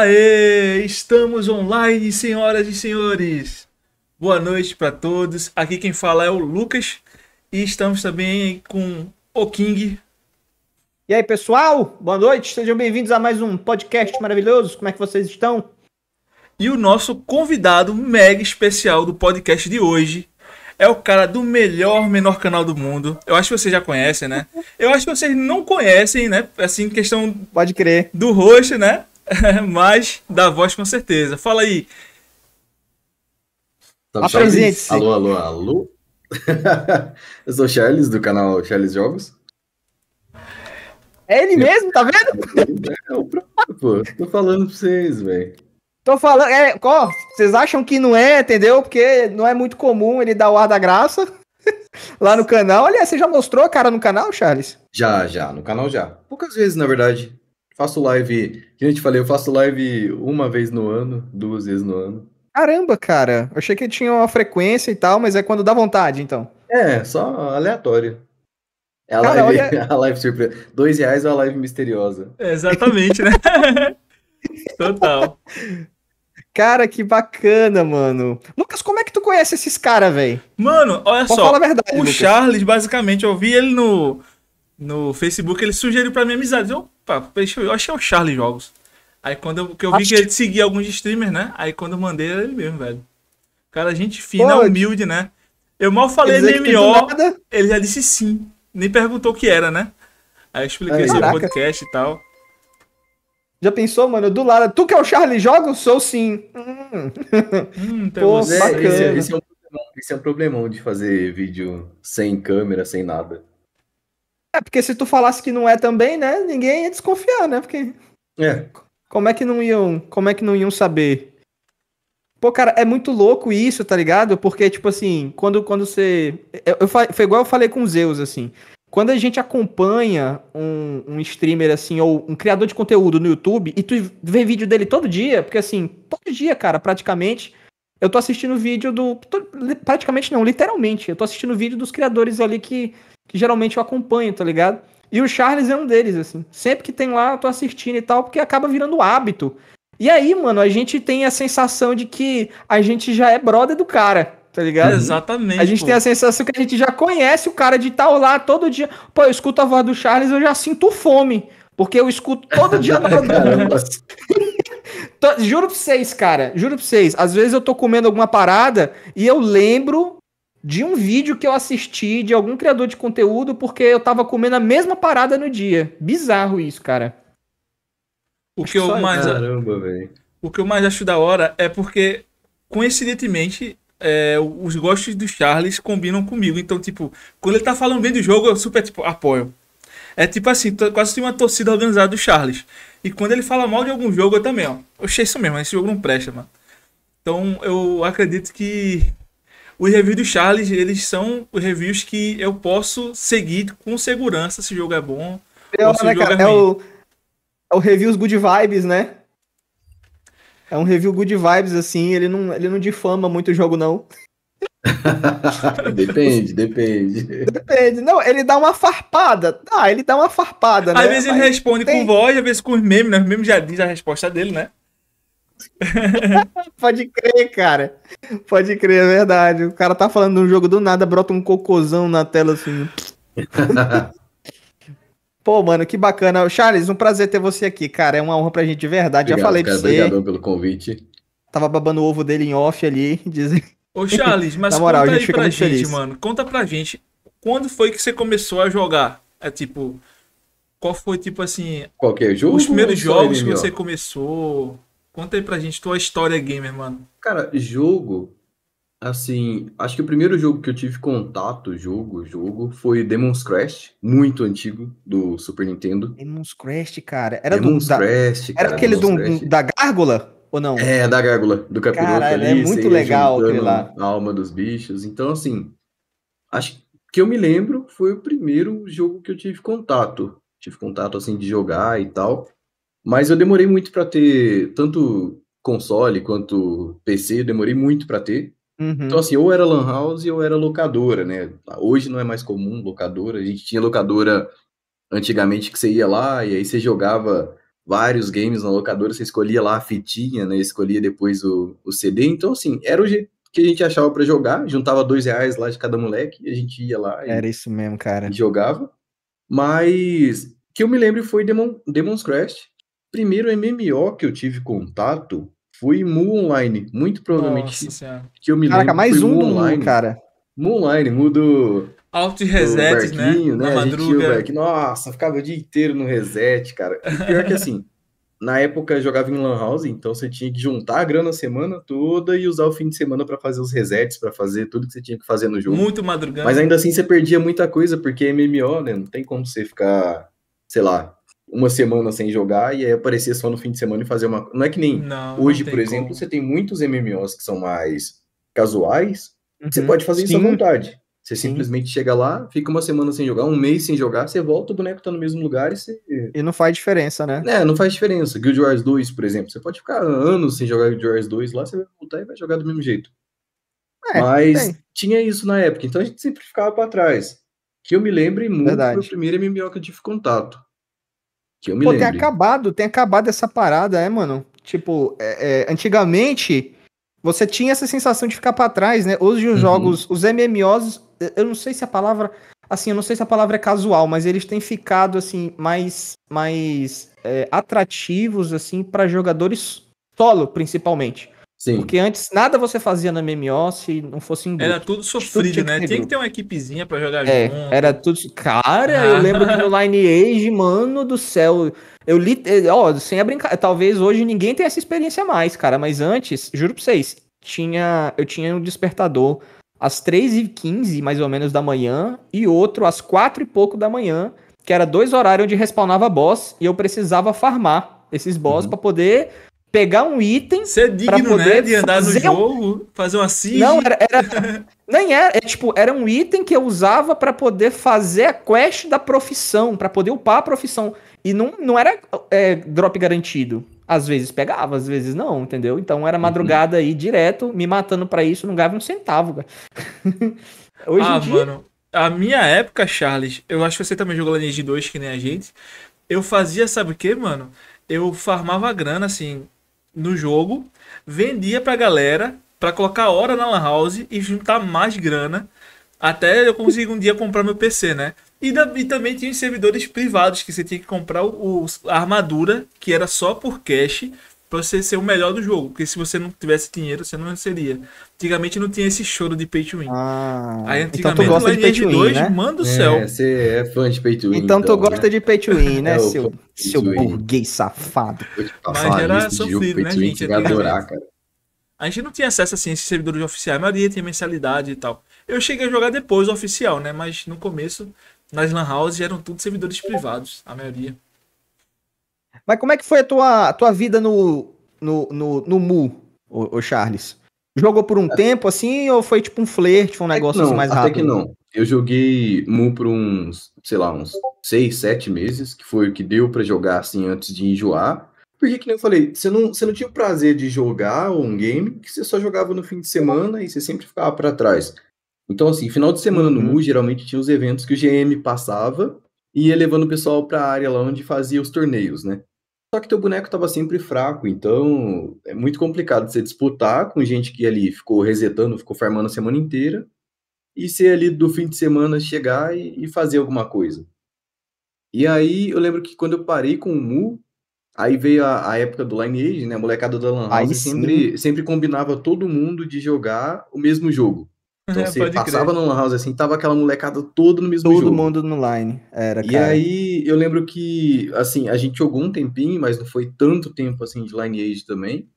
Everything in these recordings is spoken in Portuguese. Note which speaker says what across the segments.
Speaker 1: Aê! Estamos online, senhoras e senhores! Boa noite para todos. Aqui quem fala é o Lucas e estamos também com
Speaker 2: o King. E aí, pessoal? Boa noite. Sejam bem-vindos a mais um podcast maravilhoso. Como é que vocês estão? E o nosso convidado mega especial
Speaker 1: do podcast de hoje é o cara do melhor menor canal do mundo. Eu acho que vocês já conhecem, né? Eu acho que vocês não conhecem, né? Assim, questão Pode crer. do rosto, né? mas da voz com certeza. Fala aí.
Speaker 3: Apresente-se. Alô, alô, alô. eu sou o Charles, do canal Charles Jogos.
Speaker 2: É ele mesmo, tá vendo?
Speaker 3: É pô, tô falando pra vocês, velho.
Speaker 2: Tô falando, é, ó, vocês acham que não é, entendeu? Porque não é muito comum ele dar o ar da graça lá no canal. Aliás, você já mostrou a cara no canal, Charles?
Speaker 3: Já, já, no canal já. Poucas vezes, na verdade. Faço live, que a gente falei, eu faço live uma vez no ano, duas vezes no ano.
Speaker 2: Caramba, cara, eu achei que tinha uma frequência e tal, mas é quando dá vontade, então. É, só
Speaker 3: aleatório. É a, cara, live, olha... a live surpresa. Dois reais é a live misteriosa.
Speaker 1: É exatamente, né? Total.
Speaker 3: Cara, que bacana, mano.
Speaker 2: Lucas, como é que tu conhece esses caras, velho?
Speaker 1: Mano, olha só. a verdade, o Lucas. Charles, basicamente, eu vi ele no, no Facebook, ele sugeriu pra minha amizade. Eu, opa, deixa eu ver, eu achei o Charlie Jogos. Aí quando eu, que eu vi que ele seguia alguns streamers, né? Aí quando eu mandei, era ele mesmo, velho. Cara, gente fina, Pô, humilde, né? Eu mal falei MMO, ele já disse sim. Nem perguntou o que era, né? Aí eu expliquei Ai, podcast e tal.
Speaker 2: Já pensou, mano? Do lado, tu que é o Charlie Jogos? Sou sim. Hum. Hum,
Speaker 1: Pô, é, bacana. Esse, esse, é um
Speaker 3: esse é um problemão de fazer vídeo sem câmera, sem nada.
Speaker 2: É, porque se tu falasse que não é também, né? Ninguém ia desconfiar, né? Porque. É. Como é que não iam, como é que não iam saber? Pô, cara, é muito louco isso, tá ligado? Porque, tipo assim, quando, quando você. Eu, eu, foi igual eu falei com os Zeus, assim. Quando a gente acompanha um, um streamer, assim, ou um criador de conteúdo no YouTube, e tu vê vídeo dele todo dia, porque, assim, todo dia, cara, praticamente, eu tô assistindo vídeo do. praticamente não, literalmente. Eu tô assistindo vídeo dos criadores ali que que geralmente eu acompanho, tá ligado? E o Charles é um deles, assim. Sempre que tem lá, eu tô assistindo e tal, porque acaba virando hábito. E aí, mano, a gente tem a sensação de que a gente já é brother do cara, tá ligado?
Speaker 1: Exatamente. A gente pô. tem
Speaker 2: a sensação que a gente já conhece o cara de tal lá todo dia. Pô, eu escuto a voz do Charles, eu já sinto fome. Porque eu escuto todo dia na Juro pra vocês, cara. Juro pra vocês. Às vezes eu tô comendo alguma parada e eu lembro de um vídeo que eu assisti de algum criador de conteúdo porque eu tava comendo a mesma parada no dia. Bizarro isso, cara. O que, eu
Speaker 1: mais,
Speaker 3: caramba, velho.
Speaker 1: o que eu mais acho da hora é porque, coincidentemente, é, os gostos do Charles combinam comigo. Então, tipo, quando ele tá falando bem do jogo, eu super tipo, apoio. É tipo assim, quase tem uma torcida organizada do Charles. E quando ele fala mal de algum jogo, eu também, ó. Eu achei é isso mesmo, esse jogo não presta, mano. Então eu acredito que os reviews do Charles, eles são os reviews que eu posso seguir com segurança se o jogo é bom.
Speaker 2: É, se né, jogo é, é, o, é o reviews good vibes, né? É um review good vibes, assim, ele não, ele não difama muito o jogo, não.
Speaker 3: depende, depende.
Speaker 2: Depende. Não, ele dá uma farpada. Ah, ele dá uma farpada, Às né? vezes ele Mas responde tem... com voz,
Speaker 1: às vezes com os memes, né? Os memes já diz a resposta dele, né?
Speaker 2: Pode crer, cara. Pode crer, é verdade. O cara tá falando de um jogo do nada, brota um cocôzão na tela assim. Pô, mano, que bacana. Charles, um prazer ter você aqui, cara. É uma honra pra gente de verdade. Obrigado, Já falei cara, de você. Obrigado
Speaker 3: pelo convite.
Speaker 2: Tava babando o ovo dele em off ali, dizem. Ô,
Speaker 1: Charles, mas na moral, conta a gente pra gente, feliz. mano. Conta pra gente quando foi que você começou a jogar? É tipo, qual foi, tipo assim.
Speaker 3: Qualquer é? jogo? Os primeiros jogos que você
Speaker 1: começou. Conta aí pra gente tua história gamer, mano.
Speaker 3: Cara, jogo, assim, acho que o primeiro jogo que eu tive contato, jogo, jogo, foi Demon's Crash muito antigo, do Super Nintendo. Demon's
Speaker 2: Crash cara. Era Demon's do, Crest,
Speaker 3: da... cara, Era aquele do, da Gárgula? Ou não? É, da Gárgula, do Capiroto Cara, é ali, é muito legal aquele lá. A alma dos bichos. Então, assim, acho que eu me lembro foi o primeiro jogo que eu tive contato. Tive contato, assim, de jogar e tal. Mas eu demorei muito para ter tanto console quanto PC, eu demorei muito para ter. Uhum. Então, assim, ou era Lan House ou era locadora, né? Hoje não é mais comum locadora. A gente tinha locadora antigamente que você ia lá e aí você jogava vários games na locadora, você escolhia lá a fitinha, né? Escolhia depois o, o CD. Então, assim, era o jeito que a gente achava para jogar, juntava dois reais lá de cada moleque, e a gente ia lá e, era isso mesmo, cara. e jogava. Mas que eu me lembro foi Demon, Demon's Crash, primeiro MMO que eu tive contato foi Mu Online. Muito provavelmente Nossa, que eu me Caraca, lembro. Caraca, mais um Online, cara. Mu Online, mudo. do. Alto reset, né? né? Na madruga. Nossa, ficava o dia inteiro no reset, cara. pior é que assim, na época eu jogava em Lan House, então você tinha que juntar a grana a semana toda e usar o fim de semana para fazer os resets, para fazer tudo que você tinha que fazer no jogo. Muito
Speaker 1: madrugada. Mas ainda assim
Speaker 3: você perdia muita coisa, porque MMO, né? Não tem como você ficar, sei lá, uma semana sem jogar e aí aparecer só no fim de semana e fazer uma. Não é que nem não, hoje, não por exemplo, como. você tem muitos MMOs que são mais casuais, uhum, você pode fazer sim. isso à vontade. Você sim. simplesmente chega lá, fica uma semana sem jogar, um mês sem jogar, você volta, o boneco tá no mesmo lugar e você. E não faz diferença, né? É, não faz diferença. Guild Wars 2, por exemplo, você pode ficar anos sem jogar Guild Wars 2 lá, você vai voltar e vai jogar do mesmo jeito. É, Mas tem. tinha isso na época, então a gente sempre ficava pra trás. Que eu me lembre muito Verdade. do primeiro MMO que eu tive contato. Que eu me Pô, lembre. tem
Speaker 2: acabado, tem acabado essa parada, é, mano? Tipo, é, é, antigamente você tinha essa sensação de ficar para trás, né? Hoje os uhum. jogos, os MMOs, eu não sei se a palavra, assim, eu não sei se a palavra é casual, mas eles têm ficado assim mais, mais é, atrativos assim para jogadores solo, principalmente. Sim. Porque antes nada você fazia na MMO se não fosse em grupo. Era tudo
Speaker 1: sofrido, tudo tinha né? Tinha que ter uma equipezinha para jogar é, junto. Era
Speaker 2: tudo. Cara, ah. eu lembro que no Lineage, mano do céu. Eu li. Eh, ó, sem a brincar. Talvez hoje ninguém tenha essa experiência mais, cara. Mas antes, juro pra vocês, tinha, eu tinha um despertador às 3h15, mais ou menos, da manhã, e outro às 4 e pouco da manhã, que era dois horários onde respawnava boss e eu precisava farmar esses boss uhum. para poder pegar um item. é digno, né? De andar no jogo,
Speaker 1: um... fazer uma siege. Não, era,
Speaker 2: era... nem era. É, tipo, era um item que eu usava para poder fazer a quest da profissão, para poder upar a profissão. E não, não era é, drop garantido. Às vezes pegava, às vezes não, entendeu? Então era madrugada aí direto, me matando para isso, não ganhava um centavo, cara.
Speaker 1: Hoje ah, em dia... mano. A minha época, Charles, eu acho que você também jogou Lineage 2, que nem a gente. Eu fazia, sabe o que, mano? eu farmava grana, assim, no jogo, vendia pra galera pra colocar hora na Lan House e juntar mais grana até eu conseguir um dia comprar meu PC, né? E, da, e também tinha os servidores privados que você tinha que comprar o, o, a armadura, que era só por cash, para você ser o melhor do jogo. Porque se você não tivesse dinheiro, você não seria. Antigamente não tinha esse choro de pay to win. Ah, Aí antigamente então tu gosta de pay win, 2, né? manda o é, céu.
Speaker 3: Você é fã de pay to win. Então, então tu gosta né? de pay to win, né, é, seu, seu burguês safado. Mas
Speaker 1: era sofrido, né, gente? adorar, cara. A gente não tinha acesso assim, a esses servidores oficiais. A maioria tem mensalidade e tal. Eu cheguei a jogar depois o oficial, né? Mas no começo, nas Lan House eram tudo servidores privados, a maioria.
Speaker 2: Mas como é que foi a tua, a tua vida no, no, no, no Mu, o Charles? Jogou por um é. tempo assim, ou foi tipo um flerte, foi um negócio não, mais rápido? Até que não.
Speaker 3: Eu joguei Mu por uns, sei lá, uns seis, sete meses, que foi o que deu para jogar assim antes de enjoar. Porque, que nem eu falei, você não, você não tinha o prazer de jogar um game que você só jogava no fim de semana e você sempre ficava para trás. Então, assim, final de semana no uhum. MU, geralmente tinha os eventos que o GM passava e ia levando o pessoal para a área lá onde fazia os torneios, né? Só que teu boneco tava sempre fraco, então é muito complicado você disputar com gente que ali ficou resetando, ficou farmando a semana inteira, e ser ali do fim de semana chegar e, e fazer alguma coisa. E aí eu lembro que quando eu parei com o Mu, aí veio a, a época do Lineage, né? A molecada da Lan House sempre, sempre combinava todo mundo de jogar o mesmo jogo. Então é, passava crer. numa house assim, tava aquela molecada toda no mesmo Todo jogo. Todo mundo no line. Era, e aí eu lembro que, assim, a gente jogou um tempinho, mas não foi tanto tempo assim de Lineage também.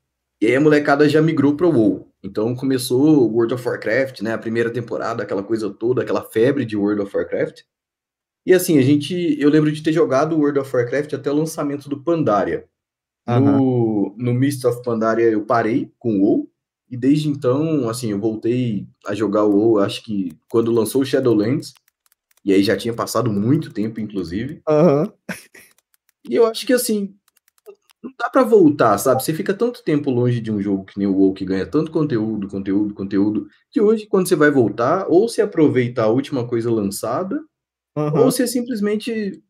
Speaker 3: E aí a molecada já migrou pro WoW. Então começou World of Warcraft, né? A primeira temporada, aquela coisa toda, aquela febre de World of Warcraft. E assim, a gente. Eu lembro de ter jogado World of Warcraft até o lançamento do Pandaria. Uhum. No, no Mist of Pandaria eu parei com o WoW. E desde então, assim, eu voltei a jogar o WoW, acho que quando lançou o Shadowlands, e aí já tinha passado muito tempo, inclusive. Uhum. E eu acho que, assim, não dá para voltar, sabe? Você fica tanto tempo longe de um jogo que nem o WoW, que ganha tanto conteúdo, conteúdo, conteúdo, que hoje, quando você vai voltar, ou se aproveita a última coisa lançada, uhum. ou você simplesmente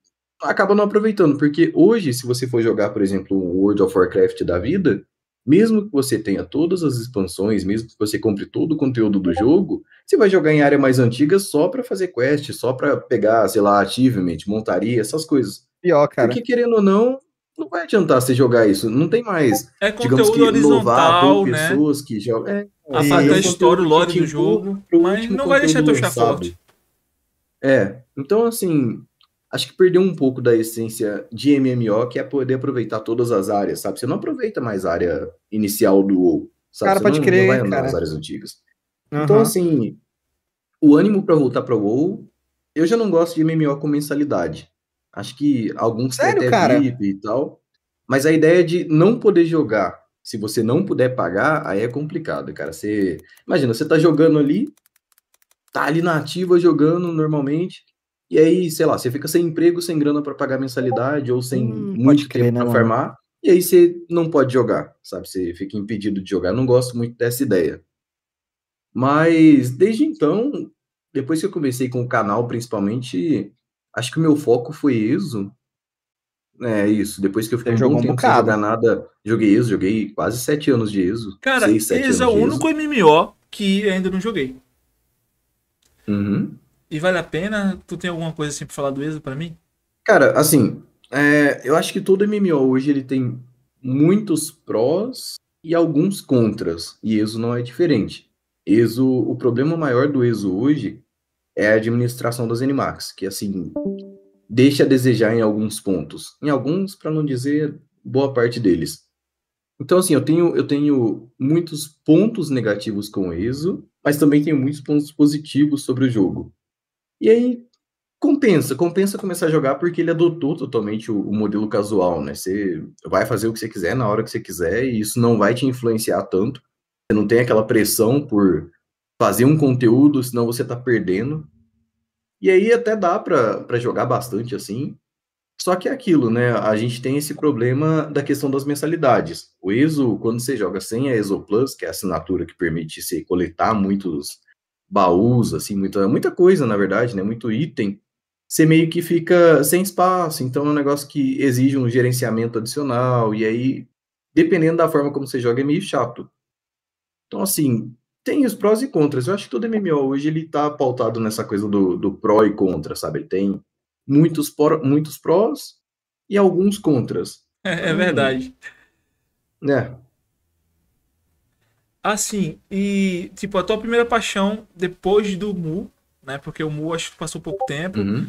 Speaker 3: acaba não aproveitando. Porque hoje, se você for jogar, por exemplo, um World of Warcraft da vida, mesmo que você tenha todas as expansões, mesmo que você compre todo o conteúdo do jogo, você vai jogar em área mais antiga só para fazer quest, só para pegar, sei lá, achievement, montaria, essas coisas. Pior, cara. Porque querendo ou não, não vai adiantar você jogar isso. Não tem mais. É digamos que, horizontal, né? pessoas que jogam. É, a faca é, é história, o lore do jogo. Mas não vai deixar tu achar forte. É. Então, assim, acho que perdeu um pouco da essência de MMO, que é poder aproveitar todas as áreas, sabe? Você não aproveita mais a área inicial do WoW, sabe? Cara, Você pode não, crer, não vai andar cara. nas áreas antigas. Uhum. Então, assim, o ânimo para voltar para WoW, eu já não gosto de MMO com mensalidade. Acho que alguns Sério, até VIP e tal. Mas a ideia de não poder jogar, se você não puder pagar, aí é complicado, cara. Você imagina, você tá jogando ali, tá ali na ativa jogando normalmente, e aí, sei lá, você fica sem emprego, sem grana para pagar mensalidade ou sem hum, muito crer, tempo né, para farmar. E aí você não pode jogar, sabe? Você fica impedido de jogar. Não gosto muito dessa ideia. Mas desde então, depois que eu comecei com o canal, principalmente, acho que o meu foco foi isso. É isso. Depois que eu fiquei um um tempo bocado. sem jogar nada, joguei isso, joguei quase sete anos de ISO. Cara, seis, é o único
Speaker 1: MMO que ainda não joguei. Uhum. E vale a pena? Tu tem alguma coisa assim pra falar do Exo pra
Speaker 3: mim? Cara, assim, é, eu acho que todo MMO hoje ele tem muitos prós e alguns contras. E Exo não é diferente. Exo, o problema maior do Exo hoje é a administração das Animax, que assim deixa a desejar em alguns pontos, em alguns para não dizer boa parte deles. Então assim, eu tenho eu tenho muitos pontos negativos com o Exo, mas também tenho muitos pontos positivos sobre o jogo. E aí compensa, compensa começar a jogar porque ele adotou totalmente o, o, modelo casual, né? Você vai fazer o que você quiser na hora que você quiser e isso não vai te influenciar tanto. Você não tem aquela pressão por fazer um conteúdo, senão você tá perdendo. E aí até dá para jogar bastante assim. Só que é aquilo, né? A gente tem esse problema da questão das mensalidades. O ESO, quando você joga sem a ESO Plus, que é a assinatura que permite você coletar muitos baús, assim, muita, é muita coisa, na verdade, né? Muito item. Você meio que fica sem espaço, então é um negócio que exige um gerenciamento adicional, e aí, dependendo da forma como você joga, é meio chato. Então, assim, tem os prós e contras. Eu acho que todo MMO hoje ele tá pautado nessa coisa do, do pró e contra, sabe? Ele tem muitos, por, muitos prós e alguns contras.
Speaker 1: É, é então, verdade. É. Assim, e tipo, a tua primeira paixão depois do Mu, né? Porque o Mu acho que passou pouco tempo. Uhum.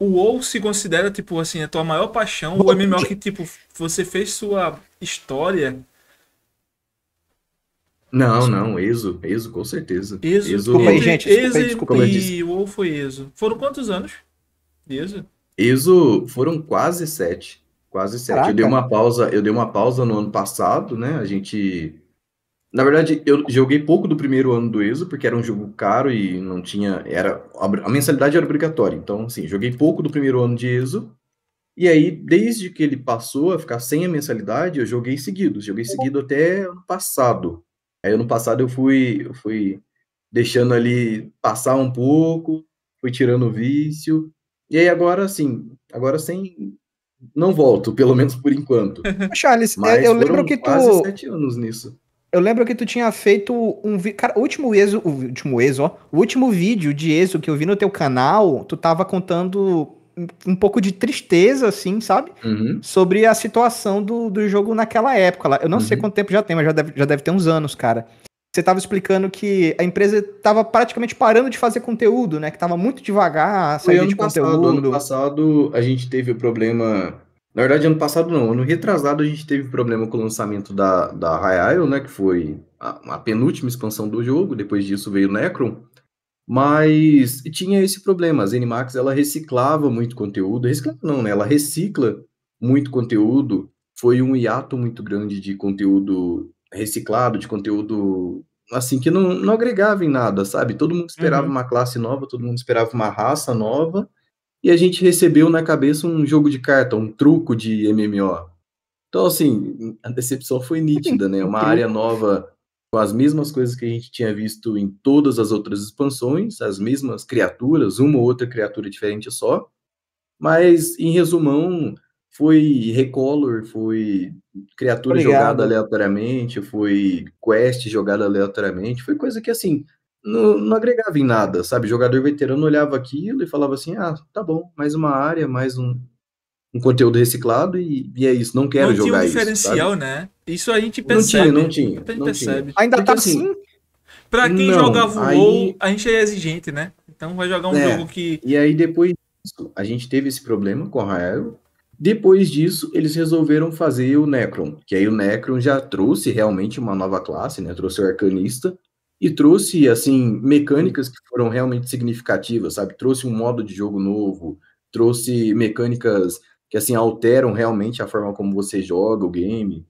Speaker 1: O WoW se considera, tipo, assim, a tua maior paixão, o MMO que, tipo, você fez sua história.
Speaker 3: Não, não, Exo, Exo, com certeza. Exo, Exo... desculpa aí, gente. Exo, desculpa, aí, desculpa,
Speaker 1: e o WoW foi Exo. Foram quantos anos? Exo?
Speaker 3: Exo foram quase sete. Quase sete. Caraca. Eu dei uma pausa, eu dei uma pausa no ano passado, né? A gente na verdade, eu joguei pouco do primeiro ano do ESO, porque era um jogo caro e não tinha. era A mensalidade era obrigatória. Então, assim, joguei pouco do primeiro ano de ESO. E aí, desde que ele passou a ficar sem a mensalidade, eu joguei seguido. Joguei seguido até ano passado. Aí, ano passado, eu fui, eu fui deixando ali passar um pouco, fui tirando o vício. E aí, agora, assim, agora sem, não volto, pelo menos por enquanto. Charles, Mas eu, lembro que tu. Quase sete anos
Speaker 2: nisso. Eu lembro que tu tinha feito um vídeo. Cara, o último exo. O último exo, ó. O último vídeo de exo que eu vi no teu canal, tu tava contando um pouco de tristeza, assim, sabe? Uhum. Sobre a situação do, do jogo naquela época. Eu não uhum. sei quanto tempo já tem, mas já deve, já deve ter uns anos, cara. Você estava explicando que a empresa estava praticamente parando de fazer conteúdo, né? Que estava muito devagar, saída de conteúdo. Passado, ano
Speaker 3: passado a gente teve o problema na verdade, ano passado não, ano retrasado a gente teve problema com o lançamento da, da High Isle, né, que foi a, a penúltima expansão do jogo, depois disso veio o Necron, mas tinha esse problema, a Zenimax ela reciclava muito conteúdo, reciclava não, né, ela recicla muito conteúdo, foi um hiato muito grande de conteúdo reciclado, de conteúdo assim, que não, não agregava em nada, sabe? Todo mundo esperava uhum. uma classe nova, todo mundo esperava uma raça nova, e a gente recebeu na cabeça um jogo de carta, um truco de MMO. Então, assim, a decepção foi assim, nítida, né? Uma área nova com as mesmas coisas que a gente tinha visto em todas as outras expansões, as mesmas criaturas, uma ou outra criatura diferente só. Mas, em resumão, foi recolor, foi criatura Obrigado. jogada aleatoriamente, foi quest jogada aleatoriamente, foi coisa que, assim, não, não, agregava em nada, sabe? O jogador veterano olhava aquilo e falava assim: ah, tá bom, mais uma área, mais um, um conteúdo reciclado e, e é isso, não quero não jogar isso. Não tinha um diferencial, isso, né?
Speaker 1: Isso a gente percebe. Não tinha, não tinha. Não percebe. Tinha. Ainda Porque, tá assim. assim pra quem não, jogava o aí... WoW, a gente é exigente, né? Então vai jogar um é, jogo
Speaker 3: que. E aí depois disso, a gente teve esse problema com a Riot. Depois disso, eles resolveram fazer o Necron, que aí o Necron já trouxe realmente uma nova classe, né? Trouxe o Arcanista, e trouxe assim mecânicas que foram realmente significativas, sabe? Trouxe um modo de jogo novo, trouxe mecânicas que assim alteram realmente a forma como você joga o game.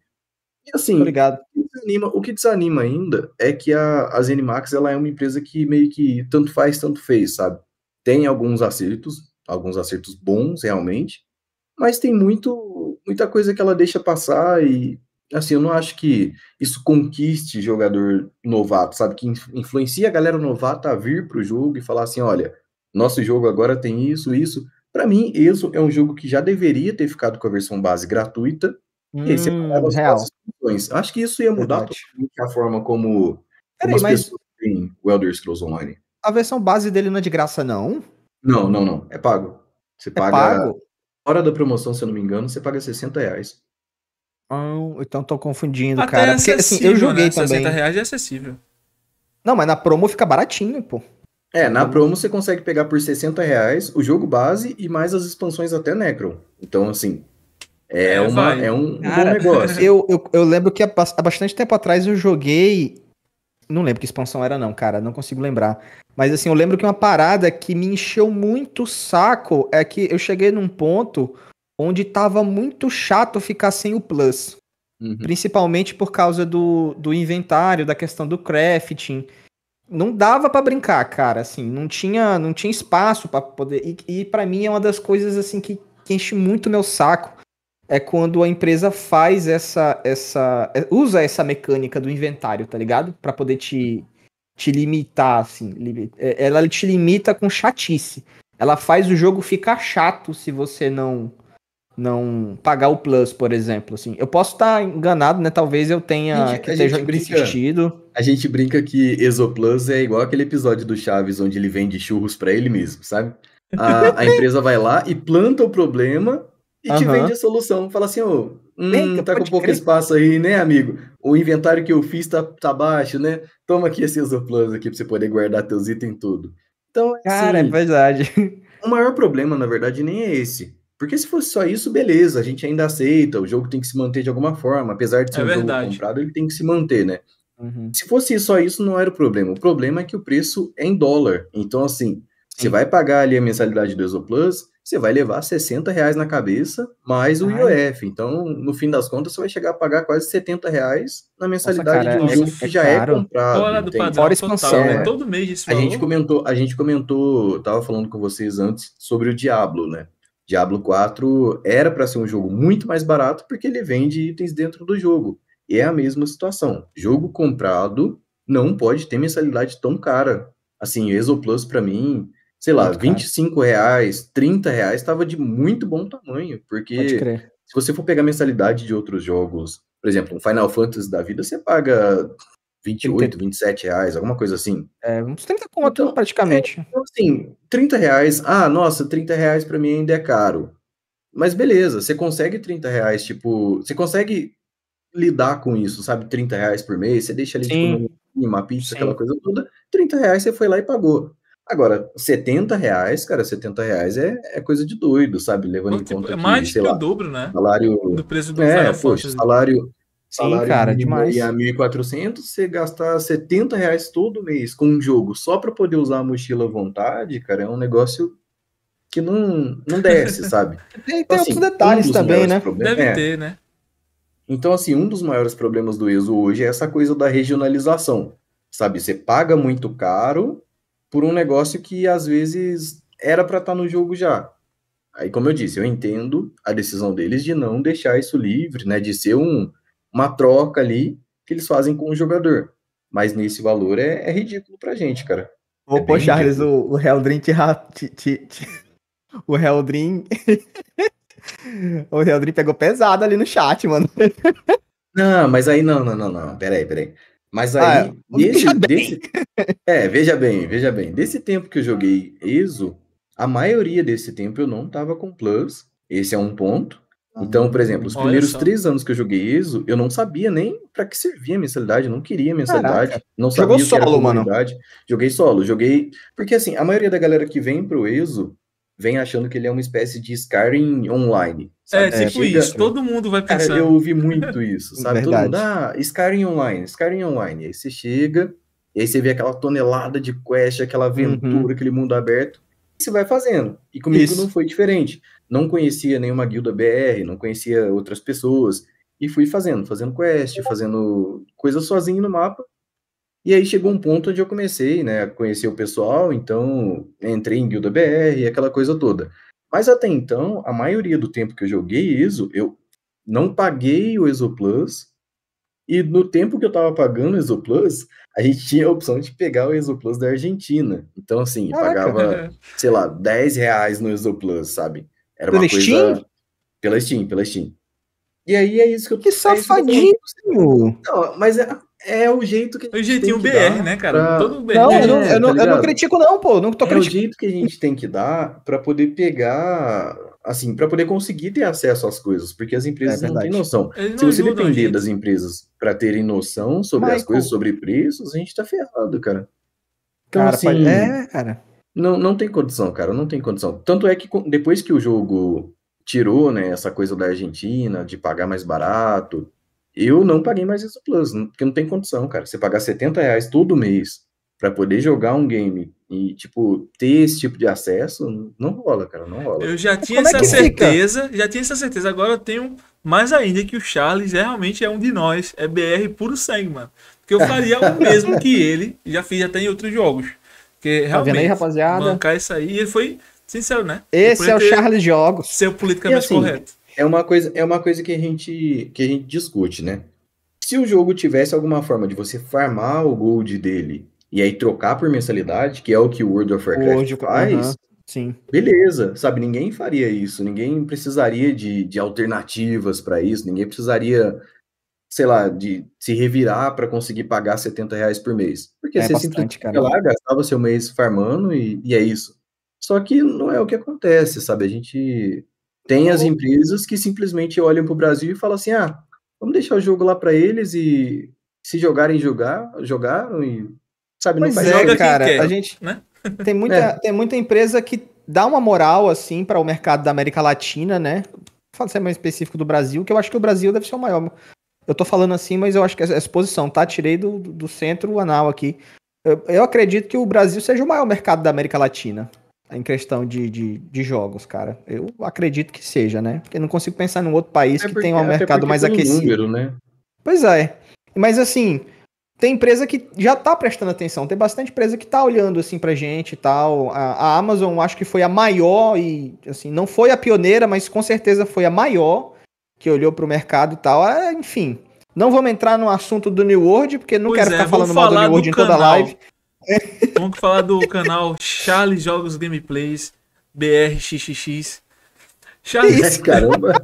Speaker 3: E assim, Obrigado. O, que desanima, o que desanima ainda é que a, a ZeniMax ela é uma empresa que meio que tanto faz, tanto fez, sabe? Tem alguns acertos, alguns acertos bons realmente, mas tem muito muita coisa que ela deixa passar e assim, eu não acho que isso conquiste jogador novato, sabe? Que influencia a galera novata a vir para o jogo e falar assim: olha, nosso jogo agora tem isso, isso. Para mim, isso é um jogo que já deveria ter ficado com a versão base gratuita. Hum, e aí você hum, as funções. Acho que isso ia mudar a forma como. as mas. Tem o Elder Scrolls Online. A versão base dele não é de graça, não? Não, não, não. É pago. Você é paga. Pago? Hora da promoção, se eu não me engano, você paga 60 reais. Então, então tô confundindo, Até cara. porque assim, eu joguei né? também. 60
Speaker 1: reais é acessível.
Speaker 3: Não, mas na promo fica baratinho, pô. É, então na promo você consegue pegar por 60 reais o jogo base e mais as expansões até Necron. Então, assim,
Speaker 2: é, é uma, é um, cara, bom negócio.
Speaker 3: Eu, eu, eu lembro
Speaker 2: que há, há bastante tempo atrás eu joguei. Não lembro que expansão era, não, cara. Não consigo lembrar. Mas assim, eu lembro que uma parada que me encheu muito o saco é que eu cheguei num ponto onde tava muito chato ficar sem o Plus. Uhum. Principalmente por causa do, do inventário, da questão do crafting. Não dava para brincar, cara, assim, não tinha, não tinha espaço para poder. E, e para mim é uma das coisas assim que, que enche muito meu saco é quando a empresa faz essa essa é, usa essa mecânica do inventário, tá ligado? Para poder te te limitar assim, é, ela te limita com chatice. Ela faz o jogo ficar chato se você não não pagar o plus, por exemplo, assim. Eu posso estar tá enganado, né? Talvez eu tenha gente, que esteja brinca,
Speaker 3: A gente brinca que Exoplus é igual aquele episódio do Chaves onde ele vende churros para ele mesmo, sabe? A, a, empresa vai lá e planta o problema e uhum. te vende a solução. Fala assim, ô, oh, hum, tá com pouco crer. espaço aí, né, amigo? O inventário que eu fiz tá, tá baixo, né? Toma aqui esse Exoplus aqui pra você poder guardar teus itens tudo. Então, é Cara, é assim, verdade. O maior problema, na verdade, nem é esse porque se fosse só isso, beleza, a gente ainda aceita, o jogo tem que se manter de alguma forma, apesar de ser é um verdade. jogo comprado, ele tem que se manter, né? Uhum. Se fosse só isso, não era o problema. O problema é que o preço é em dólar. Então, assim, você vai pagar ali a mensalidade do Plus, você vai levar 60 reais na cabeça, mais o Ai. IOF. Então, no fim das contas, você vai chegar a pagar quase 70 reais na mensalidade Nossa, cara, de um jogo é que já é comprado. Fora do padrão, Fora expansão, total, né? né? Todo mês isso a é gente comentou, A gente comentou, tava falando com vocês antes sobre o Diablo, né? Diablo 4 era para ser um jogo muito mais barato porque ele vende itens dentro do jogo. É a mesma situação. Jogo comprado não pode ter mensalidade tão cara. Assim, Exo Plus para mim, sei lá, muito 25 caro. reais, 30 reais estava de muito bom tamanho, porque se você for pegar mensalidade de outros jogos, por exemplo, um Final Fantasy da vida, você paga 28, 27 reais, alguma coisa assim. É, uns 30 conto então, praticamente. É, então, assim, 30 reais, ah, nossa, 30 reais pra mim ainda é caro. Mas beleza, você consegue 30 reais, tipo, você consegue lidar com isso, sabe? 30 reais por mês, você deixa ali tipo, uma pizza, Sim. aquela coisa toda, 30 reais você foi lá e pagou. Agora, 70 reais, cara, 70 reais é, é coisa de doido, sabe? Levando Pô, em tipo, conta. É mais que, que o dobro, né? Salário. Do preço do é, poxa, salário Sim, cara, demais. É e a 1.400, você gastar 70 reais todo mês com um jogo só para poder usar a mochila à vontade, cara, é um negócio que não, não desce, sabe?
Speaker 1: Tem, então, tem assim, outros detalhes um também, né? Problemas... Deve é. ter, né?
Speaker 3: Então, assim, um dos maiores problemas do ESO hoje é essa coisa da regionalização, sabe? Você paga muito caro por um negócio que, às vezes, era para estar tá no jogo já. Aí, como eu disse, eu entendo a decisão deles de não deixar isso livre, né? De ser um uma troca ali que eles fazem com o jogador. Mas nesse valor é, é ridículo pra gente, cara. Ô, é pô, Charles, o, o Heldrin te, te, te, te, O Heldrin. o Heldrin pegou pesado ali no chat, mano. não, mas aí não, não, não, não. Peraí, peraí. Mas ah, aí, ah, desse, desse... É, veja bem, veja bem. Desse tempo que eu joguei ESO, a maioria desse tempo eu não tava com Plus. Esse é um ponto. Então, por uhum. exemplo, os primeiros três anos que eu joguei isso, eu não sabia nem para que servia a mensalidade, não queria a mensalidade, Caraca. não sabia Jogou solo, mano. Joguei solo, joguei. Porque assim, a maioria da galera que vem pro ESO vem achando que ele é uma espécie de Skyrim online. É, sabe? É, tipo é, chega... isso, todo mundo vai pensar. Cara, eu ouvi muito isso, sabe? Verdade. Todo mundo, ah, Skyrim online, Skyrim online. aí você chega, e aí você vê aquela tonelada de quest, aquela uhum. aventura, uhum. aquele mundo aberto, e você vai fazendo. E comigo isso. não foi diferente não conhecia nenhuma guilda BR, não conhecia outras pessoas, e fui fazendo, fazendo quest, fazendo coisa sozinho no mapa. E aí chegou um ponto onde eu comecei, né, a conhecer o pessoal, então entrei em guilda BR e aquela coisa toda. Mas até então, a maioria do tempo que eu joguei ISO, eu não paguei o Exo Plus, e no tempo que eu tava pagando o Exo Plus, a gente tinha a opção de pegar o Exo Plus da Argentina. Então, assim, eu pagava, sei lá, 10 reais no Exo Plus, sabe? Era pela uma coisa... Steam? Pela Steam, pela Steam.
Speaker 2: E aí é isso que eu Que safadinho! É
Speaker 3: não,
Speaker 2: mas é, é o jeito que. É o jeitinho BR, né, cara? Pra... Todo BR. Não, é eu não, eu, não, tá
Speaker 3: eu não critico, não, pô. Não tô é o jeito que a gente tem que dar para poder pegar. Assim, para poder conseguir ter acesso às coisas, porque as empresas é não têm noção. Não Se você depender das empresas para terem noção sobre as coisas, sobre preços, a gente tá ferrado, cara. Então, cara, assim. É, cara. Não, não tem condição, cara, não tem condição. Tanto é que depois que o jogo tirou, né, essa coisa da Argentina, de pagar mais barato, eu não paguei mais isso Plus, porque não tem condição, cara. Você pagar 70 reais todo mês para poder jogar um game e, tipo, ter esse tipo de acesso, não rola, cara, não rola. Eu
Speaker 1: já tinha é essa é certeza, fica? já tinha essa certeza. Agora eu tenho mais ainda que o Charles é, realmente é um de nós, é BR puro sangue, mano. Porque eu faria o mesmo que ele, já fiz até em outros jogos.
Speaker 3: Porque realmente. Tá vendo aí, rapaziada? Bancar
Speaker 1: isso aí e foi sincero, né? Esse é o Charles
Speaker 3: Jogos. Ser politicamente assim, correto. É uma coisa, é uma coisa que, a gente, que a gente discute, né? Se o jogo tivesse alguma forma de você farmar o gold dele e aí trocar por mensalidade, que é o que o World of Warcraft World, faz, uh -huh. Sim. Beleza, sabe? Ninguém faria isso, ninguém precisaria de, de alternativas para isso, ninguém precisaria sei lá, de se revirar para conseguir pagar 70 reais por mês. Porque é você bastante, simplesmente cara. lá, gastava seu mês farmando e, e é isso. Só que não é o que acontece, sabe? A gente tem as empresas que simplesmente olham para o Brasil e falam assim: ah, vamos deixar o jogo lá para eles e se jogarem jogar, jogaram e sabe, pois não faz é, joga cara. Quer, a gente
Speaker 2: né? tem muita é. tem muita empresa que dá uma moral assim para o mercado da América Latina, né? Falando ser mais específico do Brasil, que eu acho que o Brasil deve ser o maior eu tô falando assim, mas eu acho que essa exposição, tá? Tirei do, do centro anal aqui. Eu, eu, acredito que o Brasil seja o maior mercado da América Latina em questão de, de, de jogos, cara. Eu acredito que seja, né? Porque não consigo pensar num outro país é porque, que tenha um mercado mais aquecido. Número, né? Pois é. Mas assim, tem empresa que já tá prestando atenção, tem bastante empresa que tá olhando assim pra gente e tal. A, a Amazon acho que foi a maior e assim, não foi a pioneira, mas com certeza foi a maior que olhou para o mercado e tal. É, enfim, não vamos entrar no assunto do New World, porque não pois quero é, ficar falando mal do New World do em canal. toda a live. Vamos falar
Speaker 1: do canal Charles Jogos Gameplays BRXXX. Charles, isso, caramba.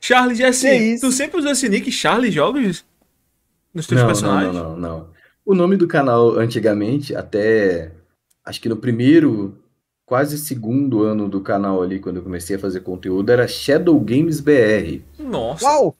Speaker 1: Charles, é assim, tu sempre usou esse nick Charles Jogos nos teus não, personagens? Não,
Speaker 3: não, não, não. O nome do canal antigamente, até acho que no primeiro quase segundo ano do canal ali, quando eu comecei a fazer conteúdo, era Shadow Games BR. Nossa! Uau!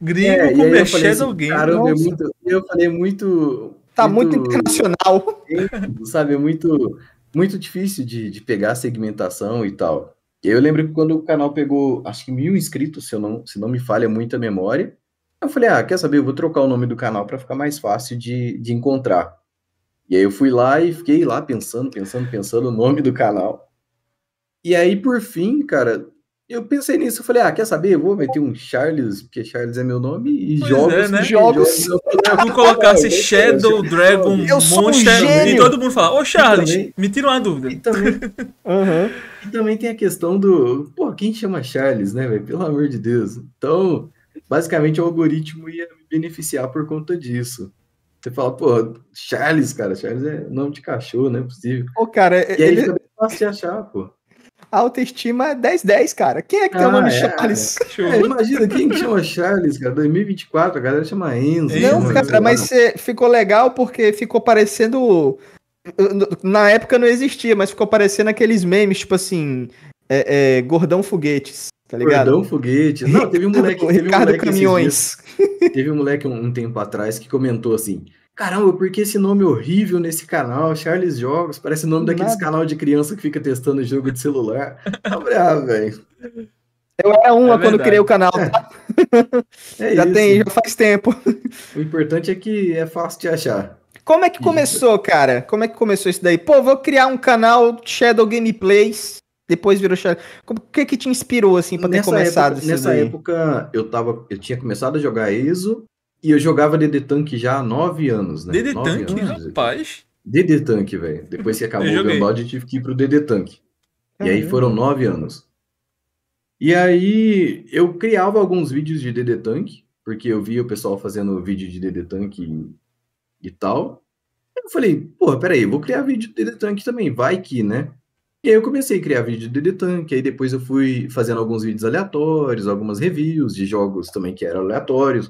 Speaker 3: Gringo é, como é Shadow assim, Games. Caramba, é muito, eu falei muito. Tá muito, muito internacional. Sabe, é muito, muito difícil de, de pegar segmentação e tal. Eu lembro que quando o canal pegou, acho que mil inscritos, se, eu não, se não me falha muita memória, eu falei, ah, quer saber, eu vou trocar o nome do canal para ficar mais fácil de, de encontrar. E aí eu fui lá e fiquei lá pensando, pensando, pensando o nome do canal. E aí, por fim, cara, eu pensei nisso, eu falei, ah, quer saber? Eu vou meter um Charles, porque Charles é meu nome, e pois jogos, é, né? jogos. Se colocasse Shadow Dragon eu sou Monster um e todo mundo fala, ô Charles, também, me tira uma dúvida. E também, uhum. e também tem a questão do, pô, quem chama Charles, né, velho? Pelo amor de Deus. Então, basicamente o algoritmo ia me beneficiar por conta disso. Você fala, pô, Charles, cara, Charles é nome de cachorro, não é possível. Ô, cara, é, e aí ele... fica bem
Speaker 2: fácil de achar,
Speaker 3: pô. A autoestima 10-10, é cara. Quem
Speaker 2: é que ah, tem o ah, nome é, Charles? É, é imagina, quem chama
Speaker 3: Charles, cara? 2024, a galera chama Enzo.
Speaker 2: Não, cara, mas ficou legal porque ficou parecendo. Na época não existia, mas ficou parecendo aqueles memes, tipo assim, é, é, Gordão Foguetes,
Speaker 3: tá ligado? Gordão foguetes Não, teve um moleque. Ricardo, teve um moleque Caminhões. Dias, teve um moleque um, um, tempo atrás que comentou assim: Caramba, por que esse nome horrível nesse canal? Charles Jogos, parece o nome Nada. daqueles canal de criança que fica testando jogo de celular. ah, velho. Eu era uma é quando criei o canal, é. tá? É. É já isso. tem, já faz tempo.
Speaker 2: O importante é que é fácil de achar. Como é que começou, cara? Como é que começou isso daí? Pô, vou criar um canal Shadow Gameplays. Depois virou Shadow. O que que te inspirou assim para ter começado? Época, nessa daí?
Speaker 3: época eu tava, eu tinha começado a jogar ISO e eu jogava DD Tank já há nove anos, né? DD Tank, anos, rapaz. DD Tank, velho. Depois que acabou o Gunbound, eu tive que ir pro DD Tank. Caramba. E aí foram nove anos. E aí eu criava alguns vídeos de DD Tank, porque eu via o pessoal fazendo vídeo de DD Tank e, e tal. Eu falei, porra, peraí, eu vou criar vídeo de DD Tank também, vai que, né? E aí eu comecei a criar vídeo de DD Tank, aí depois eu fui fazendo alguns vídeos aleatórios, algumas reviews de jogos também que eram aleatórios.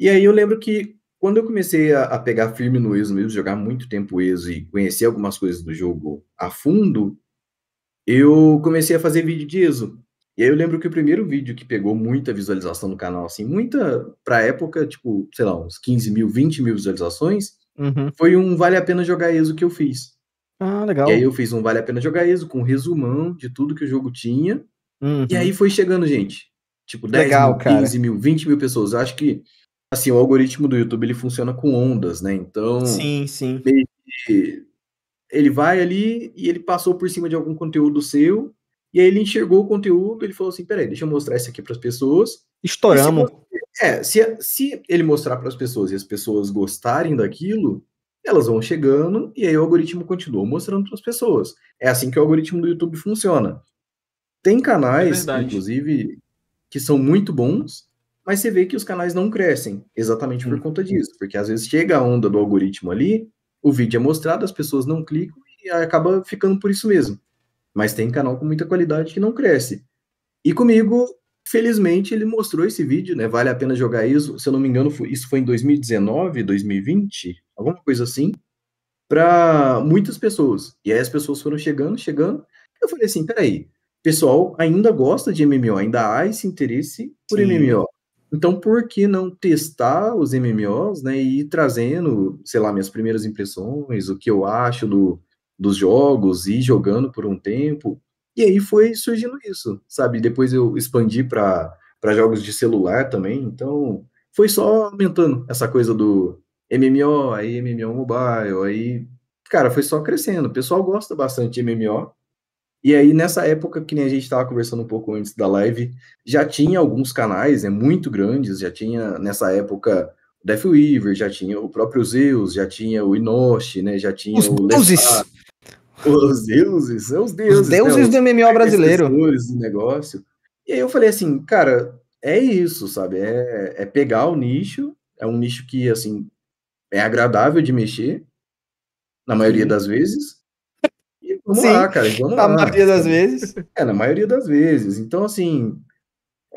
Speaker 3: E aí eu lembro que quando eu comecei a, a pegar firme no eso mesmo, jogar muito tempo eso e conhecer algumas coisas do jogo a fundo, eu comecei a fazer vídeo de eso E aí eu lembro que o primeiro vídeo que pegou muita visualização no canal, assim, muita, pra época, tipo, sei lá, uns 15 mil, 20 mil visualizações, uhum. foi um Vale a Pena Jogar eso que eu fiz. Ah, legal. E aí eu fiz um Vale a Pena Jogar eso com um resumão de tudo que o jogo tinha. Uhum. E aí foi chegando, gente. Tipo, 10 legal, mil, 15 cara. mil, 20 mil pessoas. Eu acho que assim, o algoritmo do YouTube ele funciona com ondas, né? Então, sim, sim. Ele, ele vai ali e ele passou por cima de algum conteúdo seu, e aí ele enxergou o conteúdo, ele falou assim: peraí, deixa eu mostrar isso aqui para as pessoas. Estouramos. Se, é, se, se ele mostrar para as pessoas e as pessoas gostarem daquilo, elas vão chegando e aí o algoritmo continua mostrando para as pessoas. É assim que o algoritmo do YouTube funciona. Tem canais, é inclusive, que são muito bons, mas você vê que os canais não crescem exatamente por conta disso, porque às vezes chega a onda do algoritmo ali, o vídeo é mostrado, as pessoas não clicam e acaba ficando por isso mesmo. Mas tem canal com muita qualidade que não cresce. E comigo, felizmente, ele mostrou esse vídeo, né? Vale a pena jogar isso. Se eu não me engano, isso foi em 2019, 2020, alguma coisa assim, para muitas pessoas. E aí as pessoas foram chegando, chegando. Eu falei assim: peraí, pessoal ainda gosta de MMO, ainda há esse interesse por Sim. MMO. Então, por que não testar os MMOs, né, e ir trazendo, sei lá, minhas primeiras impressões, o que eu acho do, dos jogos, e jogando por um tempo. E aí foi surgindo isso, sabe? Depois eu expandi para jogos de celular também, então foi só aumentando essa coisa do MMO, aí MMO mobile, aí, cara, foi só crescendo. O pessoal gosta bastante de MMO, e aí, nessa época, que nem a gente estava conversando um pouco antes da live, já tinha alguns canais, né, muito grandes, já tinha, nessa época, Death Weaver, já tinha o próprio Zeus, já tinha o Inoshi, né, já tinha os o deuses. os deuses, são os deuses. Os né, deuses né, do MMO brasileiro. Os negócio. E aí eu falei assim, cara, é isso, sabe? É, é pegar o nicho, é um nicho que, assim, é agradável de mexer, na maioria Sim. das vezes, Vamos Sim, lá, cara. Vamos na lá. maioria das vezes. É, na maioria das vezes. Então, assim,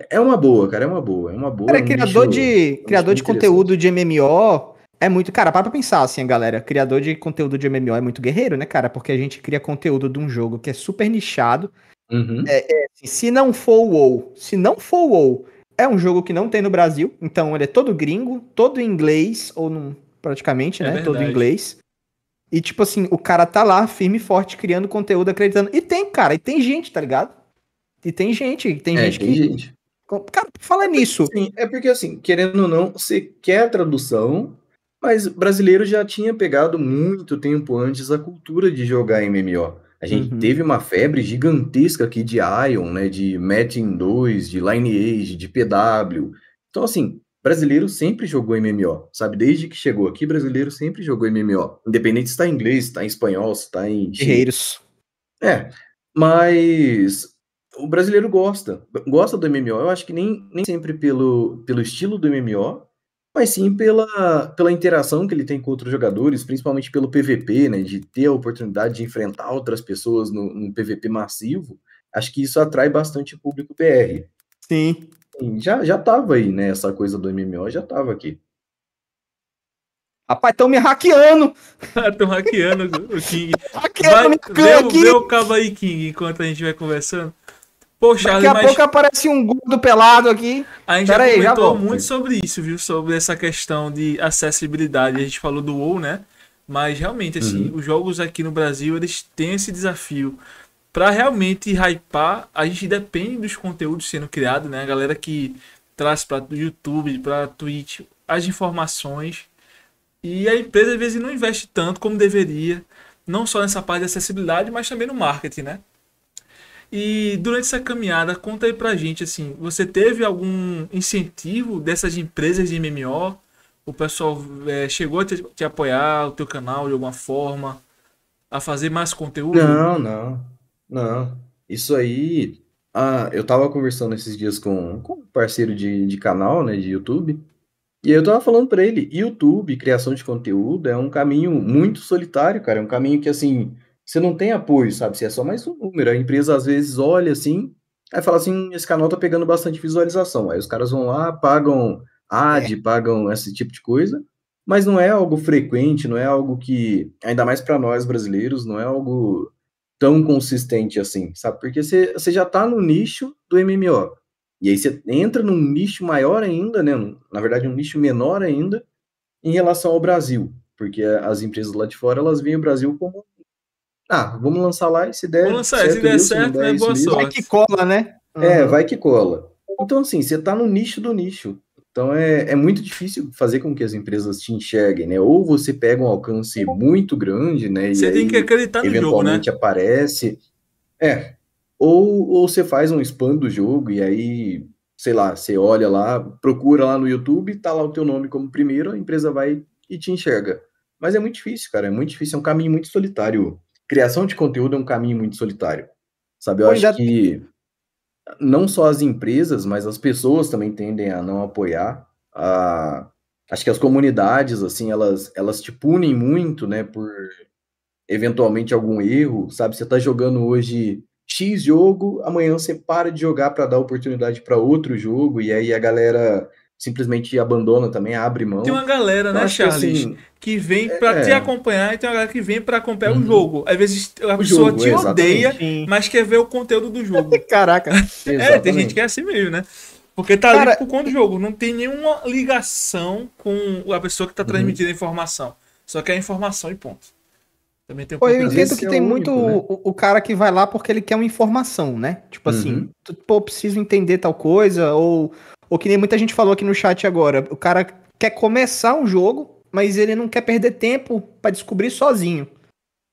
Speaker 3: é uma boa, cara. É uma boa. É uma boa. Cara, é um criador de, é criador de conteúdo
Speaker 2: de MMO é muito. Cara, para pra pensar assim, galera. Criador de conteúdo de MMO é muito guerreiro, né, cara? Porque a gente cria conteúdo de um jogo que é super nichado. Uhum. É, é, assim, se não for o WoW, se não for o WoW, é um jogo que não tem no Brasil. Então ele é todo gringo, todo inglês, ou num, praticamente, é né? Verdade. Todo inglês. E, tipo assim, o cara tá lá, firme e forte, criando conteúdo, acreditando. E tem, cara, e tem gente, tá ligado? E tem gente, e tem é, gente tem que. Gente.
Speaker 3: Cara, fala é porque, nisso. Sim, é porque, assim, querendo ou não, você quer tradução, mas brasileiro já tinha pegado muito tempo antes a cultura de jogar MMO. A gente uhum. teve uma febre gigantesca aqui de Ion, né? De Metin 2, de Lineage, de PW. Então, assim, Brasileiro sempre jogou MMO, sabe? Desde que chegou aqui, brasileiro sempre jogou MMO. Independente se tá em inglês, se tá em espanhol, se tá em. Guerreiros. É. Mas o brasileiro gosta. Gosta do MMO. Eu acho que nem, nem sempre pelo, pelo estilo do MMO, mas sim pela, pela interação que ele tem com outros jogadores, principalmente pelo PVP, né? De ter a oportunidade de enfrentar outras pessoas no, PVP massivo. Acho que isso atrai bastante o público PR. Sim já, já tava aí, né? Essa coisa do MMO já tava aqui.
Speaker 2: Rapaz, estão me hackeando! Estão hackeando o King.
Speaker 1: hackeando vai, vê, vê o cabo aí, King, enquanto a gente vai conversando. Poxa, Daqui a mas... pouco
Speaker 2: aparece um gordo pelado aqui. A gente Pera já aí, comentou já muito
Speaker 1: sobre isso, viu? Sobre essa questão de acessibilidade. A gente falou do WoW, né? Mas realmente, assim, uhum. os jogos aqui no Brasil, eles têm esse desafio para realmente hypar, a gente depende dos conteúdos sendo criados, né? A galera que traz para o YouTube, para Twitch, as informações. E a empresa às vezes não investe tanto como deveria, não só nessa parte de acessibilidade, mas também no marketing, né? E durante essa caminhada, conta aí pra gente assim, você teve algum incentivo dessas empresas de MMO? O pessoal é, chegou a te, te apoiar o teu canal de alguma forma, a fazer mais conteúdo? Não,
Speaker 3: não. Não, isso aí. Ah, eu tava conversando esses dias com, com um parceiro de, de canal, né, de YouTube. E aí eu tava falando para ele, YouTube, criação de conteúdo, é um caminho muito solitário, cara. É um caminho que, assim, você não tem apoio, sabe? Você é só mais um número. A empresa, às vezes, olha assim, aí fala assim, esse canal tá pegando bastante visualização. Aí os caras vão lá, pagam ad, é. pagam esse tipo de coisa. Mas não é algo frequente, não é algo que, ainda mais para nós brasileiros, não é algo tão consistente assim, sabe? Porque você, você já tá no nicho do MMO. E aí você entra num nicho maior ainda, né? Na verdade, um nicho menor ainda em relação ao Brasil. Porque as empresas lá de fora, elas veem o Brasil como. Ah, vamos lançar lá e se der. Vamos lançar, certo, se der né, isso, certo, é boa mesmo. sorte. Vai que cola, né? É, uhum. vai que cola. Então, assim, você tá no nicho do nicho. Então é, é muito difícil fazer com que as empresas te enxerguem, né? Ou você pega um alcance muito grande, né? você aí, tem que acreditar no eventualmente jogo, né? aparece. É. Ou, ou você faz um spam do jogo e aí, sei lá, você olha lá, procura lá no YouTube, tá lá o teu nome como primeiro, a empresa vai e te enxerga. Mas é muito difícil, cara. É muito difícil, é um caminho muito solitário. Criação de conteúdo é um caminho muito solitário. Sabe, eu acho que não só as empresas, mas as pessoas também tendem a não apoiar. A, acho que as comunidades, assim, elas, elas te punem muito, né, por eventualmente algum erro, sabe? Você tá jogando hoje X jogo, amanhã você para de jogar para dar oportunidade para outro jogo, e aí a galera simplesmente abandona também, abre mão. Tem uma galera, eu né, Charles, assim,
Speaker 1: que vem para é... te acompanhar e tem uma galera que vem para acompanhar uhum. o jogo. Às vezes a o pessoa jogo, te exatamente. odeia, mas quer ver o conteúdo do jogo. Caraca. é, tem gente que é assim mesmo, né? Porque tá Cara... ali por conta do jogo, não tem nenhuma ligação com a pessoa que tá uhum. transmitindo uhum. a informação. Só que é informação e ponto. Também tem um Pô, eu entendo que é tem único, muito né?
Speaker 2: o, o, cara que vai lá porque ele quer uma informação, né? Tipo assim, uhum. assim, pô, preciso entender tal coisa, ou ou que nem muita gente falou aqui no chat agora. O cara quer começar um jogo, mas ele não quer perder tempo para descobrir sozinho.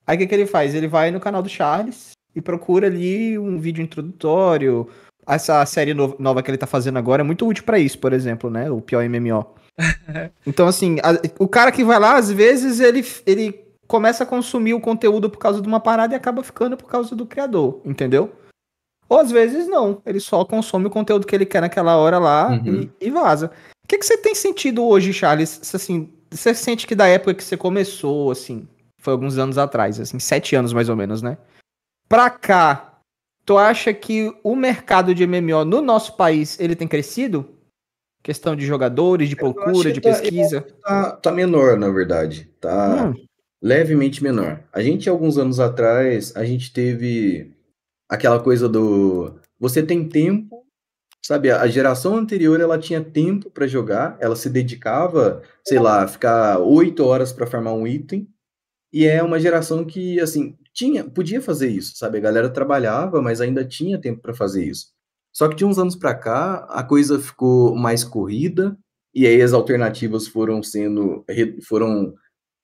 Speaker 2: Aí o que, que ele faz? Ele vai no canal do Charles e procura ali um vídeo introdutório. Essa série nova que ele tá fazendo agora é muito útil para isso, por exemplo, né? O pior MMO. então, assim, a, o cara que vai lá, às vezes, ele, ele começa a consumir o conteúdo por causa de uma parada e acaba ficando por causa do criador, entendeu? Ou às vezes não, ele só consome o conteúdo que ele quer naquela hora lá uhum. e, e, vaza. O que, que você tem sentido hoje, Charles? Assim, você sente que da época que você começou, assim, foi alguns anos atrás, assim, sete anos mais ou menos, né? Pra cá, tu acha que o mercado de MMO no nosso país, ele tem crescido? Questão de jogadores, de procura, de tá, pesquisa?
Speaker 3: Tá, tá, menor, na verdade. Tá hum. levemente menor. A gente, alguns anos atrás, a gente teve aquela coisa do você tem tempo, sabe? A geração anterior ela tinha tempo para jogar, ela se dedicava, sei lá, uhum. ficar oito horas para farmar um item. E é uma geração que assim tinha, podia fazer isso, sabe? A galera trabalhava, mas ainda tinha tempo para fazer isso. Só que de uns anos para cá a coisa ficou mais corrida e aí as alternativas foram sendo foram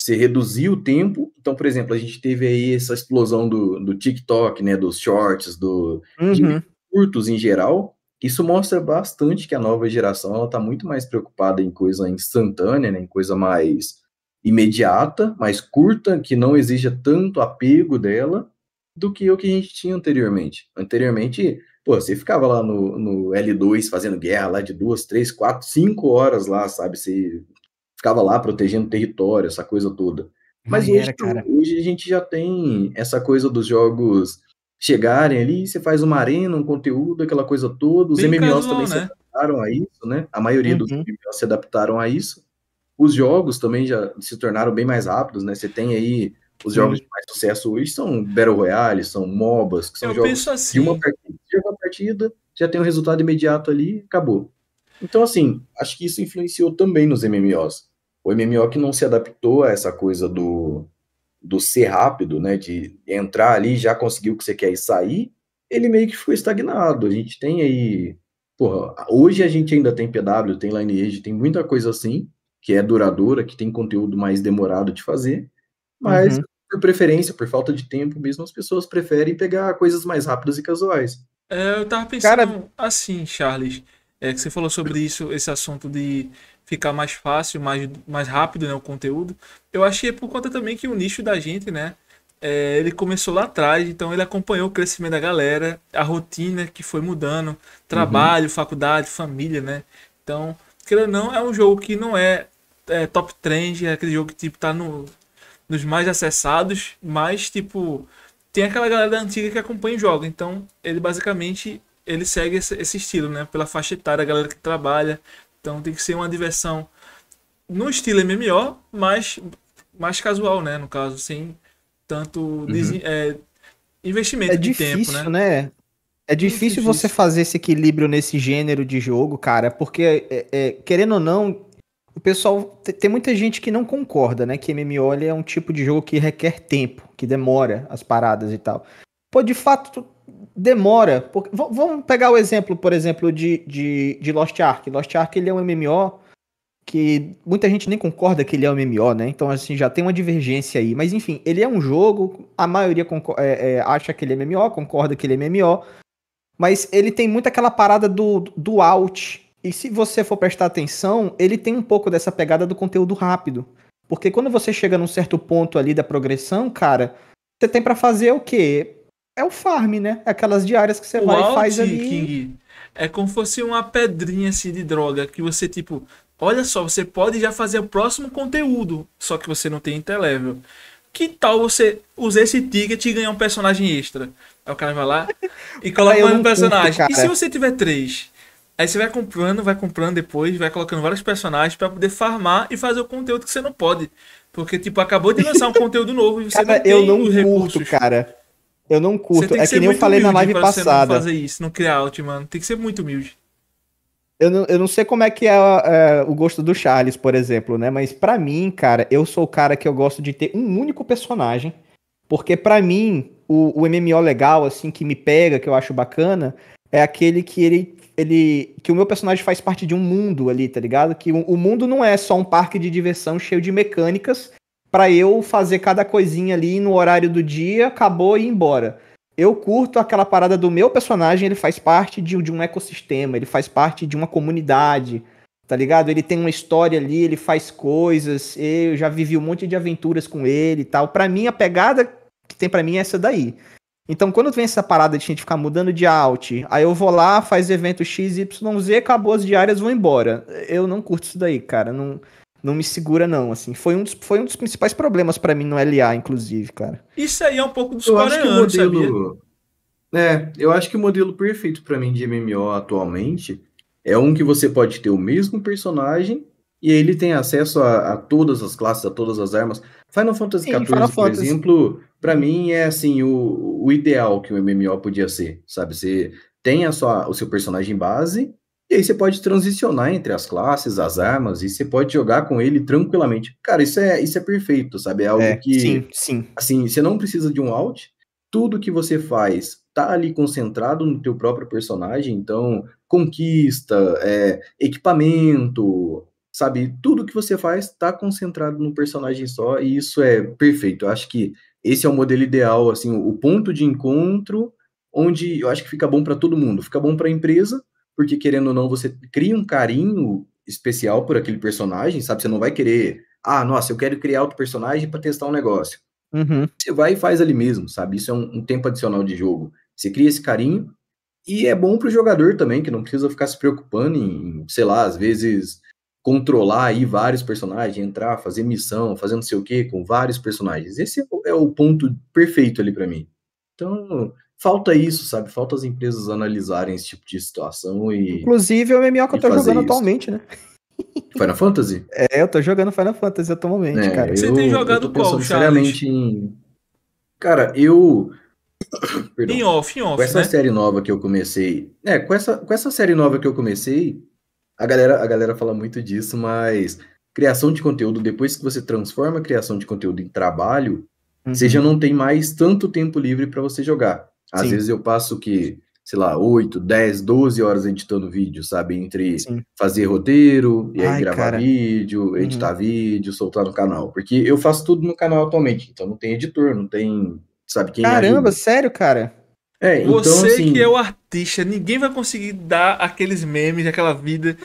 Speaker 3: você reduzir o tempo. Então, por exemplo, a gente teve aí essa explosão do, do TikTok, né? Dos shorts, do uhum. curtos em geral. Isso mostra bastante que a nova geração ela está muito mais preocupada em coisa instantânea, né, em coisa mais imediata, mais curta, que não exija tanto apego dela, do que o que a gente tinha anteriormente. Anteriormente, pô, você ficava lá no, no L2 fazendo guerra lá de duas, três, quatro, cinco horas lá, sabe? Você ficava lá protegendo território, essa coisa toda. Mas hoje, hoje a gente já tem essa coisa dos jogos chegarem ali, você faz uma arena, um conteúdo, aquela coisa toda. Os Bem MMOs casual, também né? se adaptaram a isso, né? A maioria uhum. dos MMOs se adaptaram a isso. Os jogos também já se tornaram bem mais rápidos, né? Você tem aí os Sim. jogos de mais sucesso hoje são Battle Royale, são MOBAs, que são Eu jogos assim. de uma assim. partida, de uma partida, já tem um resultado imediato ali, acabou. Então, assim, acho que isso influenciou também nos MMOs o MMO que não se adaptou a essa coisa do, do ser rápido, né? De entrar ali, já conseguir o que você quer e sair, ele meio que ficou estagnado. A gente tem aí. Porra, hoje a gente ainda tem PW, tem Lineage, tem muita coisa assim, que é duradoura, que tem conteúdo mais demorado de fazer, mas uhum. por preferência, por falta de tempo mesmo, as pessoas preferem pegar coisas mais rápidas e casuais. É, eu tava pensando Cara... assim,
Speaker 1: Charles, é, que você falou sobre isso, esse assunto de ficar mais fácil, mais, mais rápido né, o conteúdo. Eu achei é por conta também que o nicho da gente, né? É, ele começou lá atrás, então ele acompanhou o crescimento da galera, a rotina que foi mudando, trabalho, uhum. faculdade, família, né? Então, querendo ou não, é um jogo que não é, é, top trend, é aquele jogo que tipo, tá no, nos mais acessados, mas tipo, tem aquela galera antiga que acompanha o jogo. Então, ele basicamente ele segue esse, esse estilo, né? Pela faixa etária, a galera que trabalha, então tem que ser uma diversão no estilo MMO, mas mais casual, né? No caso, sem tanto uhum.
Speaker 2: é, investimento é de difícil, tempo, né? né? É difícil, difícil, você fazer esse equilíbrio nesse gênero de jogo, cara, porque, é, é, é querendo ou não, o pessoal. Tem muita gente que não concorda, né? Que MMO é um tipo de jogo que requer tempo, que demora as paradas e tal. Pô, de fato, demora. Porque, vamos pegar o exemplo, por exemplo, de, de, de Lost Ark. Lost Ark ele é um MMO que muita gente nem concorda que ele é um MMO, né? Então, assim, já tem uma divergência aí. Mas, enfim, ele é um jogo, a maioria é, é, acha que ele é MMO, concorda que ele é MMO, mas ele tem muito aquela parada do, do out. E se você for prestar atenção, ele tem um pouco dessa pegada do conteúdo rápido. Porque quando você chega num certo ponto ali da progressão, cara, você tem para fazer o quê? é o farm, né? Aquelas diárias que você o vai e faz ali. King
Speaker 1: é como fosse uma pedrinha assim de droga que você tipo, olha só, você pode já fazer o próximo conteúdo, só que você não tem interlevel. Que tal você usar esse ticket e ganhar um personagem extra? Aí o cara vai lá e coloca mais um personagem. Curto, e se você tiver três? Aí você vai comprando, vai comprando depois, vai colocando vários personagens para poder farmar e fazer o conteúdo que você não pode. Porque, tipo, acabou de lançar um conteúdo novo e você cara, não tem eu não os
Speaker 2: curto, recursos. cara. Eu não curto. Que é que nem eu falei na live passada. Você não fazer
Speaker 1: isso, não criar alt, mano. Tem que ser muito
Speaker 2: humilde. Eu não, eu não sei como é que é, é o gosto do Charles, por exemplo, né? Mas para mim, cara, eu sou o cara que eu gosto de ter um único personagem. Porque para mim, o, o MMO legal, assim, que me pega, que eu acho bacana, é aquele que ele ele que o meu personagem faz parte de um mundo ali, tá ligado? Que o, o, mundo não é só um parque de diversão cheio de mecânicas para eu fazer cada coisinha ali no horário do dia, acabou e ir embora. Eu curto aquela parada do meu personagem, ele faz parte de, de um ecossistema, ele faz parte de uma comunidade, tá ligado? Ele tem uma história ali, ele faz coisas, eu já vivi um monte de aventuras com ele e tal. Pra mim, a pegada que tem para mim é essa daí. Então, quando vem essa parada de gente ficar mudando de out, aí eu vou lá, faz evento XYZ, acabou as diárias, vou embora. Eu não curto isso daí, cara. Não, não me segura, não, assim. Foi um dos, foi um dos principais problemas para mim no LA, inclusive, cara. Isso
Speaker 1: aí é um pouco dos eu
Speaker 2: coreanos, acho que o modelo...
Speaker 3: Sabia? É, eu acho que o modelo perfeito para mim de MMO atualmente é um que você pode ter o mesmo personagem e ele tem acesso a, a todas as classes, a todas as armas. Final Fantasy XIV, por Fantasy. exemplo, para mim é assim o, o ideal que o MMO podia ser, sabe? Você tem a sua, o seu personagem base e aí você pode transicionar entre as classes, as armas, e você pode jogar com ele tranquilamente. Cara, isso é, isso é perfeito, sabe? É algo é, que. Sim, sim. Assim, você não precisa de um out. Tudo que você faz tá ali concentrado no teu próprio personagem. Então, conquista, é, equipamento, sabe? Tudo que você faz tá concentrado no personagem só. E isso é perfeito. Eu acho que esse é o modelo ideal, assim, o ponto de encontro onde eu acho que fica bom para todo mundo. Fica bom para a empresa porque querendo ou não, você cria um carinho especial por aquele personagem, sabe? Você não vai querer, ah, nossa, eu quero criar outro personagem para testar um negócio. Uhum. Você vai e faz ali mesmo, sabe? Isso é um, um, tempo adicional de jogo. Você cria esse carinho e é bom para o jogador também, que não precisa ficar se preocupando em, sei lá, às vezes controlar aí vários personagens, entrar, fazer missão, fazer não sei o que com vários personagens. Esse é o, é o ponto perfeito ali para mim. Então, falta isso, sabe? Falta as empresas analisarem esse tipo de situação e. Inclusive
Speaker 2: é o MMO que eu tô jogando isso. atualmente, né?
Speaker 3: Final Fantasy? É, eu tô jogando Final
Speaker 2: Fantasy atualmente, é, cara. Você eu, tem jogado eu tô qual, seriamente
Speaker 3: em... Cara, eu. Perdão. Em off, em off. Com essa né? série nova que eu comecei. É, com essa, com essa série nova que eu comecei, a galera, a galera fala muito disso, mas criação de conteúdo, depois que você transforma a criação de conteúdo em trabalho, uhum. você já não tem mais tanto tempo livre para você jogar. Às Sim. vezes eu passo que, sei lá, 8, 10, 12 horas editando vídeo, sabe? Entre Sim. fazer roteiro, e aí Ai, gravar cara. vídeo, editar uhum. vídeo, soltar no canal. Porque eu faço tudo no canal atualmente, então não tem editor, não tem. Sabe quem Caramba, sério, cara? É, então, Você assim... que
Speaker 1: é o artista, ninguém vai conseguir dar aqueles memes, aquela vida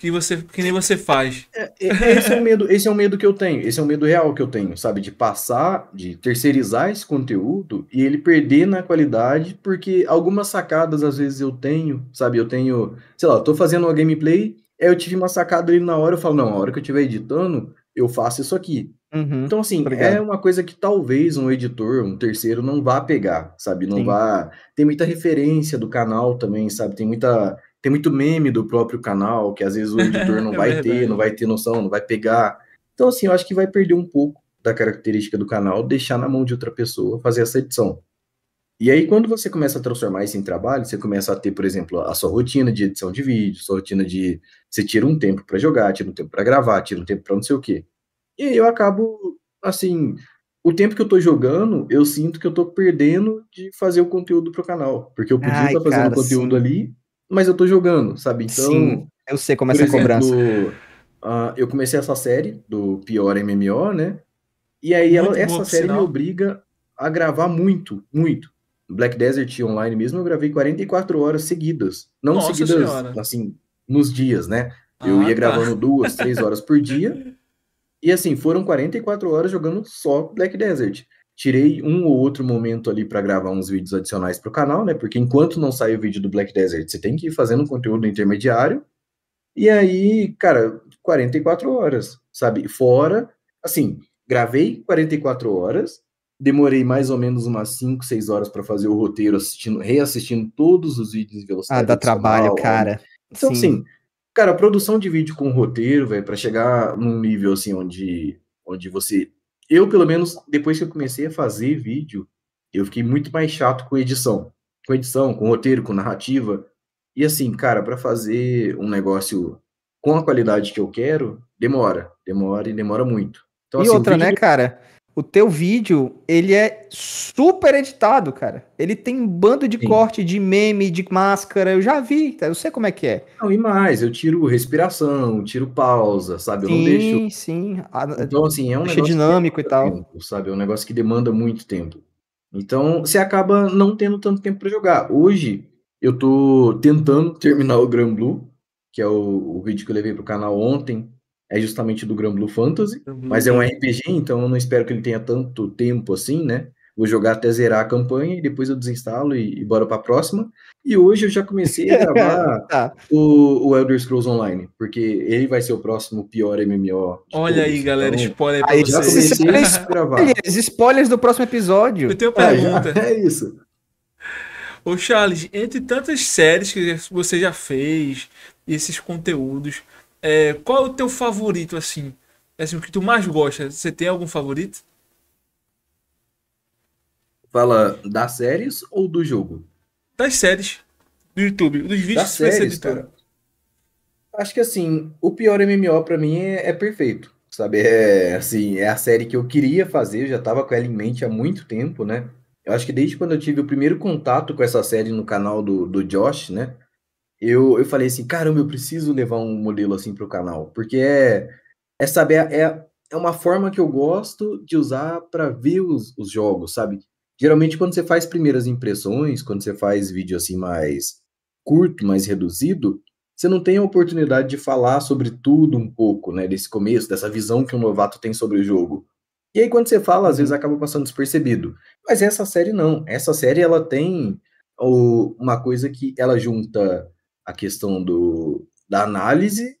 Speaker 1: que você que nem você faz.
Speaker 3: É, é, esse é o medo, esse é o medo que eu tenho, esse é o medo real que eu tenho, sabe, de passar, de terceirizar esse conteúdo e ele perder na qualidade, porque algumas sacadas às vezes eu tenho, sabe, eu tenho, sei lá, estou tô fazendo uma gameplay, aí eu tive uma sacada ali na hora, eu falo, não, a hora que eu estiver editando, eu faço isso aqui. Uhum, então, assim, obrigado. é uma coisa que talvez um editor, um terceiro, não vá pegar, sabe? Não Sim. vá. Tem muita referência do canal também, sabe? Tem muita tem muito meme do próprio canal, que às vezes o editor não é vai verdade. ter, não vai ter noção, não vai pegar. Então, assim, eu acho que vai perder um pouco da característica do canal, deixar na mão de outra pessoa fazer essa edição. E aí, quando você começa a transformar isso em trabalho, você começa a ter, por exemplo, a sua rotina de edição de vídeo, sua rotina de. Você tira um tempo para jogar, tira um tempo para gravar, tira um tempo para não sei o quê. E aí eu acabo, assim. O tempo que eu tô jogando, eu sinto que eu tô perdendo de fazer o conteúdo pro canal. Porque eu podia estar tá fazendo cara, conteúdo sim. ali, mas eu tô jogando, sabe? Então, Sim, eu sei como é essa exemplo, cobrança. Uh, eu comecei essa série do pior MMO, né? E aí ela, essa série sinal. me obriga a gravar muito, muito. Black Desert Online mesmo, eu gravei 44 horas seguidas. Não Nossa seguidas, senhora. assim, nos dias, né? Eu ah, ia tá. gravando duas, três horas por dia. E assim, foram 44 horas jogando só Black Desert. Tirei um ou outro momento ali para gravar uns vídeos adicionais para o canal, né? Porque enquanto não sai o vídeo do Black Desert, você tem que ir fazendo conteúdo intermediário. E aí, cara, 44 horas, sabe? Fora, assim, gravei 44 horas, demorei mais ou menos umas 5, 6 horas para fazer o roteiro, assistindo, reassistindo todos os vídeos em ah, velocidade. Ah, dá trabalho, cara. Né? Então, Sim. assim, cara, produção de vídeo com roteiro, velho, para chegar num nível assim onde onde você eu, pelo menos, depois que eu comecei a fazer vídeo, eu fiquei muito mais chato com edição. Com edição, com roteiro, com narrativa. E assim, cara, para fazer um negócio com a qualidade que eu quero, demora. Demora e demora muito. Então, e assim, outra, vídeo... né, cara? o teu vídeo, ele é
Speaker 2: super editado, cara. Ele tem um bando de Sim. corte, de meme, de máscara, eu já vi, tá? eu sei como é
Speaker 3: que é. Não, e mais, eu tiro respiração, tiro pausa, sabe? Eu sim, não deixo... Sim, sim. Ah, é então, assim, é um negócio... dinâmico e tal. Tempo, sabe? É um negócio que demanda muito tempo. Então, você acaba não tendo tanto tempo para jogar. Hoje, eu tô tentando terminar o Gran Blue, que é o, o vídeo que eu levei pro canal ontem, é justamente do Gran Blue Fantasy, uhum. mas é um RPG, então eu não espero que ele tenha tanto tempo assim, né? Vou jogar até zerar a campanha e depois eu desinstalo e, e bora para a próxima. E hoje eu já comecei a gravar tá. o, o, Elder Scrolls Online, porque ele vai ser o próximo pior MMO.
Speaker 2: Olha todos, aí, galera, então... spoiler pra aí, vocês. Já comecei a gravar. Spoilers do próximo episódio. Eu tenho ah, pergunta. Ah, é isso.
Speaker 1: Ô Charles, entre tantas séries que você já fez, esses conteúdos, é, qual é o teu favorito, assim? É assim, o que tu mais gosta? Você tem algum favorito?
Speaker 3: Fala das séries ou do jogo? Das séries. Do YouTube. Dos vídeos das que séries, cara. Acho que assim, o pior MMO para mim é, é, perfeito. Sabe? É assim, é a série que eu queria fazer, eu já tava com ela em mente há muito tempo, né? Eu acho que desde quando eu tive o primeiro contato com essa série no canal do, do Josh, né? eu, eu falei assim, caramba, eu preciso levar um modelo assim para o canal, porque é, é saber, é, é, é uma forma que eu gosto de usar para ver os, os jogos, sabe? Geralmente quando você faz primeiras impressões, quando você faz vídeo assim mais curto, mais reduzido, você não tem a oportunidade de falar sobre tudo um pouco, né? Desse começo, dessa visão que um novato tem sobre o jogo. E aí quando você fala, às vezes uhum. acaba passando despercebido. Mas essa série não. Essa série ela tem o, uma coisa que ela junta a questão do, da análise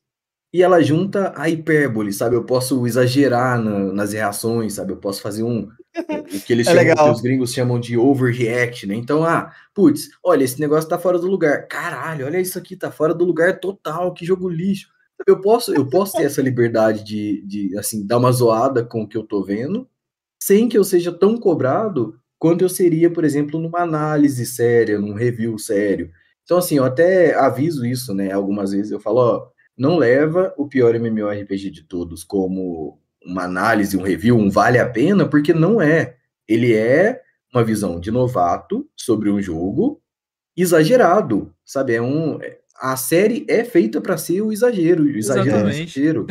Speaker 3: e ela junta a hipérbole, sabe? Eu posso exagerar na, nas reações, sabe? Eu posso fazer um. O que eles é chamam, que os gringos chamam de overreact, né? Então, ah, putz, olha, esse negócio tá fora do lugar. Caralho, olha isso aqui, tá fora do lugar total, que jogo lixo. Eu posso, eu posso ter essa liberdade de, de, assim, dar uma zoada com o que eu tô vendo, sem que eu seja tão cobrado quanto eu seria, por exemplo, numa análise séria, num review sério. Então, assim, eu até aviso isso, né? Algumas vezes eu falo, ó, não leva o pior MMORPG de todos como uma análise, um review, um vale a pena, porque não é. Ele é uma visão de novato sobre um jogo exagerado, sabe? É um, é, a série é feita para ser o exagero, o exagero. É Exatamente. Exagero.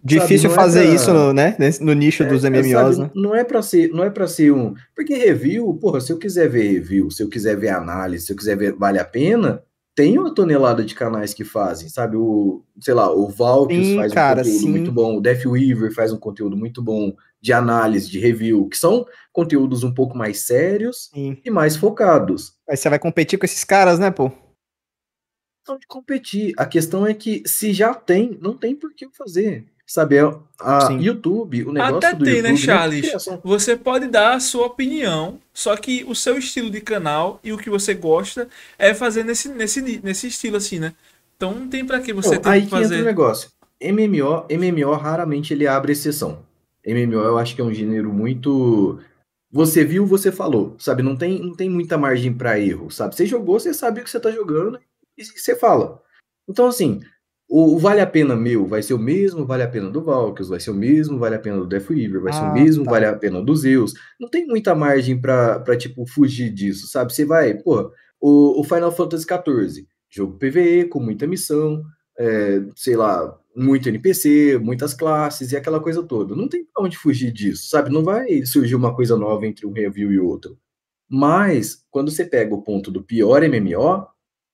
Speaker 3: Difícil sabe, é fazer é pra... isso, no,
Speaker 2: né? No nicho é, dos MMOs, é, sabe, né?
Speaker 3: Não é para ser, não é para ser um, porque review, porra, se eu quiser ver review, se eu quiser ver análise, se eu quiser ver vale a pena, tem uma tonelada de canais que fazem, sabe? O, sei lá, o Valkyries faz um conteúdo sim. muito bom, o Death Weaver faz um conteúdo muito bom de análise, de review, que são conteúdos um pouco mais sérios sim. e mais focados. Aí você vai competir com esses caras, né, pô? questão de competir. A questão é que se já tem, não tem por que fazer. Sabe, é, a Sim. YouTube, o negócio Até do tem, né, YouTube, né, Charles?
Speaker 1: Você pode dar a sua opinião, só que o seu estilo de canal e o que você gosta é fazer nesse, nesse, nesse estilo assim, né? Então não tem para que você Bom, ter aí que fazer. entra o negócio.
Speaker 3: MMO, MMO raramente ele abre exceção. MMO eu acho que é um gênero muito você viu, você falou, sabe? Não tem, não tem muita margem para erro, sabe? Você jogou, você sabe o que você tá jogando, que você fala. Então, assim, o, o, vale a pena meu vai ser o mesmo vale a pena do Valkyrs, vai ser o mesmo vale a pena do Death Weaver, vai ah, ser o ah, mesmo tá. vale a pena do Zeus. Não tem muita margem para tipo, fugir disso, sabe? Você vai, pô, o, o, Final Fantasy XIV, jogo PVE com muita missão, é, sei lá, muito NPC, muitas classes e aquela coisa toda. Não tem pra onde fugir disso, sabe? Não vai surgir uma coisa nova entre um review e outro. Mas, quando você pega o ponto do pior MMO,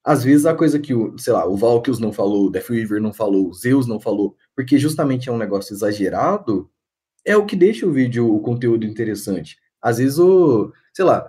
Speaker 3: às vezes a coisa que o, sei lá, o Valkyrie não falou, o Death Weaver não falou, o Zeus não falou, porque justamente é um negócio exagerado, é o que deixa o vídeo, o conteúdo interessante. Às vezes o, sei lá,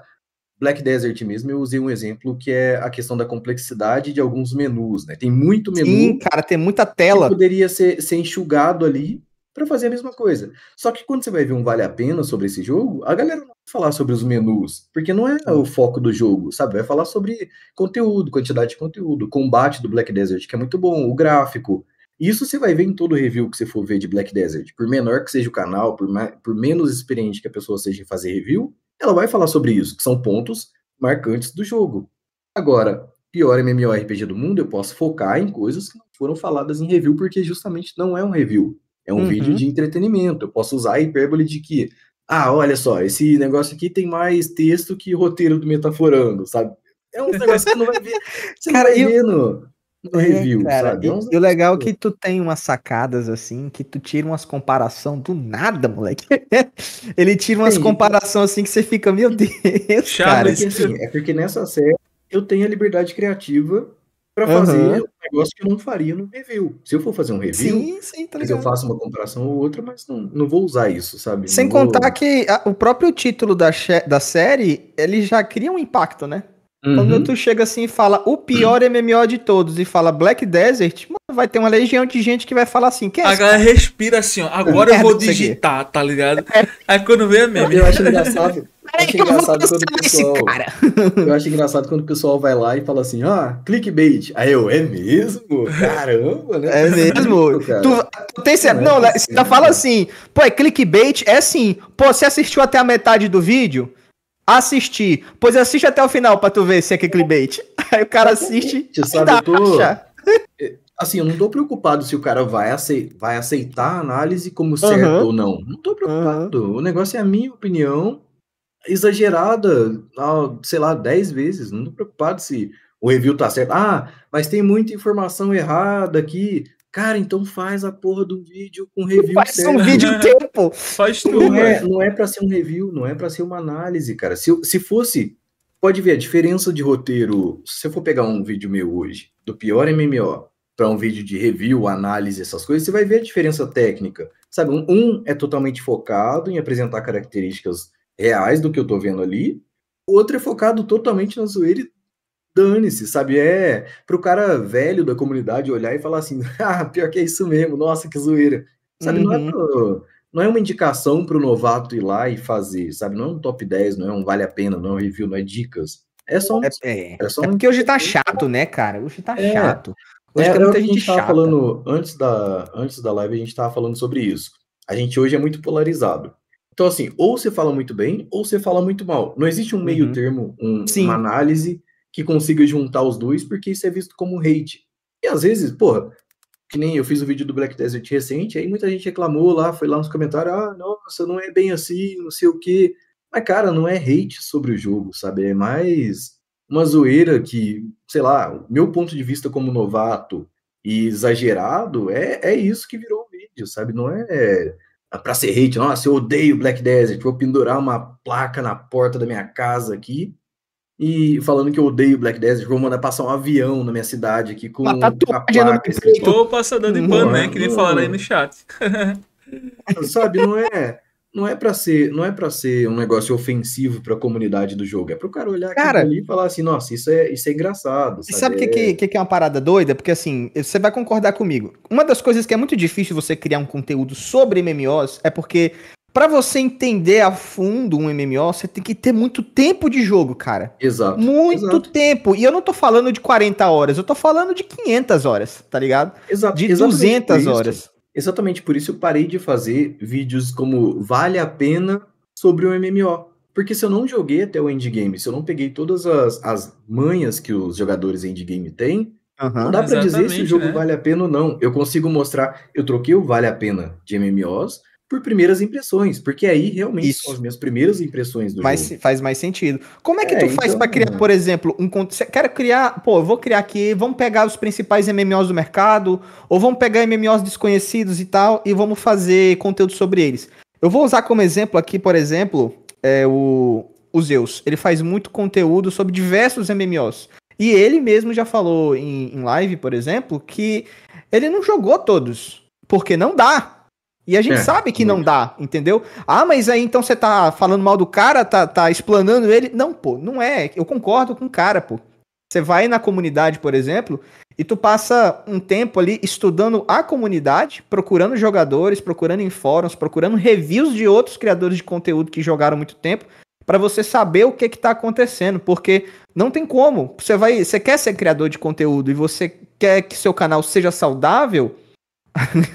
Speaker 3: Black Desert mesmo, eu usei um exemplo que é a questão da complexidade de alguns menus, né? Tem muito menu. Sim, cara, tem muita tela. poderia ser, ser enxugado ali para fazer a mesma coisa. Só que quando você vai ver um vale a pena sobre esse jogo, a galera não vai falar sobre os menus, porque não é o foco do jogo, sabe? Vai falar sobre conteúdo, quantidade de conteúdo, o combate do Black Desert, que é muito bom, o gráfico. Isso você vai ver em todo review que você for ver de Black Desert. Por menor que seja o canal, por, por menos experiente que a pessoa seja em fazer review, ela vai falar sobre isso, que são pontos marcantes do jogo. Agora, pior MMORPG do mundo, eu posso focar em coisas que não foram faladas em review, porque justamente não é um review é um uhum. vídeo de entretenimento. Eu posso usar a hipérbole de que, ah, olha só, esse negócio aqui tem mais texto que roteiro do Metaforando, sabe? É um negócio que não vai ver. cara, vai eu... no, no é, review, é, cara, sabe? É e, um... e, o
Speaker 2: legal é que tu tem umas sacadas assim, que tu tira umas comparação do nada, moleque. Ele tira umas comparações comparação assim que você fica, meu Deus, cara. É assim, é, é
Speaker 3: porque nessa série eu tenho a liberdade criativa para fazer um negócio que eu não faria no review. Se eu for fazer um review, sim, sim, tá eu faço uma comparação ou outra, mas não, não vou usar isso, sabe? Sem não contar vou...
Speaker 2: que a, o próprio título da, da série, ele já cria um impacto, né? Uhum. Quando tu chega assim e fala o pior uhum. MMO de todos e fala Black Desert, mano, vai ter uma legião de gente que vai falar assim, que é A galera
Speaker 1: respira assim, ó, agora eu vou digitar, tá ligado? É. Aí quando vê é mesmo. Eu acho engraçado
Speaker 2: cara, acho engraçado
Speaker 3: quando o pessoal, cara. Eu acho engraçado quando o pessoal vai lá e fala assim, ó, ah, clickbait. Aí eu, é mesmo? Caramba, né? É mesmo. tu,
Speaker 2: tu tem é certeza? Não, né? você ainda fala assim, pô, é clickbait? É sim. Pô, você assistiu até a metade do vídeo? Assistir. Pois assiste até o final pra tu ver se é clickbait. Aí o cara assiste e sabe, dá,
Speaker 3: é, assim, eu não tô preocupado se o cara vai, aceitar, vai aceitar a análise como certo uhum. ou não. Não tô preocupado. Uhum. O negócio é a minha opinião exagerada, ah, sei lá, 10 vezes. Não tô preocupado se o review tá certo. Ah, mas tem muita informação errada aqui. Cara, então faz a porra do vídeo com review faz certo. um vídeo tempo. Faz tudo. É, né? Não é, não é para ser um review, não é para ser uma análise, cara. Se, se fosse, pode ver a diferença de roteiro. Se eu for pegar um vídeo meu hoje, do pior MMO, para um vídeo de review, análise, essas coisas, você vai ver a diferença técnica. Sabe, um, um é totalmente focado em apresentar características reais do que eu tô vendo ali, outro é focado totalmente na zoeira e dane-se, sabe? É pro cara velho da comunidade olhar e falar assim, ah, pior que é isso mesmo, nossa, que zoeira. Sabe, uhum. não, é uhum. pro, não é uma indicação pro novato ir lá e fazer, sabe? Não é um top 10, não é um vale a pena, não é um review, não é dicas. É só um... É, é, é só é um... é porque hoje tá chato, né, cara? Hoje tá é. chato. É, hoje tá é, muita a gente chata. tava falando, antes da, antes da live a gente tava falando sobre isso. A gente hoje é muito polarizado. Então, assim, ou você fala muito bem, ou você fala muito mal. Não existe um meio uhum. termo, um, uma análise que consiga juntar os dois, porque isso é visto como hate. E às vezes, porra, que nem eu fiz o um vídeo do Black Desert recente, aí muita gente reclamou lá, foi lá nos comentários, ah, nossa, não é bem assim, não sei o quê. Mas, cara, não é hate sobre o jogo, sabe? É mais uma zoeira que, sei lá, meu ponto de vista como novato e exagerado é, é isso que virou o vídeo, sabe? Não é para ser hate, nossa, eu odeio Black Desert, vou pendurar uma placa na porta da minha casa aqui e falando que eu odeio Black Desert, vou mandar passar um avião na minha cidade aqui com uma é placa. no Ou
Speaker 1: passar dando em pano, né, é, que nem falaram aí no chat.
Speaker 3: Sabe, não é não é para ser, não é para ser um negócio ofensivo para a comunidade do jogo, é para o cara olhar cara, ali e falar assim, nossa, isso é, isso é engraçado. E sabe o que, é. que, que,
Speaker 2: é uma parada doida? Porque assim, você vai concordar comigo. Uma das coisas que é muito difícil você criar um conteúdo sobre MMOs é porque para você entender a fundo um MMO, você tem que ter muito tempo de jogo, cara. Exato. Muito exato. tempo. E eu não tô falando de 40 horas, eu tô falando de 500 horas,
Speaker 3: tá ligado? Exato. De 200 horas. Exatamente por isso eu parei de fazer vídeos como vale a pena sobre o MMO. Porque se eu não joguei até o endgame, se eu não peguei todas as, as manhas que os jogadores endgame têm, uhum, não dá para dizer se o jogo né? vale a pena ou não. Eu consigo mostrar, eu troquei o vale a pena de MMOs por primeiras impressões, porque aí realmente Isso. são as minhas primeiras impressões do Mas jogo. Faz mais sentido. Como é que é, tu então, faz para criar,
Speaker 2: é. por exemplo, um conteúdo? quero criar, pô, eu vou criar aqui, vamos pegar os principais MMOs do mercado, ou vamos pegar MMOs desconhecidos e tal, e vamos fazer conteúdo sobre eles. Eu vou usar como exemplo aqui, por exemplo, é o, o Zeus. Ele faz muito conteúdo sobre diversos MMOs. E ele mesmo já falou em, em live, por exemplo, que ele não jogou todos. Porque não dá e a gente é, sabe que não dá, entendeu? Ah, mas aí então você tá falando mal do cara, tá, tá explanando ele. Não, pô, não é. Eu concordo com o cara, pô. Você vai na comunidade, por exemplo, e tu passa um tempo ali estudando a comunidade, procurando jogadores, procurando em fóruns, procurando reviews de outros criadores de conteúdo que jogaram muito tempo, para você saber o que está acontecendo, porque não tem como. Você vai, você quer ser criador de conteúdo e você quer que seu canal seja saudável,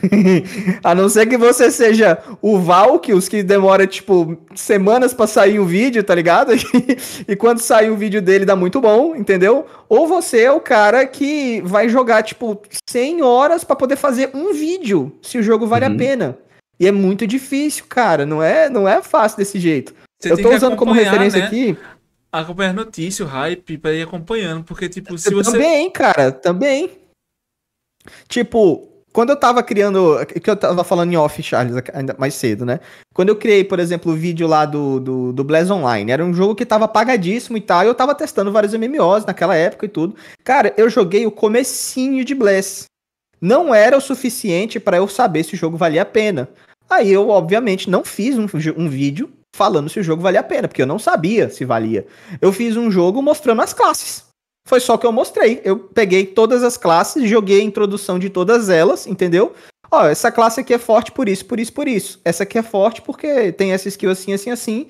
Speaker 2: a não ser que você seja o Valkyos, que demora, tipo, semanas para sair um vídeo, tá ligado? e quando sai um vídeo dele dá muito bom, entendeu? Ou você é o cara que vai jogar, tipo, 100 horas para poder fazer um vídeo, se o jogo vale uhum. a pena. E é muito difícil, cara. Não é, não é fácil desse jeito. Você Eu tô usando como referência né? aqui
Speaker 1: acompanhar notícia, o hype, pra ir acompanhando, porque, tipo, se você. Também,
Speaker 2: cara, também. Tipo, quando eu tava criando. Que eu tava falando em off, Charles, ainda mais cedo, né? Quando eu criei, por exemplo, o vídeo lá do, do, do Blaz Online, era um jogo que tava pagadíssimo e tal. E eu tava testando vários MMOs naquela época e tudo. Cara, eu joguei o comecinho de Blaz. Não era o suficiente para eu saber se o jogo valia a pena. Aí eu, obviamente, não fiz um, um vídeo falando se o jogo valia a pena, porque eu não sabia se valia. Eu fiz um jogo mostrando as classes. Foi só que eu mostrei. Eu peguei todas as classes, joguei a introdução de todas elas, entendeu? Ó, essa classe aqui é forte por isso, por isso, por isso. Essa aqui é forte porque tem essa skill assim, assim, assim.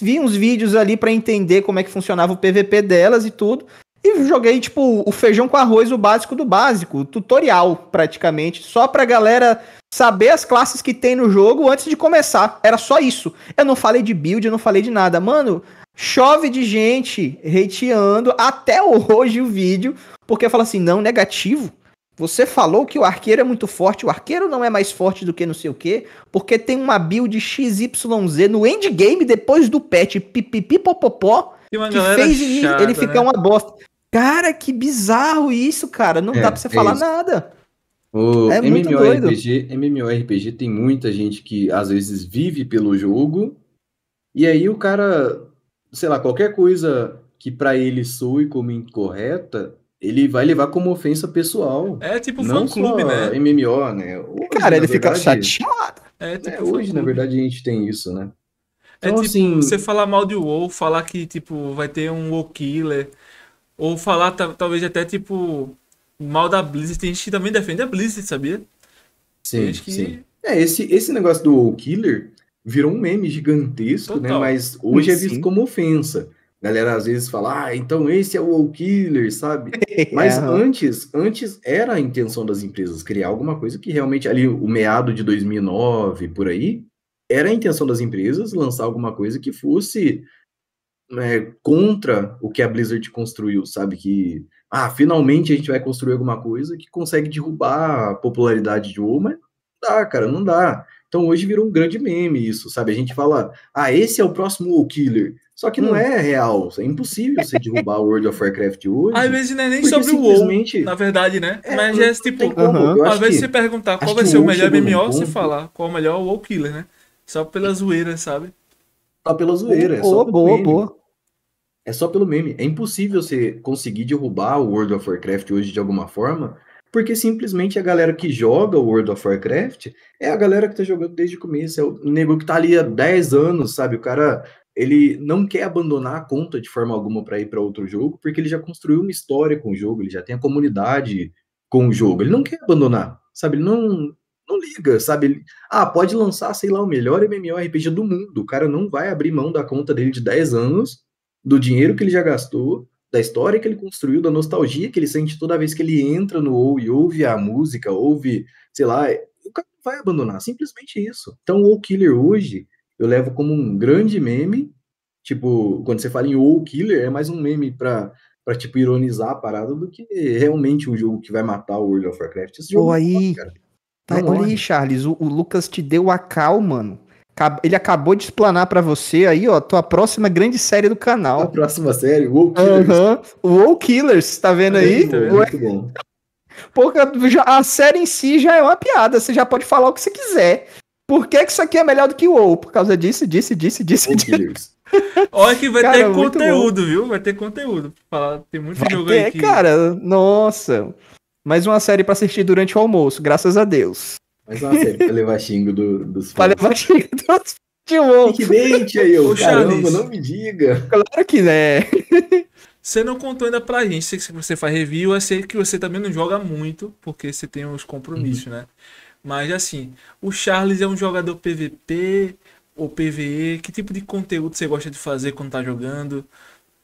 Speaker 2: Vi uns vídeos ali para entender como é que funcionava o PVP delas e tudo. E joguei, tipo, o feijão com arroz, o básico do básico, tutorial, praticamente, só pra galera saber as classes que tem no jogo antes de começar. Era só isso. Eu não falei de build, eu não falei de nada. Mano, Chove de gente hateando até hoje o vídeo, porque fala assim: não, negativo. Você falou que o arqueiro é muito forte, o arqueiro não é mais forte do que não sei o quê, porque tem uma build XYZ no endgame depois do patch pipipipopopó que fez chata, ele ficar né? uma bosta. Cara, que bizarro isso, cara. Não é, dá pra você é falar isso. nada.
Speaker 3: O é MMORPG, MMORPG tem muita gente que às vezes vive pelo jogo, e aí o cara sei lá, qualquer coisa que para ele soe como incorreta, ele vai levar como ofensa pessoal. É tipo não fã clube, né? MMO, né? Hoje, Cara, ele verdade, fica chateado. É, né, tipo, né? hoje, na verdade, a gente tem isso, né? É então, é tipo, assim... você
Speaker 1: falar mal de WoW, falar que, tipo, vai ter um WoW Killer, ou falar, talvez, até, tipo, mal da Blizzard. Tem gente que também defende a Blizzard, sabia?
Speaker 3: Sim, que... sim. É, esse, esse negócio do WoW Killer, virou um meme gigantesco, né? Total. né? Mas hoje é Sim. é visto como ofensa. Galera às vezes fala, ah, então esse é o All Killer, sabe? Mas é, antes, antes era a intenção das empresas criar alguma coisa que realmente ali o meado de 2009 por aí era a intenção das empresas lançar alguma coisa que fosse né, contra o que a Blizzard construiu, sabe? Que ah, finalmente a gente vai construir alguma coisa que consegue derrubar a popularidade de WoW, mas não dá, cara, não dá. Então hoje virou um grande meme isso, sabe? A gente fala, ah, esse é o próximo killer. Só que hum. não é real, é impossível você derrubar o World of Warcraft hoje. Às vezes não é nem sobre simplesmente...
Speaker 1: o WoW, na verdade, né? É, Mas é tipo, uhum. às vezes você perguntar qual vai ser o melhor MMO, você falar qual é o melhor WoW Killer, né? Só pela é. zoeira, sabe?
Speaker 3: Só pela zoeira, boa, é só boa, meme. boa. É só pelo meme. É impossível você conseguir derrubar o World of Warcraft hoje de alguma forma, porque simplesmente a galera que joga o World of Warcraft é a galera que tá jogando desde o começo, é o nego que tá ali há 10 anos, sabe? O cara, ele não quer abandonar a conta de forma alguma para ir para outro jogo, porque ele já construiu uma história com o jogo, ele já tem a comunidade com o jogo, ele não quer abandonar, sabe? Ele não não liga, sabe? Ele, ah, pode lançar, sei lá, o melhor MMORPG do mundo. O cara não vai abrir mão da conta dele de 10 anos, do dinheiro que ele já gastou, da história que ele construiu, da nostalgia que ele sente toda vez que ele entra no ou e ouve a música, ouve, sei lá, o cara vai abandonar, simplesmente isso. Então, o Killer hoje, eu levo como um grande meme, tipo, quando você fala em o Killer, é mais um meme pra, para tipo, ironizar a parada do que realmente um jogo que vai matar o World of Warcraft. Esse jogo oh, aí, morre, tá, olha aí,
Speaker 2: Charles, o, o Lucas te deu a cal, mano. Ele acabou de explanar para você aí, ó, tua próxima grande série do canal. A próxima série, Wow Killers. Uhum. Wow Killers, tá vendo aí? Muito bom. Porque a série em si já é uma piada, você já pode falar o que você quiser. Por que, que isso aqui é melhor do que o WoW? Por causa disso, disse, disse, disse, disse.
Speaker 1: Olha que vai cara, ter conteúdo, viu? Vai ter conteúdo. Tem muito vai jogo ter, aí. Que... cara.
Speaker 2: Nossa. Mais uma série para assistir durante o almoço, graças a Deus. Mas uma série pra
Speaker 3: levar xingo do, dos fãs. Pra
Speaker 2: levar xingo dos que dente aí, o Caramba, não me
Speaker 3: diga.
Speaker 2: Claro que né.
Speaker 1: Você não contou ainda pra gente, sei que você faz review, eu sei que você também não joga muito, porque você tem uns compromissos, uhum. né? Mas assim, o Charles é um jogador PVP ou PVE? Que tipo de conteúdo você gosta de fazer quando tá jogando?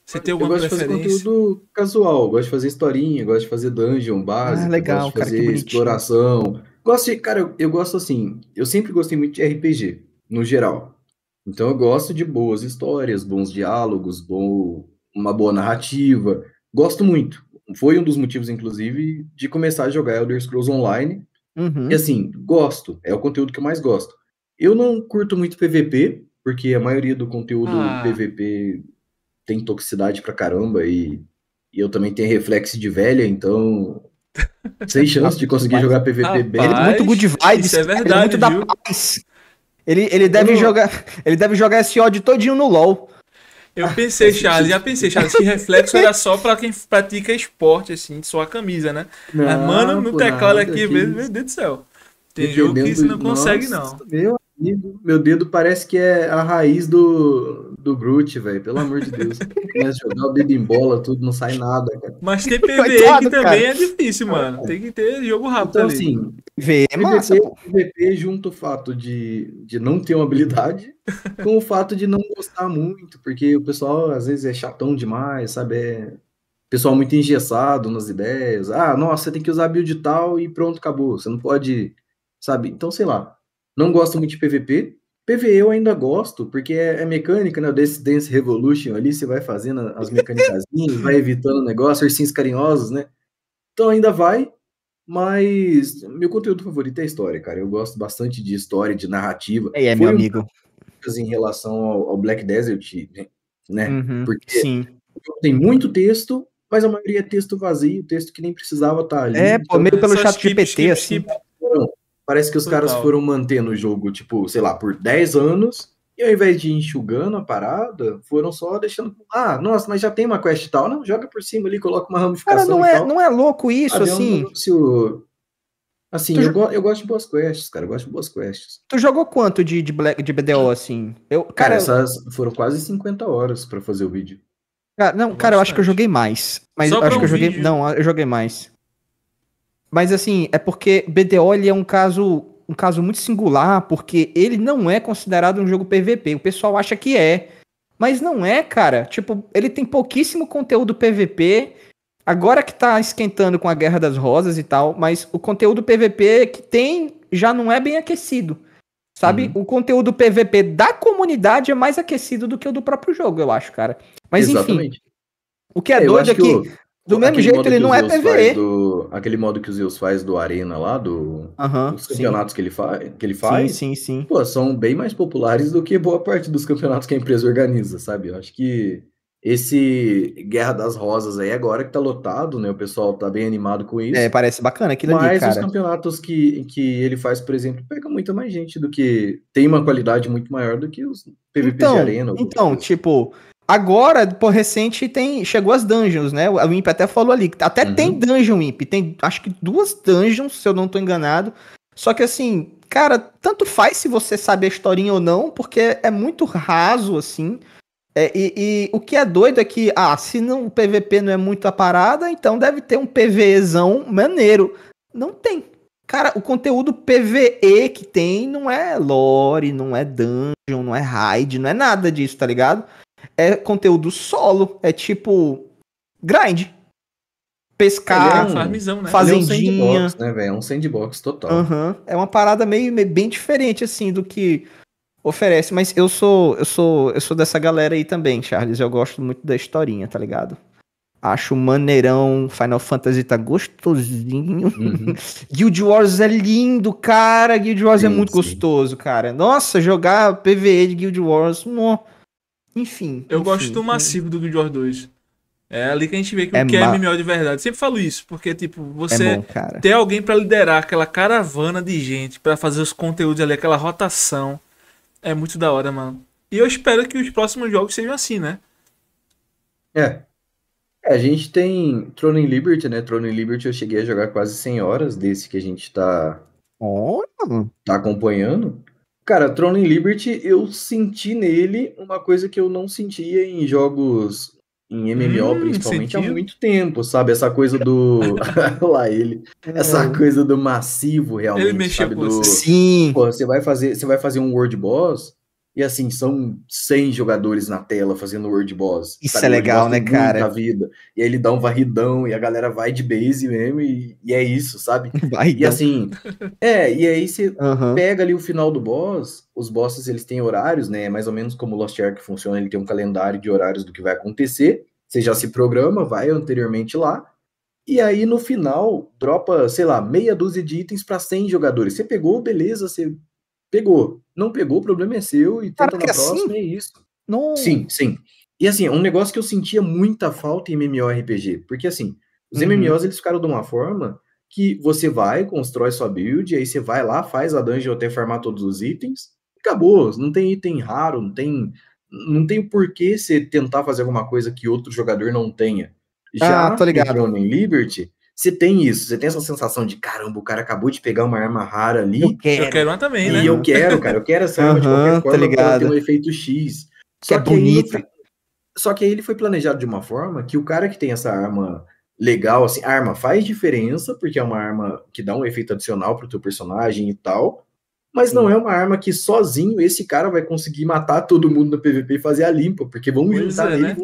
Speaker 1: Você tem alguma eu gosto preferência? de fazer
Speaker 3: conteúdo casual, gosto de fazer historinha, gosto de fazer dungeon básico, ah, legal, gosto de fazer cara, exploração, Gosto cara, eu, eu gosto assim, eu sempre gostei muito de RPG, no geral. Então eu gosto de boas histórias, bons diálogos, bom, uma boa narrativa. Gosto muito. Foi um dos motivos, inclusive, de começar a jogar Elder Scrolls Online. Uhum. E assim, gosto. É o conteúdo que eu mais gosto. Eu não curto muito PVP, porque a maioria do conteúdo ah. PVP tem toxicidade pra caramba e, e eu também tenho reflexo de velha, então sem chance de conseguir jogar PVP bem. Ele é muito good
Speaker 2: vibes. Isso é verdade, ele é
Speaker 3: muito da paz. Ele, ele, deve
Speaker 2: jogar, ele deve jogar esse ódio todinho no LoL.
Speaker 1: Eu pensei, Charles, tipo já pensei, Charles, que reflexo era só pra quem pratica esporte, assim, só a camisa, né? Não, Mas, mano, no teclado nada, aqui, que... meu
Speaker 3: Deus do céu. Tem jogo que você não consegue, Nossa, não. Meu amigo, meu dedo parece que é a raiz do, do Groot, velho. Pelo amor de Deus. Começa né, a jogar o bola, tudo, não sai nada, cara. Mas tem PVE que também cara. é difícil, é, mano. É. Tem que ter jogo rápido então, ali. assim, VE é massa, PVP junto o fato de, de não ter uma habilidade com o fato de não gostar muito, porque o pessoal às vezes é chatão demais, sabe? É pessoal muito engessado nas ideias. Ah, nossa, você tem que usar a build tal e pronto, acabou. Você não pode, sabe? Então, sei lá. Não gosto muito de PVP, PVE eu ainda gosto, porque é, é mecânica, né? O Dance, Dance Revolution ali, você vai fazendo as mecânicas, vai evitando o negócio, ursinhos carinhosos, né? Então ainda vai, mas meu conteúdo favorito é história, cara. Eu gosto bastante de história, de narrativa. É, é meu amigo. Em relação ao, ao, Black Desert, né? Uhum, porque sim. tem muito texto, mas a maioria é texto vazio, texto que nem precisava estar tá ali. É, então, pô, meio pelo chat GPT, assim. Chip. Parece que os Total. caras foram mantendo o jogo, tipo, sei lá, por 10 anos, e ao invés de enxugando a parada, foram só deixando. Ah, nossa, mas já tem uma quest e tal. Não, joga por cima ali, coloca uma ramificação. Cara, não, é, tal. não é louco isso, Adeus, é assim? o Assim, eu, go... eu gosto de boas quests, cara. Eu gosto de boas quests.
Speaker 2: Tu jogou quanto de, de, Black, de BDO, assim? Eu, cara, cara essas
Speaker 3: foram quase 50 horas para fazer o vídeo. Cara, não,
Speaker 2: cara, eu acho que eu joguei mais. Mas eu acho um que eu joguei. Vídeo. Não, eu joguei mais. Mas assim, é porque BDO ele é um caso, um caso muito singular, porque ele não é considerado um jogo PVP. O pessoal acha que é, mas não é, cara. Tipo, ele tem pouquíssimo conteúdo PVP. Agora que tá esquentando com a Guerra das Rosas e tal, mas o conteúdo PVP que tem já não é bem aquecido. Sabe? Uhum. O conteúdo PVP da comunidade é mais aquecido do que o do próprio jogo, eu acho, cara. Mas Exatamente. enfim. O
Speaker 3: que é, é eu doido é que, que do mesmo jeito, ele não é PVE. Do, aquele modo que o Zeus faz do Arena lá, do, uhum, dos campeonatos que ele, fa, que ele faz. Sim, sim, sim. Pô, são bem mais populares do que boa parte dos campeonatos que a empresa organiza, sabe? Eu acho que esse Guerra das Rosas aí agora que tá lotado, né? O pessoal tá bem animado com isso. É, parece bacana aquilo Mas ali, cara. Mas os campeonatos que, que ele faz, por exemplo, pega muita mais gente do que... Tem uma qualidade muito maior do que os PVP então, de arena. Então, tipo... Coisa. Agora, por recente, tem
Speaker 2: chegou as dungeons, né? O Imp até falou ali. Até uhum. tem dungeon Imp. Tem acho que duas dungeons, se eu não tô enganado. Só que assim, cara, tanto faz se você sabe a historinha ou não, porque é muito raso, assim. É, e, e, o que é doido é que, ah, se não, o PVP não é muito a parada, então deve ter um PVEzão maneiro. Não tem. Cara, o conteúdo PVE que tem não é lore, não é dungeon, não é raid, não é nada disso, tá ligado? É conteúdo solo, é tipo grind. Pescar, é um, farmizão, né? fazendinha. é um né? É sandbox, né, velho? É um sandbox total. Uhum. É uma parada meio, meio bem diferente, assim, do que oferece, mas eu sou, eu sou, eu sou dessa galera aí também, Charles. Eu gosto muito da historinha, tá ligado? Acho maneirão, Final Fantasy tá gostosinho. Uhum. Guild Wars é lindo, cara. Guild Wars é sim, é muito sim. gostoso, cara. Nossa, jogar PVE de Guild Wars, enfim. Eu enfim, gosto do
Speaker 1: massivo do Guild Wars 2. É ali que a gente vê que é o que é MMO de verdade. Sempre falo isso, porque, tipo, você é bom, ter alguém para liderar aquela caravana de gente, para fazer os conteúdos ali, aquela rotação, é muito da hora, mano. E eu espero que os próximos jogos sejam assim, né?
Speaker 3: É. é a gente tem Throne in Liberty, né? Throne in Liberty eu cheguei a jogar quase 100 horas desse que a gente tá. Olha! Tá acompanhando. Cara, Throne Liberty, eu senti nele uma coisa que eu não sentia em jogos em MMO, hum, principalmente sentido. há muito tempo, sabe? Essa coisa do. lá ele. É. Essa coisa do massivo, realmente. Ele mexeu sabe? com do... Sim. Pô, você vai fazer, você vai fazer um World Boss. E assim, são 100 jogadores na tela fazendo World Boss. Isso é legal, né, cara? Na vida. E aí ele dá um varridão e a galera vai de base mesmo e, e é isso, sabe? Vai, e assim, é, e aí você uhum. pega ali o final do boss, os bosses eles têm horários, né? É mais ou menos como o Lost Ark funciona, ele tem um calendário de horários do que vai acontecer. Você já se programa, vai anteriormente lá. E aí no final dropa, sei lá, meia dúzia de itens para 100 jogadores. Você pegou, beleza, você Pegou. Não pegou, o problema é seu e tenta na é assim. próxima, assim? é isso. Não... Sim, sim. E assim, é um negócio que eu sentia muita falta em MMORPG, porque assim, os uhum. MMOs eles ficaram de uma forma que você vai, constrói sua build, aí você vai lá, faz a dungeon até farmar todos os itens, acabou. Não tem item raro, não tem não tem porquê você tentar fazer alguma coisa que outro jogador não tenha. Ah, Já ah, tô ligado. em Liberty, você tem isso, você tem essa sensação de caramba, o cara acabou de pegar uma arma rara ali. Eu quero, eu quero uma também, e né? E eu quero, cara, eu quero essa arma uhum, de qualquer tá forma, tá ligado. tem um efeito X. É só que é bonita. Só que aí ele foi planejado de uma forma que o cara que tem essa arma legal, assim, a arma faz diferença, porque é uma arma que dá um efeito adicional pro teu personagem e tal, mas Sim. não é uma arma que sozinho esse cara vai conseguir matar todo mundo no PVP e fazer a limpa, porque vamos juntar é, ele, né?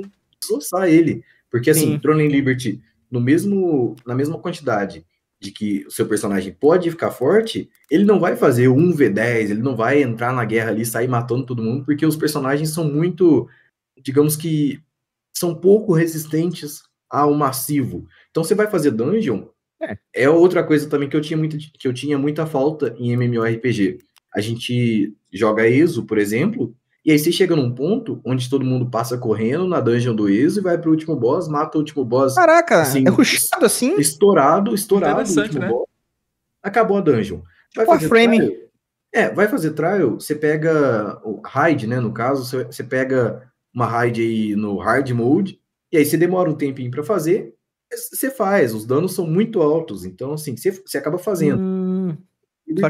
Speaker 3: vamos ele. Porque assim, Sim. Throne Liberty no mesmo, na mesma quantidade de que o seu personagem pode ficar forte, ele não vai fazer um V10, ele não vai entrar na guerra ali e sair matando todo mundo, porque os personagens são muito, digamos que, são pouco resistentes ao massivo. Então você vai fazer dungeon, é, é outra coisa também que eu tinha muito, que eu tinha muita falta em MMORPG. A gente joga ESO, por exemplo, e aí você chega num ponto onde todo mundo passa correndo na dungeon do Iso e vai pro último boss, mata o último boss. Caraca, assim, é ruxado assim? Estourado, estourado o né? boss. Acabou a dungeon. Vai fazer a frame. é, vai fazer trial, você pega o raid, né, no caso, você, pega uma raid aí no hard mode, e aí você demora um tempinho para fazer, você faz, os danos são muito altos, então assim, você, você acaba fazendo. Hum,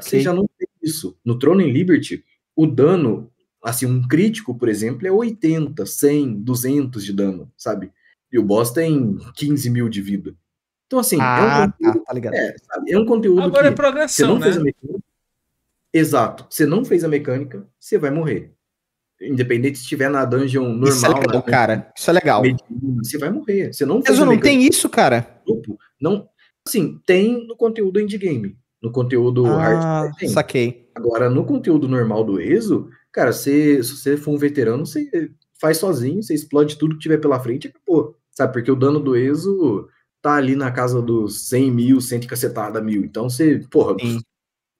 Speaker 3: você já não tem isso. No Throne in Liberty, o dano Assim, um crítico, por exemplo, é 80, 100, 200 de dano, sabe? E o boss tem 15 mil de vida. Então, assim, ah, é um ah, tá, conteúdo. Tá, tá ligado. É, sabe, é um conteúdo. Agora é que é progressão. Você não né? fez a mecânica. Exato. Você não fez a mecânica, você vai morrer. Independente se estiver na dungeon normal. Isso é legal, né? cara. Isso é legal. Você vai morrer. Você não fez Mas não tem isso, cara. Grupo, não. Assim, tem no conteúdo endgame. No conteúdo ah, hard. Saquei. Agora, no conteúdo normal do ESO, Cara, se, se você for um veterano, você faz sozinho, você explode tudo que tiver pela frente e acabou. Sabe? Porque o dano do Exo tá ali na casa dos 100 mil, 100 cacetada mil. Então você, porra, Sim.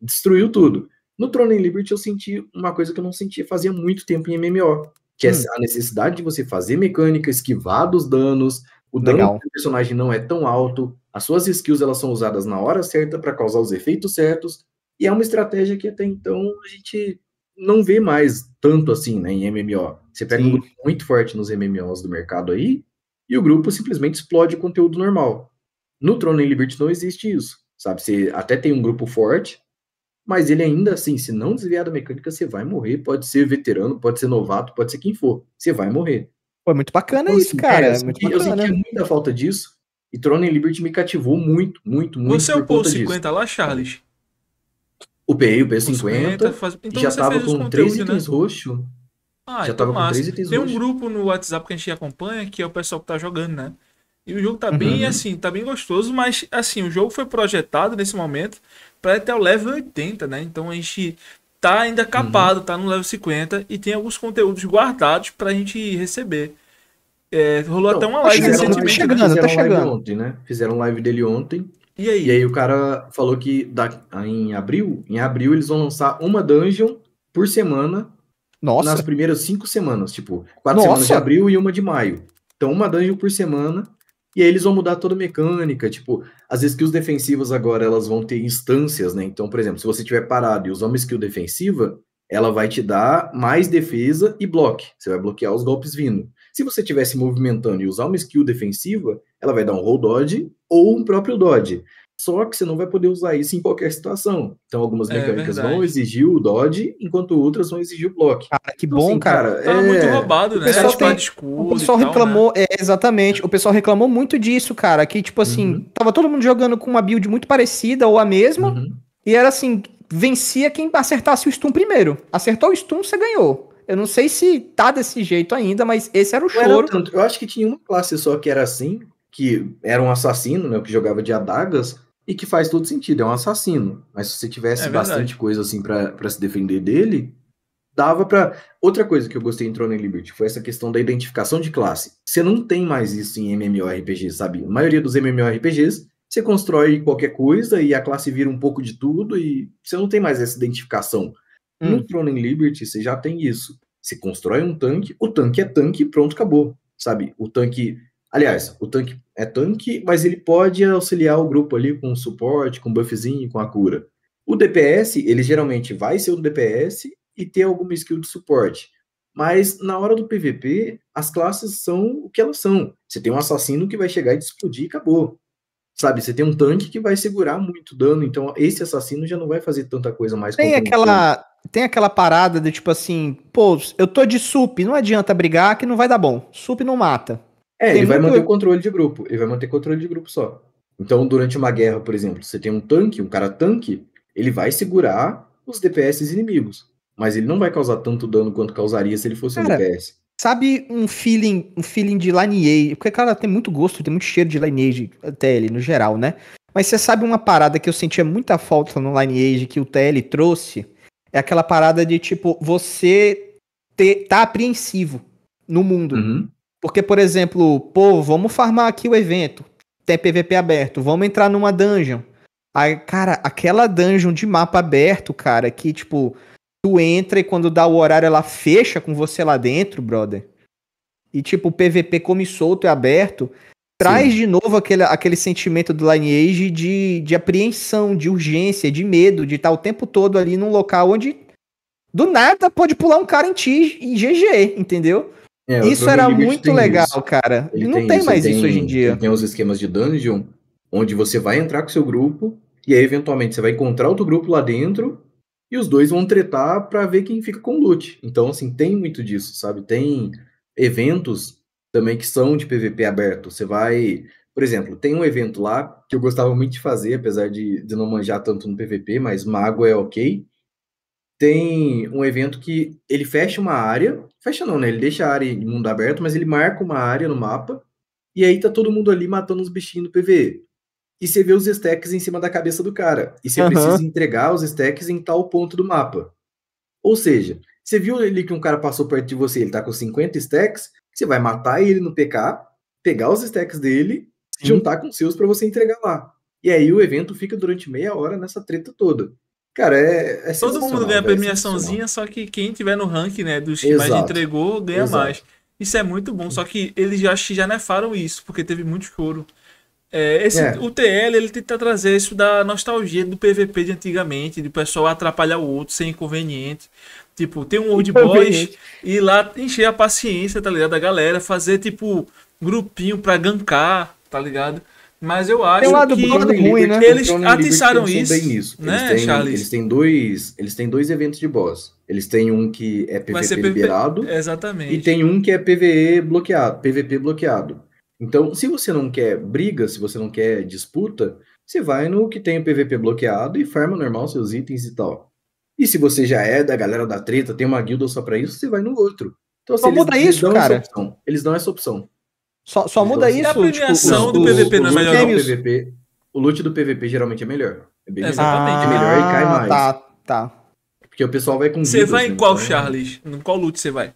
Speaker 3: destruiu tudo. No Throne and Liberty eu senti uma coisa que eu não sentia fazia muito tempo em MMO, que é hum. é a necessidade de você fazer mecânica, esquivar dos danos, o dano Legal. do personagem não é tão alto, as suas skills elas são usadas na hora certa para causar os efeitos certos, e é uma estratégia que até então a gente não vê mais tanto assim né, em MMO. Você pega Sim. um grupo muito forte nos MMOs do mercado aí, e o grupo simplesmente explode conteúdo normal. No Tron e Liberty não existe isso, sabe? Você até tem um grupo forte, mas ele ainda assim, se não desviar da mecânica, você vai morrer. Pode ser veterano, pode ser novato, pode ser quem for, você vai morrer. Pô, é muito bacana então, isso, assim, cara. É, é eu, senti, eu senti muita falta disso, e Tron e Liberty me cativou muito, muito, muito. Você é o Paul 50
Speaker 1: disso. lá, Charles?
Speaker 3: O PE o P50 então já tava com três né? itens né? roxo. Ah, já então tava massa. com três itens Tem um
Speaker 1: grupo no WhatsApp que a gente acompanha, que é o pessoal que tá jogando, né? E o jogo tá uhum. bem assim, tá bem gostoso, mas assim, o jogo foi projetado nesse momento para até o level 80, né? Então a gente tá ainda uhum. capado, uhum. tá no level 50 e tem alguns conteúdos guardados pra gente receber. É, rolou então, até uma live recentemente. Tá chegando, tá chegando.
Speaker 3: Ontem, né? Fizeram live dele ontem. E aí? E aí o cara falou que da, ah, em abril, em abril eles vão lançar uma dungeon por semana. Nossa. Nas primeiras cinco semanas, tipo, quatro Nossa. semanas de abril e uma de maio. Então, uma dungeon por semana. E aí eles vão mudar toda a mecânica, tipo, as skills defensivas agora elas vão ter instâncias, né? Então, por exemplo, se você tiver parado e usar uma skill defensiva, ela vai te dar mais defesa e bloque. Você vai bloquear os golpes vindo. Se você estiver se movimentando e usar uma skill defensiva, ela vai dar um roll dodge ou um próprio dodge. Só que você não vai poder usar isso em qualquer situação. Então, algumas é mecânicas é vão exigir o dodge, enquanto outras vão exigir o block. Cara, que então, bom, assim, cara. Tá é... muito roubado, né? Tipo, o pessoal, tem... o pessoal né?
Speaker 2: reclamou, né? é, exatamente. O pessoal reclamou muito disso, cara. Que, tipo assim, uhum. tava todo mundo jogando com uma build muito parecida ou a mesma. Uhum. E era assim, vencia quem acertasse o stun primeiro. Acertou o stun, você ganhou.
Speaker 3: Eu não sei se tá desse jeito ainda, mas esse era o choro. Era eu acho que tinha uma classe só que era assim, que era um assassino, né? Que jogava de adagas e que faz todo sentido, é um assassino. Mas se você tivesse é bastante coisa assim para se defender dele, dava para Outra coisa que eu gostei em Throne Liberty foi essa questão da identificação de classe. Você não tem mais isso em MMORPG, sabe? A maioria dos MMORPGs você constrói qualquer coisa e a classe vira um pouco de tudo e você não tem mais essa identificação. Hum. No Throne and Liberty, você já tem isso. Você constrói um tanque, o tanque é tanque e pronto, acabou. Sabe? O tanque. Aliás, o tanque é tanque, mas ele pode auxiliar o grupo ali com suporte, com buffzinho, com a cura. O DPS, ele geralmente vai ser um DPS e ter alguma skill de suporte. Mas na hora do PVP, as classes são o que elas são. Você tem um assassino que vai chegar e explodir e acabou. Sabe, você tem um tanque que vai segurar muito dano, então esse assassino já não vai fazer tanta coisa mais. Tem aquela,
Speaker 2: tem aquela parada de tipo assim, pô, eu tô de sup, não adianta brigar que não vai dar bom. Sup não mata. É, tem ele vai manter o
Speaker 3: controle de grupo, ele vai manter controle de grupo só. Então, durante uma guerra, por exemplo, você tem um tanque, um cara tanque, ele vai segurar os DPS inimigos, mas ele não vai causar tanto dano quanto causaria se ele fosse cara, um DPS.
Speaker 2: Sabe um feeling, um feeling de Lineage, porque cara tem muito gosto, tem muito cheiro de Lineage TL no geral, né? Mas você sabe uma parada que eu sentia muita falta no Lineage que o TL trouxe? É aquela parada de tipo, você ter, tá apreensivo no mundo. Uhum. Porque, por exemplo, pô, vamos farmar aqui o evento. Tem PVP aberto, vamos entrar numa dungeon. Aí, cara, aquela dungeon de mapa aberto, cara, que tipo, tu entra e quando dá o horário ela fecha com você lá dentro, brother. E tipo, o PVP come solto e aberto traz Sim. de novo aquele, aquele sentimento do Lineage de, de apreensão, de urgência, de medo, de estar o tempo todo ali num local onde do nada pode pular um cara em ti e GG, entendeu? É, isso era muito legal, isso. cara. Ele não tem, tem isso, mais tem, isso hoje em
Speaker 3: dia. Tem os esquemas de dungeon, onde você vai entrar com seu grupo, e aí eventualmente você vai encontrar outro grupo lá dentro, e os dois vão tretar para ver quem fica com o loot. Então, assim, tem muito disso, sabe? Tem eventos também que são de PVP aberto. Você vai, por exemplo, tem um evento lá que eu gostava muito de fazer, apesar de, de não manjar tanto no PVP, mas mago é ok. Tem um evento que ele fecha uma área, fecha não, né? Ele deixa a área de mundo aberto, mas ele marca uma área no mapa, e aí tá todo mundo ali matando os bichinhos do PVE. E você vê os stacks em cima da cabeça do cara. E você uhum. precisa entregar os stacks em tal ponto do mapa. Ou seja, você viu ali que um cara passou perto de você, ele tá com 50 stacks, você vai matar ele no PK, pegar os stacks dele, Sim. juntar com os seus para você entregar lá. E aí o evento fica durante meia hora nessa treta toda. Cara, é, é Todo mundo ganha a é premiaçãozinha,
Speaker 1: só que quem tiver no rank né, dos que Exato. mais entregou, ganha Exato. mais. Isso é muito bom, só que eles já, já nefaram isso, porque teve muito choro. É, esse, é. O TL ele tenta trazer isso da nostalgia do PVP de antigamente, de pessoal atrapalhar o outro sem inconveniente. Tipo, tem um Old Boys e lá encher a paciência, tá ligado? Da galera, fazer tipo grupinho pra gankar, tá ligado? Mas eu acho lado, que lado ruim, né? eles então, atiçaram bem isso, nisso. né, eles têm, Charles? Eles
Speaker 3: têm, dois, eles têm dois eventos de boss. Eles têm um que é PVP liberado. Exatamente. E tem um que é PVE bloqueado, PVP bloqueado. Então, se você não quer briga, se você não quer disputa, você vai no que tem o PVP bloqueado e farma normal seus itens e tal. E se você já é da galera da treta, tem uma guilda só para isso, você vai no outro. Então, assim, só muda isso, cara. Eles dão essa opção. Só, só muda isso. É a premiação tipo, do PVP, não é melhor não. O, PVP, o loot do PVP geralmente é melhor. É bem Exatamente. é melhor e cai ah, mais. Tá, tá. Porque o pessoal vai com. Você vai em assim, qual, então, é-
Speaker 1: Charles? Em qual loot você vai?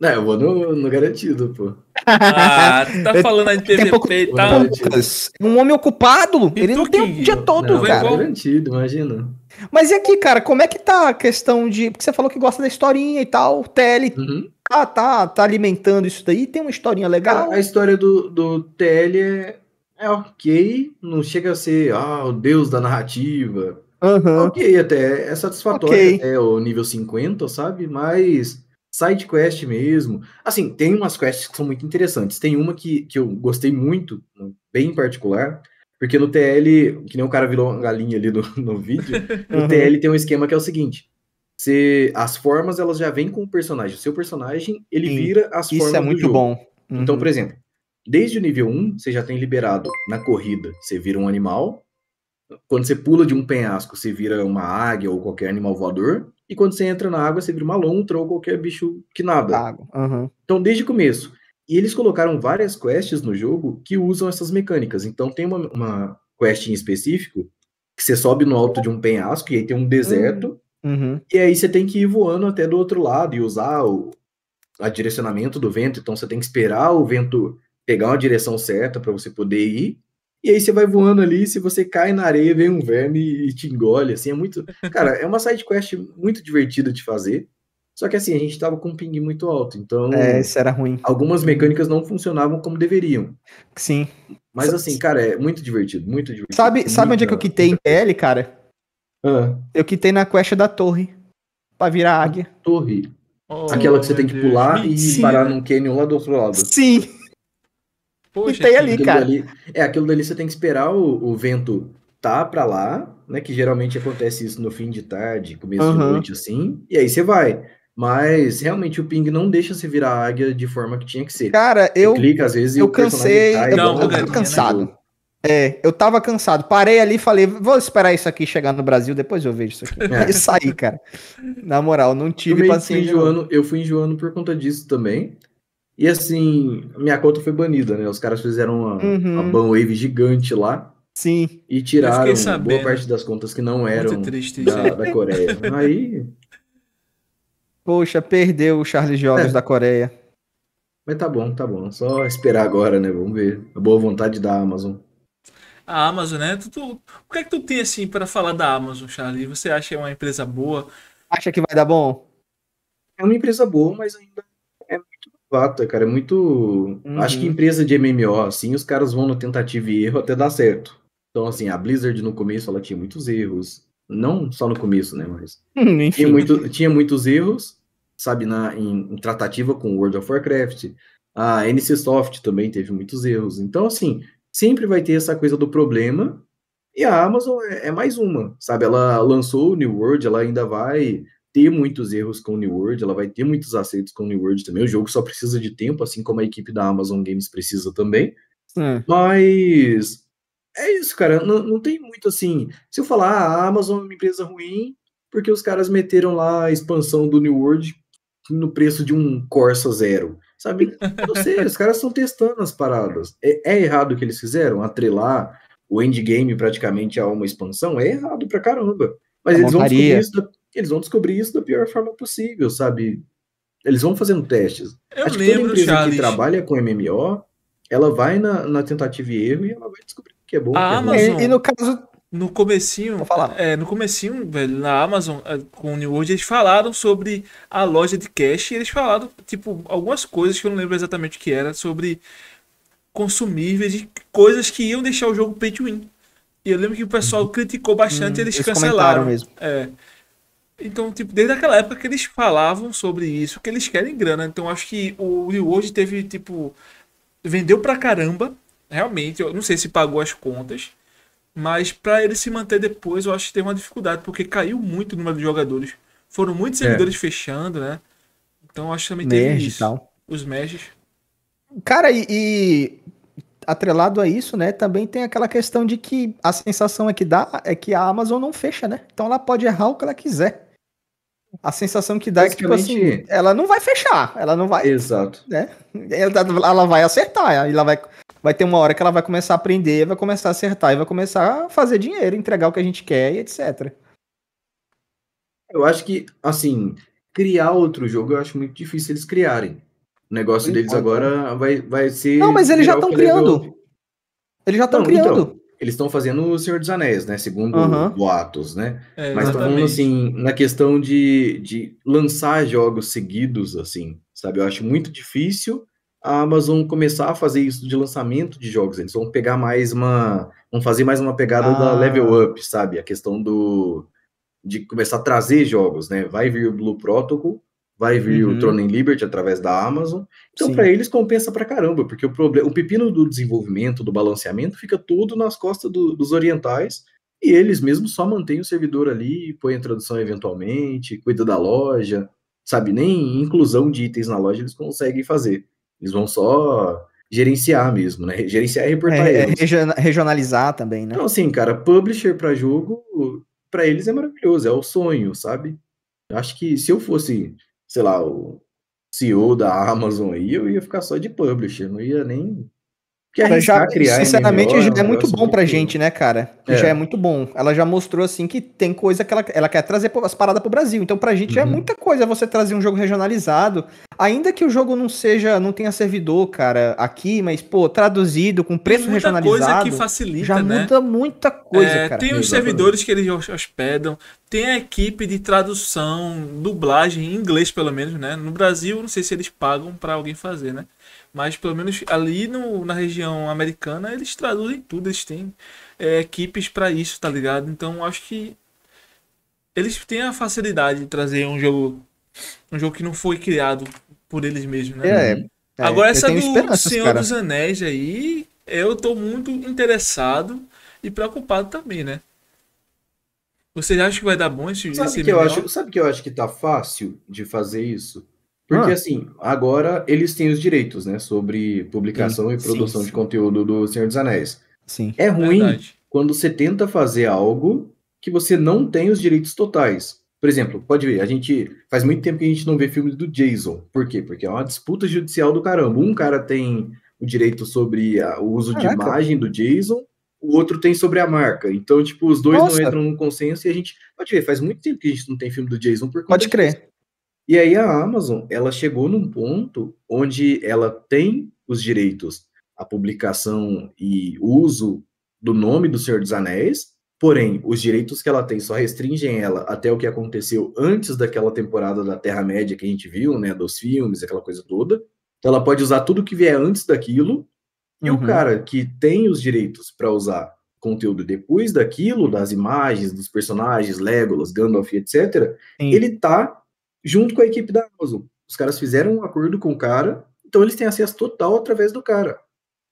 Speaker 3: Não, eu vou no, no garantido, pô. Ah, tu tá falando aí de PVP pouco... e tal.
Speaker 2: Um homem ocupado, e ele não tem o dia todo, não, cara.
Speaker 3: Garantido, imagina.
Speaker 2: Mas e aqui, cara, como é que tá a questão de. Porque você falou que gosta da historinha e tal, tele. Uhum. Ah, tá, tá alimentando isso daí. Tem uma historinha legal. Cara, a história do, do
Speaker 3: TL é, é ok. Não chega a ser, ah, o deus da narrativa. Uhum. Ok, até. É satisfatório okay. até o nível 50, sabe? Mas side quest mesmo. Assim, tem umas quests que são muito interessantes. Tem uma que, que eu gostei muito, bem particular, porque no TL, que nem o cara virou uma galinha ali no, no vídeo, no uhum. TL tem um esquema que é o seguinte: se as formas elas já vêm com o personagem. O seu personagem, ele Sim. vira as Isso é formas. Isso é muito bom. Então, uhum. Então, por exemplo, desde o nível 1, você já tem liberado na corrida, você vira um animal. Quando você pula de um penhasco, você vira uma águia ou qualquer animal voador. E quando você entra na água, você vira uma lontra ou qualquer bicho que nada. Água. Uhum. Então, desde o começo, e eles colocaram várias quests no jogo que usam essas mecânicas. Então tem uma, uma quest em específico que você sobe no alto de um penhasco e aí tem um deserto. Hum, uhum. E aí você tem que ir voando até do outro lado e usar o a direcionamento do vento. Então você tem que esperar o vento pegar uma direção certa para você poder ir. E aí você vai voando ali, se você cai na areia, vem um verme e te engole, assim, é muito... Cara, é uma side quest muito divertida de fazer. Só que assim, a gente estava com um ping muito alto, então. É, isso era ruim. Algumas mecânicas não funcionavam como deveriam. Sim. Mas S assim, cara, é muito divertido, muito divertido. Sabe, muito sabe onde é que eu
Speaker 2: quitei em PL, cara? Ah. Eu quitei na quest da torre. Pra virar águia. Torre.
Speaker 1: Oh, Aquela que você tem
Speaker 3: que pular Deus. e Sim. parar num canyon lá do outro lado. Sim.
Speaker 1: Poxa, e ali, cara. Dali,
Speaker 3: é, aquilo dali você tem que esperar o, o vento tá pra lá, né? Que geralmente acontece isso no fim de tarde, começo uhum. de noite, assim. E aí você vai. Mas realmente o ping não deixa você virar águia de forma que tinha que ser. Cara, eu. clica, às vezes, eu cansei. Cai, não, eu, tô
Speaker 2: cansado. É, eu tava cansado. Parei
Speaker 3: ali e falei, vou esperar isso aqui chegar no Brasil,
Speaker 2: depois eu vejo isso aqui. É. E
Speaker 3: saí, cara. Na
Speaker 2: moral, não tive eu paciência. Fui enjoando,
Speaker 3: eu fui enjoando por conta disso também. E assim, minha conta foi banida, né? Os caras fizeram uma, uhum. uma gigante lá. Sim. E tiraram boa parte das contas que não eram da, da Coreia. Aí Poxa,
Speaker 2: perdeu o Charles Jogos é. da Coreia.
Speaker 3: Mas tá bom, tá bom. Só esperar agora, né? Vamos ver. A boa vontade da Amazon.
Speaker 1: A Amazon, né? Tu, tu, o que é que tu tem assim para falar da Amazon, Charlie? Você acha que é uma empresa boa? Acha
Speaker 3: que vai dar bom? É uma empresa boa, mas ainda é muito novata, cara. É muito. Uhum. Acho que empresa de MMO, assim, os caras vão na tentativa e erro até dar certo. Então, assim, a Blizzard no começo ela tinha muitos erros não só no começo, né, mas tinha, muito, tinha muitos erros, sabe, na, em, em, tratativa com World of Warcraft, a NCSoft também teve muitos erros, então, assim, sempre vai ter essa coisa do problema, e a Amazon é, é mais uma, sabe, ela lançou o New World, ela ainda vai ter muitos erros com o New World, ela vai ter muitos acertos com o New World também, o jogo só precisa de tempo, assim como a equipe da Amazon Games precisa também, é. mas é isso, cara. Não, não tem muito assim. Se eu falar, ah, a Amazon é uma empresa ruim, porque os caras meteram lá a expansão do New World no preço de um Corsa zero. Sabe? Não sei, os caras estão testando as paradas. É, é, errado o que eles fizeram? Atrelar o endgame praticamente a uma expansão? É errado pra caramba. Mas é eles vão, descobrir isso da, eles vão descobrir isso da pior forma possível, sabe? Eles vão fazendo testes. Eu Acho lembro, que toda empresa Charles. que trabalha com MMO ela vai na, na tentativa e erro e ela vai descobrir que é bom. A que é e, e, no caso. No comecinho, falar.
Speaker 1: É, no comecinho, velho, na Amazon, é, com o New World, eles falaram sobre a loja de cash e eles falaram, tipo, algumas coisas que eu não lembro exatamente o que era, sobre consumíveis e coisas que iam deixar o jogo pay to win. E eu lembro que o pessoal uhum. criticou bastante hum, eles, eles cancelaram. mesmo. É. Então, tipo, desde aquela época que eles falavam sobre isso, que eles querem grana. Então, acho que o New World teve, tipo, vendeu pra caramba, realmente. Eu não sei se pagou as contas, mas para ele se manter depois, eu acho que tem uma dificuldade, porque caiu muito o número de jogadores. Foram muitos é. servidores é. fechando, né? Então acho que também Merge teve isso. Tal. Os mestres.
Speaker 2: Cara, e, e, atrelado a isso, né? Também tem aquela questão de que a sensação é que dá é que a Amazon não fecha, né? Então ela pode errar o que ela quiser. A sensação que dá é que, tipo assim, ela não vai fechar, ela não vai. Exato. Né? É, ela vai acertar, ela vai, vai ter uma hora que ela vai começar a aprender, vai começar a acertar e vai começar a fazer dinheiro, entregar o que a gente quer e etc.
Speaker 3: Eu acho que, assim, criar outro jogo eu acho muito difícil eles criarem. O negócio deles agora vai, vai ser. Não, mas eles já estão criando. Eles já estão criando. Então, eles estão fazendo o Senhor dos Anéis, né? Segundo o Atos, né? É, Mas estão assim, na questão de, de lançar jogos seguidos, assim, sabe? Eu acho muito difícil a Amazon começar a fazer isso de lançamento de jogos. Eles vão pegar mais uma. vão fazer mais uma pegada ah. da level up, sabe? A questão do. de começar a trazer jogos, né? Vai vir o Blue Protocol, Vai vir uhum. o Tron and Liberty através da Amazon. Então, para eles, compensa para caramba, porque o, problema, o pepino do desenvolvimento, do balanceamento, fica todo nas costas do, dos orientais. E eles mesmos só mantêm o servidor ali, põem a tradução eventualmente, cuida da loja, sabe? Nem inclusão de itens na loja eles conseguem fazer. Eles vão só gerenciar mesmo, né? Gerenciar e reportar é, é eles.
Speaker 2: regionalizar também, né? Então, assim,
Speaker 3: cara, publisher para jogo, para eles é maravilhoso, é o sonho, sabe? Acho que se eu fosse sei lá, o CEO da Amazon aí, eu ia ficar só de publisher, não ia nem que a gente já, criar sinceramente, MMO, já é né, muito bom
Speaker 2: pra gente, né, cara? É. Já é muito bom. Ela já mostrou, assim, que tem coisa que ela, ela quer trazer as paradas pro Brasil. Então, pra gente, é uhum. já é muita coisa você trazer um jogo regionalizado. Ainda que o jogo não seja, não tenha servidor, cara, aqui, mas, pô, traduzido, com preço muita regionalizado. coisa que facilita, Já né? muda muita coisa, é, cara. Tem os servidores
Speaker 1: que eles hospedam, tem a equipe de tradução, dublagem, em inglês, pelo menos, né? No Brasil, não sei se eles pagam pra alguém fazer, né? Mas pelo menos ali no, na região americana eles traduzem tudo, eles têm é, equipes para isso, tá ligado? Então acho que eles têm a facilidade de trazer um jogo um jogo que não foi criado por eles mesmos, né? É, é Agora essa do Senhor cara. dos Anéis aí, eu tô muito interessado e preocupado também, né? Você acha que vai dar bom esse, sabe esse que eu acho
Speaker 3: Sabe que eu acho que tá fácil de fazer isso? Porque, ah. assim, agora eles têm os direitos, né? Sobre publicação sim, e produção sim, sim. de conteúdo do Senhor dos Anéis. Sim. É ruim verdade. quando você tenta fazer algo que você não tem os direitos totais. Por exemplo, pode ver, a gente faz muito tempo que a gente não vê filmes do Jason. Por quê? Porque é uma disputa judicial do caramba. Um cara tem o direito sobre a, o uso Caraca. de imagem do Jason, o outro tem sobre a marca. Então, tipo, os dois Nossa. não entram num consenso e a gente. Pode ver, faz muito tempo que a gente não tem filme do Jason por Pode crer. E aí a Amazon, ela chegou num ponto onde ela tem os direitos à publicação e uso do nome do Senhor dos Anéis, porém, os direitos que ela tem só restringem ela até o que aconteceu antes daquela temporada da Terra-média que a gente viu, né, dos filmes, aquela coisa toda. Então ela pode usar tudo que vier antes daquilo, e uhum. o cara que tem os direitos para usar conteúdo depois daquilo, das imagens, dos personagens, Legolas, Gandalf, etc., Sim. ele tá junto com a equipe da Amazon. Os caras fizeram um acordo com o cara, então eles têm acesso total através do cara.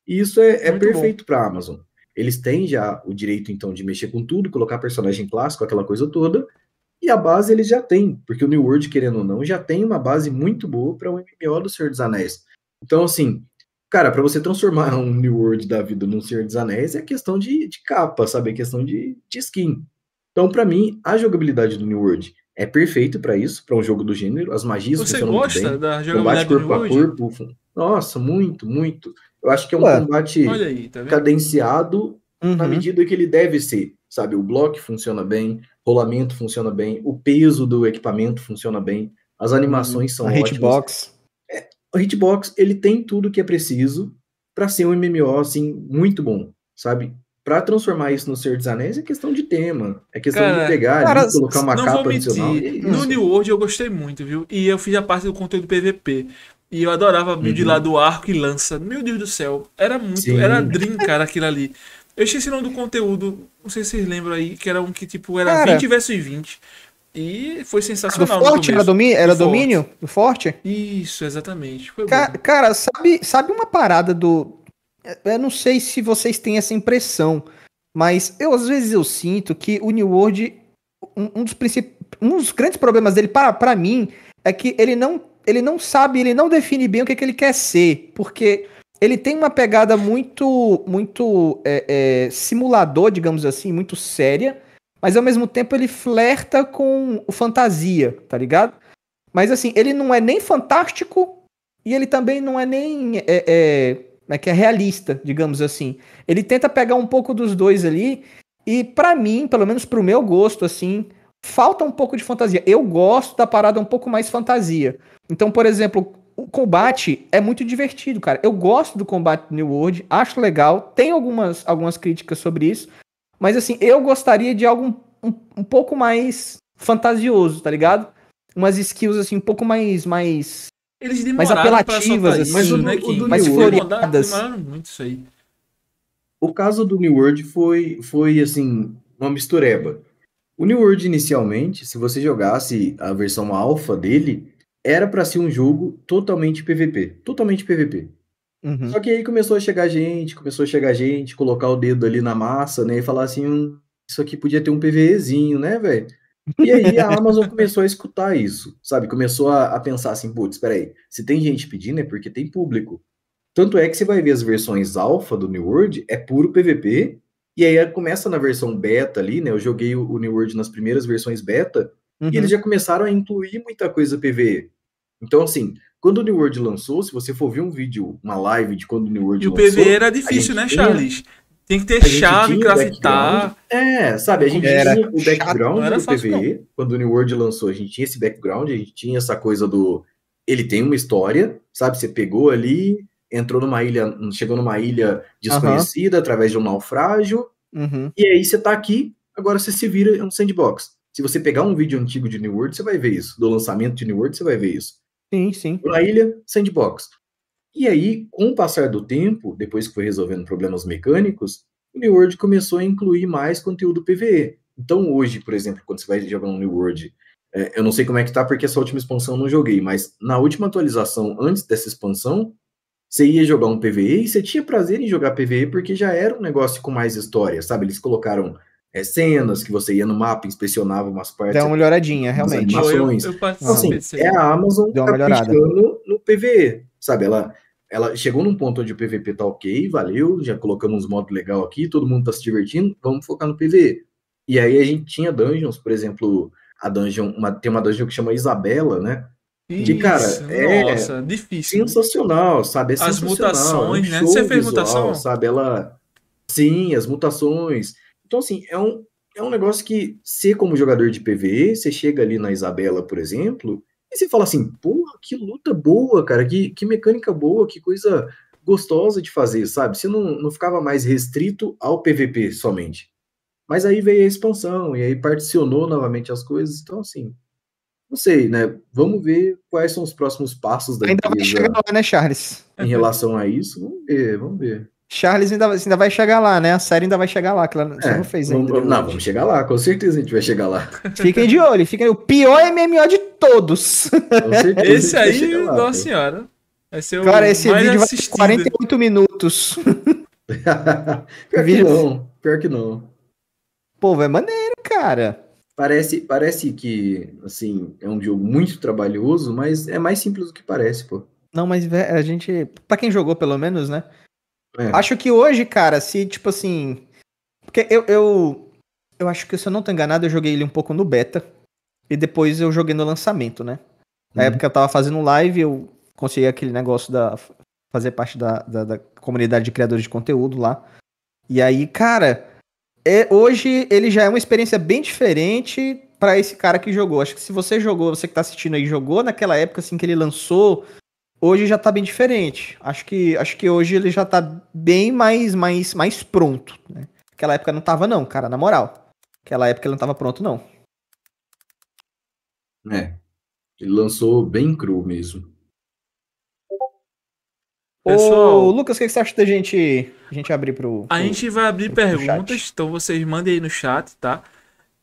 Speaker 3: E isso é, é perfeito para a Amazon. Eles têm já o direito, então, de mexer com tudo, colocar personagem clássico, aquela coisa toda, e a base eles já têm, porque o New World, querendo ou não, já tem uma base muito boa para o um MMO do Senhor dos Anéis. Então, assim, cara, para você transformar um New World da vida num Senhor dos Anéis é questão de, de capa, sabe? É questão de, de skin. Então, para mim, a jogabilidade do New World é perfeito para isso, para um jogo do gênero. As magias Você funcionam gosta bem. da jogabilidade corpo a corpo. Nossa, muito, muito. Eu acho que é um Ué, combate aí, tá cadenciado uhum. na medida que ele deve ser, sabe? O bloco funciona bem, rolamento funciona bem, o peso do equipamento funciona bem, as uhum. animações uhum. são a ótimas. Hitbox. É, o hitbox, ele tem tudo que é preciso para ser um MMO assim muito bom, sabe? para transformar isso no Senhor dos Anéis é questão de tema. É questão cara, de pegar cara, ali, colocar uma capa mentir, adicional. É
Speaker 1: no New World eu gostei muito, viu? E eu fiz a parte do conteúdo PVP. E eu adorava build uhum. lá do arco e lança. Meu Deus do céu. Era muito. Sim. Era Dream, cara, aquilo ali. Eu esqueci o nome do conteúdo. Não sei se vocês lembram aí, que era um que, tipo, era cara, 20 versus 20. E foi sensacional. Do forte era, domi era do domínio?
Speaker 2: Forte. Do forte? Isso,
Speaker 1: exatamente.
Speaker 2: Ca bom. Cara, sabe, sabe uma parada do eu não sei se vocês têm essa impressão, mas eu às vezes eu sinto que o New World, um, um dos principais. Um dos grandes problemas dele, para mim, é que ele não, ele não sabe, ele não define bem o que, é que ele quer ser. Porque ele tem uma pegada muito muito é, é, simulador, digamos assim, muito séria, mas ao mesmo tempo ele flerta com o fantasia, tá ligado? Mas assim, ele não é nem fantástico e ele também não é nem é, é né, que é realista, digamos assim. Ele tenta pegar um pouco dos dois ali, e para mim, pelo menos pro meu gosto, assim, falta um pouco de fantasia. Eu gosto da parada um pouco mais fantasia. Então, por exemplo, o combate é muito divertido, cara. Eu gosto do combate do New World, acho legal, tem algumas, algumas críticas sobre isso, mas assim, eu gostaria de algo um, um, um pouco mais fantasioso, tá ligado? Umas skills assim um pouco mais mais
Speaker 1: eles demoraram assim, né, mas apelativas, assim, mas, o, né, o, o floreadas. Demoraram
Speaker 3: muito isso aí. O caso do New World foi, foi assim, uma mistureba. O New World inicialmente, se você jogasse a versão alfa dele, era para ser um jogo totalmente PVP, totalmente PVP. Uhum. Só que aí começou a chegar gente, começou a chegar gente, colocar o dedo ali na massa, né, e falar assim, hum, isso aqui podia ter um PVEzinho, né, velho? E aí a Amazon começou a escutar isso, sabe? Começou a, a pensar assim, putz, peraí, se tem gente pedindo é porque tem público. Tanto é que você vai ver as versões alfa do New World, é puro PVP, e aí começa na versão beta ali, né? Eu joguei o, o New World nas primeiras versões beta, uhum. e eles uhum. já começaram a incluir muita coisa PVE. Então, assim, quando o New World lançou, se você for ver um vídeo, uma live de quando o New World e lançou... E o PVE era difícil, né, Charles?
Speaker 1: Tem que ter chave, craftar. É, sabe, a gente era tinha o background chato, do PVE.
Speaker 3: Não. Quando o New World lançou, a gente tinha esse background, a gente tinha essa coisa do. Ele tem uma história, sabe? Você pegou ali, entrou numa ilha, chegou numa ilha desconhecida através de um naufrágio. Uhum. E aí você tá aqui, agora você se vira em um sandbox. Se você pegar um vídeo antigo de New World, você vai ver isso. Do lançamento de New World, você vai ver isso. Sim, sim. Na ilha, sandbox. E aí, com o passar do tempo, depois que foi resolvendo problemas mecânicos, o New World começou a incluir mais conteúdo PVE. Então, hoje, por exemplo, quando você vai jogar no New World, é, eu não sei como é que tá, porque essa última expansão eu não joguei, mas na última atualização, antes dessa expansão, você ia jogar um PVE e você tinha prazer em jogar PVE porque já era um negócio com mais história, sabe? Eles colocaram é, cenas que você ia no mapa, inspecionava umas partes. Deu uma melhoradinha, realmente. Eu, eu, eu então, então, assim, é a Amazon Deu uma tá melhorada. no PVE, sabe? Ela ela chegou num ponto onde o PVP tá ok, valeu, já colocamos uns modos legal aqui, todo mundo tá se divertindo, vamos focar no PVE. E aí a gente tinha dungeons, por exemplo, a dungeon, uma, tem uma dungeon que chama Isabela, né? De cara, é nossa, difícil. sensacional, sabe? É as sensacional, é mutações, né? Você fez visual, mutação? Sabe, ela... Sim, as mutações. Então, assim, é um, é um negócio que, se como jogador de PVE, você chega ali na Isabela, por exemplo, e você fala assim, pô, que luta boa, cara, que, que mecânica boa, que coisa gostosa de fazer, sabe? Você não, não ficava mais restrito ao PVP somente. Mas aí veio a expansão, e aí particionou novamente as coisas, então assim, não sei, né? Vamos ver quais são os próximos passos da Ainda empresa. Ainda vai chegar
Speaker 2: lá, né, Charles? Em
Speaker 3: relação a isso, vamos ver, vamos ver. Charles
Speaker 2: ainda, ainda vai chegar lá, né? A série ainda vai chegar lá, que ela é, não fez ainda. Vamos, né? não, vamos
Speaker 3: chegar lá, com certeza a gente vai chegar lá. Fiquem de olho, fiquem
Speaker 2: o pior MMO de todos. Esse aí,
Speaker 3: lá, nossa pô. senhora. Vai ser Cara, esse vídeo vai ter 48
Speaker 2: minutos.
Speaker 3: pior que não, pior que não. Pô, é maneiro, cara. Parece, parece que, assim, é um jogo muito trabalhoso, mas é mais simples do que parece, pô.
Speaker 2: Não, mas a gente, para quem jogou pelo menos, né? É. Acho que hoje, cara, se tipo assim. Porque eu, eu. Eu acho que se eu não tô enganado, eu joguei ele um pouco no beta. E depois eu joguei no lançamento, né? Na uhum. época eu tava fazendo live, eu consegui aquele negócio da. fazer parte da, da, da comunidade de criadores de conteúdo lá. E aí, cara. É, hoje ele já é uma experiência bem diferente para esse cara que jogou. Acho que se você jogou, você que tá assistindo aí, jogou naquela época assim que ele lançou, hoje já está bem diferente. Acho que, acho que hoje ele já está bem mais, mais, mais pronto. Né? Aquela época não estava não, cara, na moral. Aquela época ele não estava pronto, não.
Speaker 3: É. Ele lançou bem cru mesmo.
Speaker 2: Pessoal, Ô, Lucas, o que você acha da gente, a gente abrir pro, pro, A gente
Speaker 1: vai abrir pro, perguntas, pro então vocês mandem aí no chat, tá?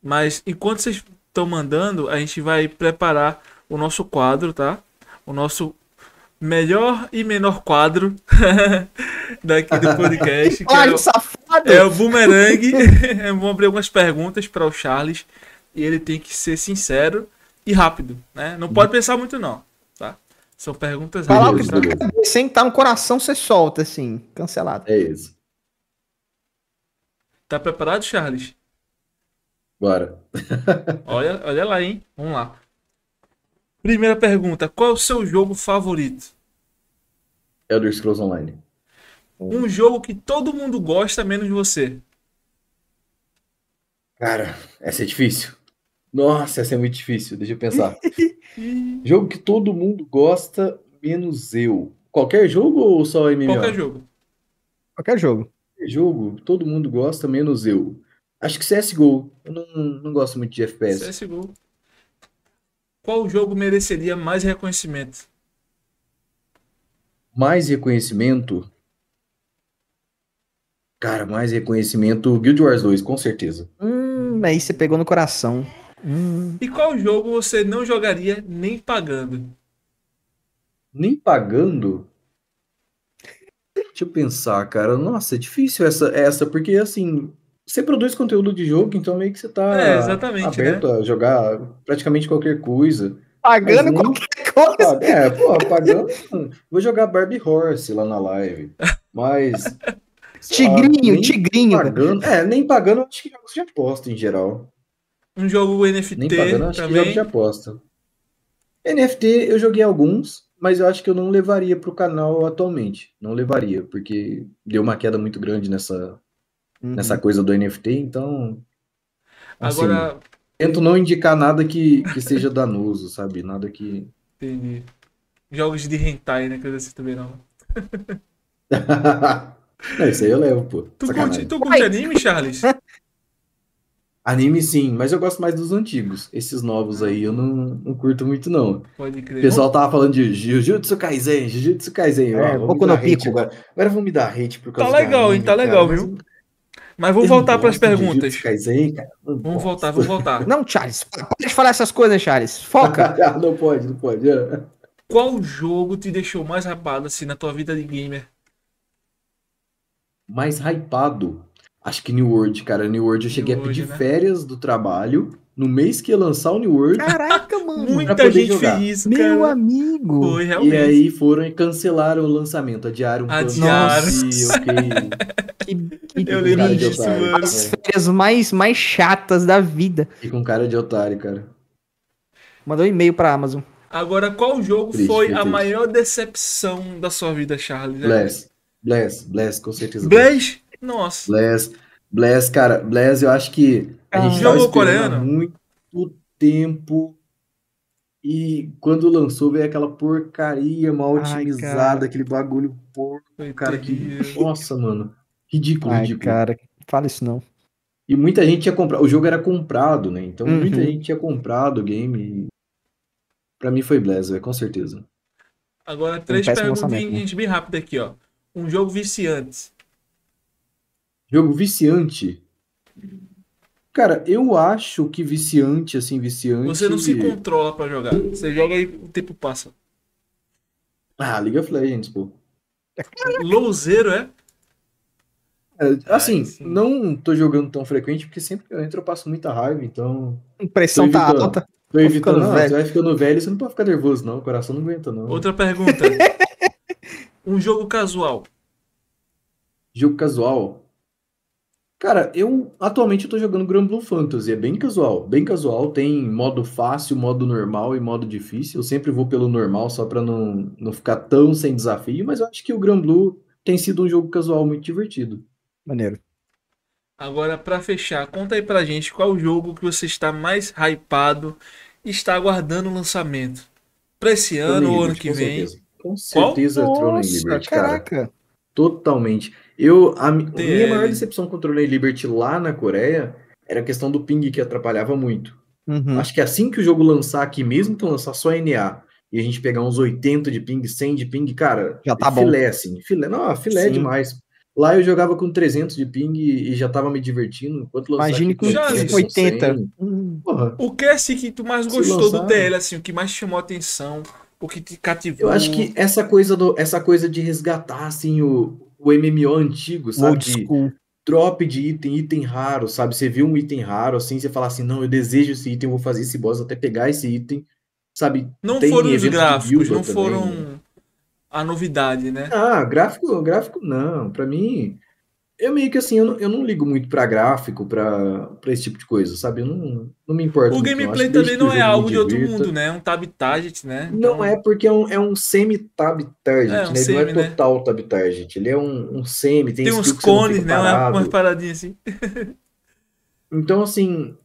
Speaker 1: Mas enquanto vocês estão mandando, a gente vai preparar o nosso quadro, tá? O nosso melhor e menor quadro daqui do podcast. que é, o, safado. é o Boomerang. vamos abrir algumas perguntas para o Charles e ele tem que ser sincero e rápido, né? Não pode pensar muito não, tá? São perguntas rápidas. Fala que tá?
Speaker 2: sem estar no coração você solta assim, cancelado. É isso.
Speaker 1: Tá preparado, Charles? Bora. olha, olha lá, hein? Vamos lá. Primeira pergunta: qual é o seu jogo favorito?
Speaker 3: Elder Scrolls Online. Um
Speaker 1: jogo que todo
Speaker 3: mundo gosta, menos você. Cara, essa é difícil. Nossa, essa é muito difícil. Deixa eu pensar. jogo que todo mundo gosta, menos eu. Qualquer jogo ou só MMO? Qualquer jogo. Qualquer jogo. Qualquer jogo, todo mundo gosta, menos eu. Acho que CSGO. Eu não, não gosto muito de FPS.
Speaker 1: CSGO qual jogo mereceria mais reconhecimento?
Speaker 3: Mais reconhecimento? Cara, mais reconhecimento Guild Wars 2, com certeza. Hum, aí você pegou no coração.
Speaker 1: Hum. E qual jogo você não jogaria nem pagando?
Speaker 3: Nem pagando? Deixa eu pensar, cara. Nossa, é difícil essa, essa porque assim, você produz conteúdo de jogo, então meio que você tá é, né? aberto né? a jogar praticamente qualquer coisa. Pagando nem... qualquer coisa. É, pô, pagando. Vou jogar Barbie Horse lá na live. Mas. tigrinho, lá, tigrinho. Pagando, é, nem pagando, acho que jogos de aposta em geral. Um jogo NFT. Nem pagando, acho também. que jogos de aposta. NFT, eu joguei alguns, mas eu acho que eu não levaria pro canal atualmente. Não levaria, porque deu uma queda muito grande nessa uhum. nessa coisa do NFT, então. Assim, agora. tento não indicar nada que, que seja danoso, sabe? Nada que.
Speaker 1: Entendi. Jogos de hentai, né? Que eu também não.
Speaker 3: isso aí eu levo, pô. Tu Sacanagem. curte, tu curte anime, Charles? Anime sim, mas eu gosto mais dos antigos. Esses novos aí eu não, não curto muito, não.
Speaker 1: Pode crer. O pessoal
Speaker 3: tava falando de Jujutsu Kaisen, Jujutsu Kaisen. É, ó, Boku no Pico. Agora. agora vão me dar hate por tá causa Tá legal, hein? Tá legal, cara.
Speaker 2: viu? Mas vamos voltar para as perguntas. Aí, vamos posso. voltar, vamos voltar. Não, Charles, pode falar essas coisas, Charles. Foca.
Speaker 3: Ah, não pode, não pode. É. Qual
Speaker 1: jogo te deixou mais hypado assim na tua vida de gamer?
Speaker 3: Mais hypado? Acho que New World, cara. New World eu cheguei a pedir né? férias do trabalho no mês que lançar o New World. Caraca, mano! Muita gente jogar. fez cara. Meu
Speaker 2: amigo!
Speaker 3: Foi, realmente. E aí foram e cancelaram o lançamento, adiaram. Adiaram. Nossa, okay. que, que, Eu lembro disso, mano. As
Speaker 2: férias mais, mais chatas da vida. E com
Speaker 3: cara de otário, cara.
Speaker 2: Mandou um e-mail pra Amazon.
Speaker 1: Agora, qual jogo triste, foi triste. a maior decepção da sua vida, Charles? Bless.
Speaker 3: Bless, Bless, com certeza. Bless? Bless. Nossa. Bless. Bless, cara, Bless, eu acho que a gente jogou tava coreano. muito tempo. E quando lançou, veio aquela porcaria mal otimizada, aquele bagulho porco, Foi cara, terrível. que. Nossa, mano. Ridículo, Ai, ridículo. Cara, fala isso não. E muita gente tinha comprado. O jogo era comprado, né? Então uhum. muita gente tinha comprado o game. E... Pra mim foi Blazer, com certeza.
Speaker 1: Agora, três um né? bem rápidas aqui, ó. Um jogo viciante.
Speaker 3: Jogo viciante. Cara, eu acho que viciante, assim, viciante. Você não se
Speaker 1: controla para jogar. Você joga e o tempo passa.
Speaker 3: Ah, League of Legends, pô. Louzeiro, é? é assim, Ai, não tô jogando tão frequente, porque sempre que eu entro eu passo muita raiva, então. impressão tá alta. Tô evitando, não, velho. você vai ficando velho, você não pode ficar nervoso, não. O coração não aguenta, não. Outra pergunta. um jogo casual. Jogo casual. Cara, eu atualmente eu tô jogando Grand Blue Fantasy, é bem casual, bem casual, tem modo fácil, modo normal e modo difícil. Eu sempre vou pelo normal só para não, não ficar tão sem desafio, mas eu acho que o Grand Blue tem sido um jogo casual muito divertido. Maneiro.
Speaker 1: Agora, para fechar, conta aí pra gente qual o jogo que você está mais hypado e está aguardando o lançamento. para esse ano ou ano que com vem. Certeza.
Speaker 3: Com certeza, Qual? Tron Liberty, cara. Caraca. Totalmente. Eu, a, minha maior decepção com o Tron Liberty lá na Coreia era a questão do ping que atrapalhava muito. Uhum. Acho que assim que o jogo lançar aqui, mesmo que então lançar só NA, e a gente pegar uns 80 de ping, 100 de ping, cara, já tá filé, bom. assim. Filé, não, filé é Sim. demais. Lá eu jogava com 300 de ping e já tava me divertindo. Enquanto Imagine com 80. 80. Hum,
Speaker 1: o que é assim que tu mais gostou do TL, assim, o que mais chamou a atenção, o que te cativou? Eu
Speaker 3: acho que essa coisa, do, essa coisa de resgatar, assim, o, o MMO antigo, sabe? De drop de item, item raro, sabe? Você viu um item raro, assim, você fala assim, não, eu desejo esse item, vou fazer esse boss até pegar esse item, sabe? Não Tem foram os gráficos, não também. foram né? a novidade, né? Ah, gráfico, gráfico não. Para mim, eu meio que assim, eu não, eu não ligo muito para gráfico, para esse tipo de coisa, sabe? Eu não, não me importo. O gameplay também não é algo de outro mundo, né? É um tab target, né? Então... Não é porque é um, é um semi-tab target, é, né? um né? Semi, não é né? total tab target, ele é um, um semi, tem, tem uns cones, né? Parado. Umas paradinhas assim. então, assim,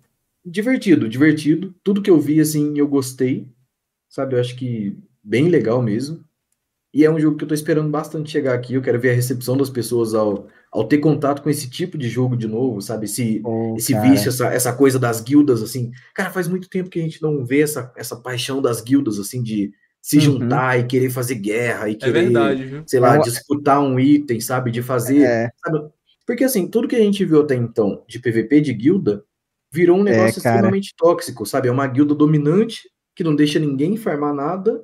Speaker 3: divertido, divertido. Tudo que eu vi, assim, eu gostei, sabe? Eu acho que bem legal mesmo. E é um jogo que eu tô esperando bastante chegar aqui. Eu quero ver a recepção das pessoas ao, ao ter contato com esse tipo de jogo de novo, sabe? Esse, oh, esse vício, essa, essa coisa das guildas, assim. Cara, faz muito tempo que a gente não vê essa, essa paixão das guildas, assim, de se uhum. juntar uhum. e querer fazer guerra e é querer, é verdade, sei lá, Eu... É disputar um item, sabe? De fazer. É. Sabe? Porque, assim, tudo que a gente viu até então de PVP de guilda virou um é, negócio é, extremamente tóxico, sabe? É uma guilda dominante que não deixa ninguém farmar nada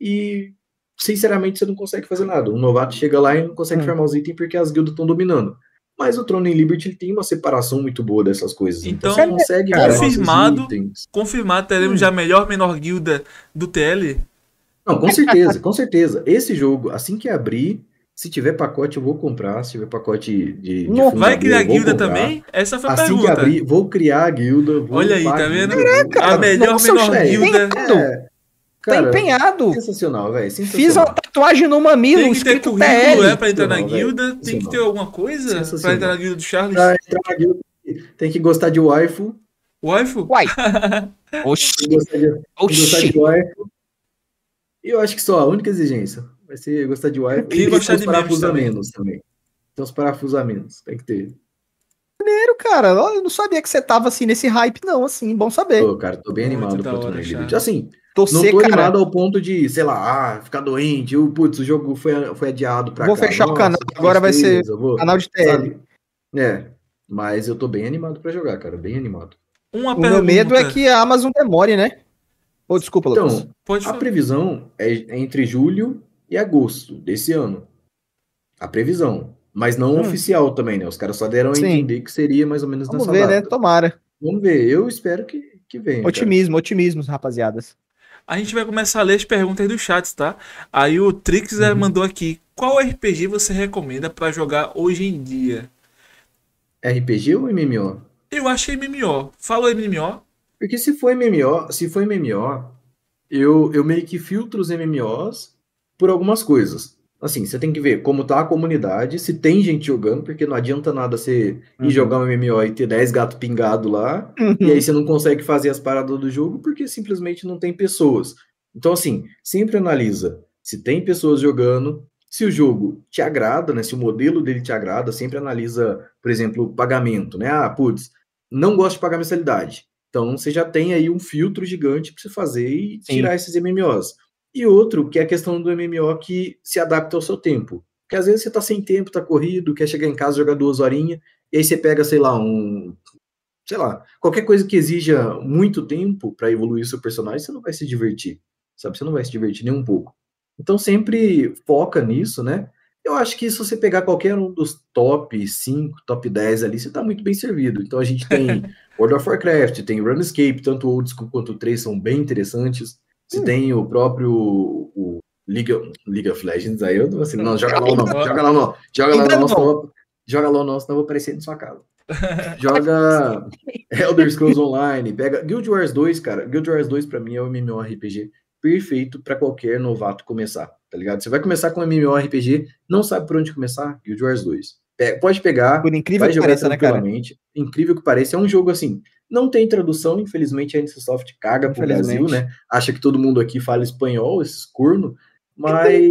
Speaker 3: e sinceramente, você não consegue fazer nada. Um novato chega lá e não consegue hum. É. formar os itens porque as guildas estão dominando. Mas o em Liberty tem uma separação muito boa dessas coisas. Então, então você consegue confirmado,
Speaker 1: confirmado, teremos hum. já a melhor menor guilda do TL.
Speaker 3: Não, com certeza, com certeza. Esse jogo, assim que abrir, se tiver pacote, eu vou comprar. Se tiver pacote de. de vai criar guilda comprar. também? Essa foi a assim pergunta. Que abrir, vou criar a guilda. Olha aí, tá vendo? Caraca, a melhor menor guilda. É, Tá cara, tá empenhado. Sensacional, velho.
Speaker 2: Fiz uma tatuagem no mamilo, tem que ter currículo, é, pra entrar na
Speaker 3: não, guilda. Véio. Tem que ter
Speaker 2: alguma coisa
Speaker 3: pra entrar na guilda do Charles. Pra entrar na guilda, tem que gostar de waifu. Waifu? Uai. Oxi. Tem que gostar de, Oxi. Gostar de waifu. E eu acho que só a única exigência vai ser gostar de waifu. E, e gostar de parafusos a menos também. Tem uns parafusos a menos, tem que ter.
Speaker 2: Maneiro, cara, eu não sabia que você tava assim nesse hype, não, assim, bom saber.
Speaker 3: Pô, cara, tô bem animado pra pro tá outro vídeo. Assim, Torcer, não tô cara... ao ponto de, sei lá, ah, ficar doente, eu, putz, o jogo foi, foi adiado pra Vou cá. fechar Nossa, o canal, agora vai ser vou, canal de TL. Sabe? É, mas eu tô bem animado para jogar, cara, bem animado. Uma o pergunta. meu medo é que a Amazon demore, né? Ou oh, desculpa, então, Pode a falar. previsão é, é entre julho e agosto desse ano. A previsão. Mas não hum. oficial também, né? Os caras só deram Sim. a entender que seria mais ou menos Vamos nessa ver, né? data. né? Tomara. Vamos ver. Eu espero que,
Speaker 2: que venha. Otimismo, cara. otimismo, rapaziadas
Speaker 1: a gente vai começar a ler as perguntas do chat, tá? Aí o Trix uhum. mandou aqui: qual RPG você recomenda para jogar hoje em dia?
Speaker 3: RPG ou MMO? Eu acho MMO. Fala MMO. Porque se for MMO, se for MMO, eu, eu meio que filtro os MMOs por algumas coisas assim, você tem que ver como tá a comunidade, se tem gente jogando, porque não adianta nada você uhum. ir jogar um MMO e ter 10 gatos pingados lá, uhum. e aí uhum. você não consegue fazer as paradas do jogo porque simplesmente não tem pessoas. Então, assim, sempre analisa se tem pessoas jogando, se o jogo te agrada, né? Se o modelo dele te agrada, sempre analisa, por exemplo, o pagamento, né? Ah, putz, não gosto de pagar mensalidade. Então você já tem aí um filtro gigante para você fazer e Sim. tirar esses MMOs. E outro, que é a questão do MMO que se adapta ao seu tempo. Porque às vezes você tá sem tempo, tá corrido, quer chegar em casa, jogar duas horinhas, e aí você pega, sei lá, um. Sei lá, qualquer coisa que exija muito tempo para evoluir seu personagem, você não vai se divertir. Sabe? Você não vai se divertir nem um pouco. Então sempre foca nisso, né? Eu acho que se você pegar qualquer um dos top 5, top 10 ali, você tá muito bem servido. Então a gente tem World of Warcraft, tem Runescape, tanto o Old School quanto o 3 são bem interessantes. Se hum. tem o próprio o League, League of Legends, aí eu assim, não, joga lá não, joga lá não, joga lá então não, tá nosso, joga lá não, senão eu vou aparecer na sua casa. Joga Elder Scrolls Online, pega Guild Wars 2, cara. Guild Wars 2 para mim é um MMORPG perfeito para qualquer novato começar, tá ligado? Você vai começar com um MMORPG, não sabe por onde começar? Guild Wars 2. pode pegar, por incrível vai que jogar pareça, tranquilamente. Né, cara? Incrível que pareça, é um jogo assim, não tem tradução, infelizmente a soft caga pro Brasil, né? Acha que todo mundo aqui fala espanhol, esses corno, então, mas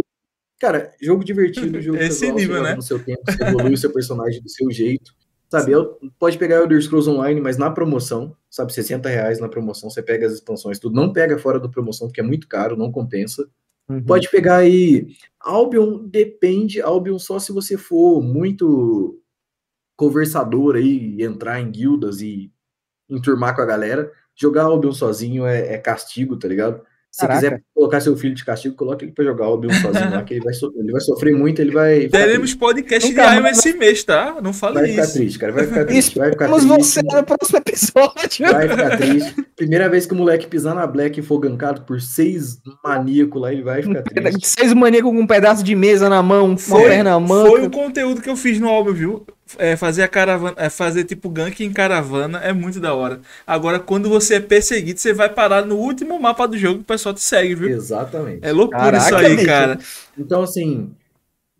Speaker 3: cara, jogo divertido, jogo Esse casual, nível, né? no seu tempo, você evolui o seu personagem do seu jeito. Sabe, eu, pode pegar Elder Scrolls Online, mas na promoção, sabe, 60 reais na promoção, você pega as expansões, tudo. Não pega fora da promoção, porque é muito caro, não compensa. Uhum. Pode pegar aí. Albion depende, Albion só se você for muito conversador aí, entrar em guildas e enturmar com a galera. Jogar Albion sozinho é, é castigo, tá ligado? Se Caraca. quiser colocar seu filho de castigo, coloque ele pra jogar o sozinho lá, que ele vai, ele vai sofrer muito, ele vai. Teremos podcast Nunca de Iron esse
Speaker 1: mês, tá? Não fale isso. Vai ficar triste, cara. Vai ficar triste. vai ficar triste. você
Speaker 3: no próximo episódio. Vai ficar triste. Primeira vez que o moleque pisar na Black e for gancado por seis maníacos lá, ele vai ficar triste. Seis maníacos com um pedaço de mesa na mão, um foi, na mão. Foi o
Speaker 1: conteúdo que eu fiz no álbum, viu? é, fazer a caravana, é, fazer tipo gank em caravana é muito da hora. Agora, quando você é perseguido, você vai parar no último mapa do jogo e o pessoal te segue, viu? Exatamente. É loucura Caraca, isso aí, cara.
Speaker 3: Então, assim,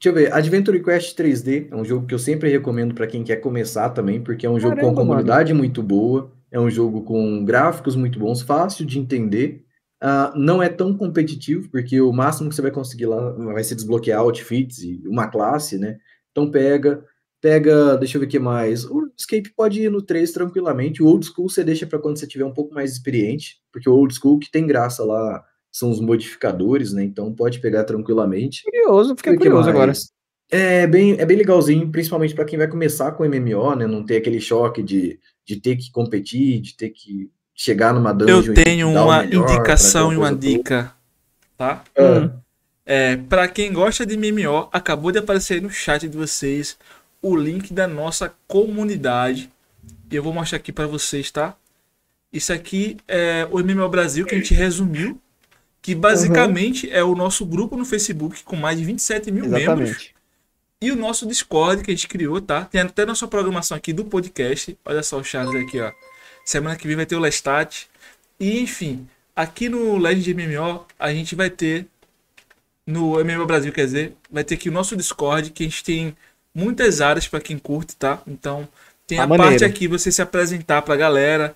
Speaker 3: deixa eu ver. Adventure Quest 3D é um jogo que eu sempre recomendo para quem quer começar também, porque é um jogo com uma comunidade mano. muito boa, é um jogo com gráficos muito bons, fácil de entender. Uh, não é tão competitivo, porque o máximo que você vai conseguir lá vai ser desbloquear outfits e uma classe, né? Então pega, Pega, deixa eu ver o que mais. O escape pode ir no 3 tranquilamente. O old school você deixa para quando você tiver um pouco mais experiente, porque o old school que tem graça lá são os modificadores, né? Então pode pegar tranquilamente. Curioso, fiquei curioso agora. É bem, é bem legalzinho, principalmente para quem vai começar com MMO, né? Não ter aquele choque de, de ter que competir, de ter que chegar numa dungeon. Eu tenho uma indicação e uma dica, tá? Ah. Hum.
Speaker 1: É, para quem gosta de MMO, acabou de aparecer no chat de vocês o link da nossa comunidade. e Eu vou mostrar aqui para vocês, tá? Isso aqui é o MMO Brasil que a gente resumiu, que basicamente uhum. é o nosso grupo no Facebook com mais de 27 mil Exatamente. membros. E o nosso Discord que a gente criou, tá? Tem até nossa programação aqui do podcast. Olha só o Charles aqui, ó. Semana que vem vai ter o Lestat. E enfim, aqui no Legend MMO a gente vai ter no MMO Brasil, quer dizer, vai ter aqui o nosso Discord que a gente tem muitas áreas para quem curte, tá? Então, tem tá a, a parte aqui você se apresentar para a galera,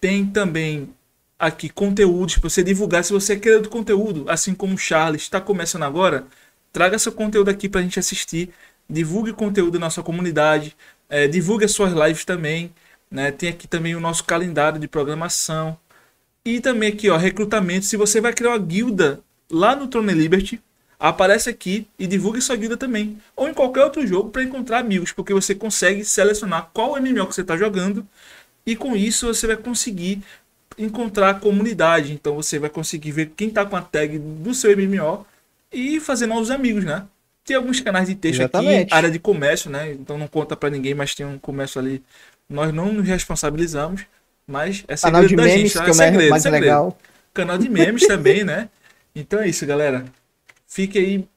Speaker 1: tem também aqui conteúdos para você divulgar se você é criador de conteúdo, assim como o Charles está começando agora, traga seu conteúdo aqui para a gente assistir, divulgue conteúdo da nossa comunidade, é, divulgue as suas lives também, né? Tem aqui também o nosso calendário de programação e também aqui, ó, recrutamento, se você vai criar uma guilda lá no Trono Liberty, aparece aqui e divulgue sua guilda também, ou em qualquer outro jogo para encontrar amigos, porque você consegue selecionar qual MMO que você está jogando e com isso você vai conseguir encontrar comunidade. Então você vai conseguir ver quem está com a tag do seu MMO e fazer novos amigos, né? Tem alguns canais de texto Exatamente. aqui, área de comércio, né? Então não conta para ninguém, mas tem um comércio ali. Nós não nos responsabilizamos, mas é segredo canal de memes, tá? é que é, o é mais legal. Canal de memes também, né? Então é isso, galera fique aí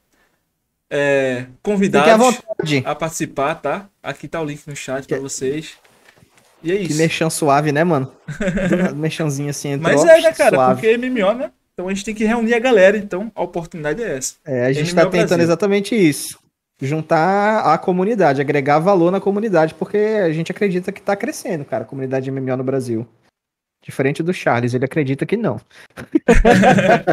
Speaker 1: é, convidados a participar, tá? Aqui tá o link no chat para vocês. E é isso. Que mexão
Speaker 2: suave, né, mano? Mexãozinho assim. Entrou, Mas é, né, cara? Suave.
Speaker 1: Porque MMO, né? Então a gente tem que reunir a galera, então a oportunidade é essa. É, a gente MMO tá tentando Brasil.
Speaker 2: exatamente isso. Juntar a comunidade, agregar valor na comunidade, porque a gente acredita que tá crescendo, cara, a comunidade MMO no Brasil. Diferente do Charles, ele acredita que não.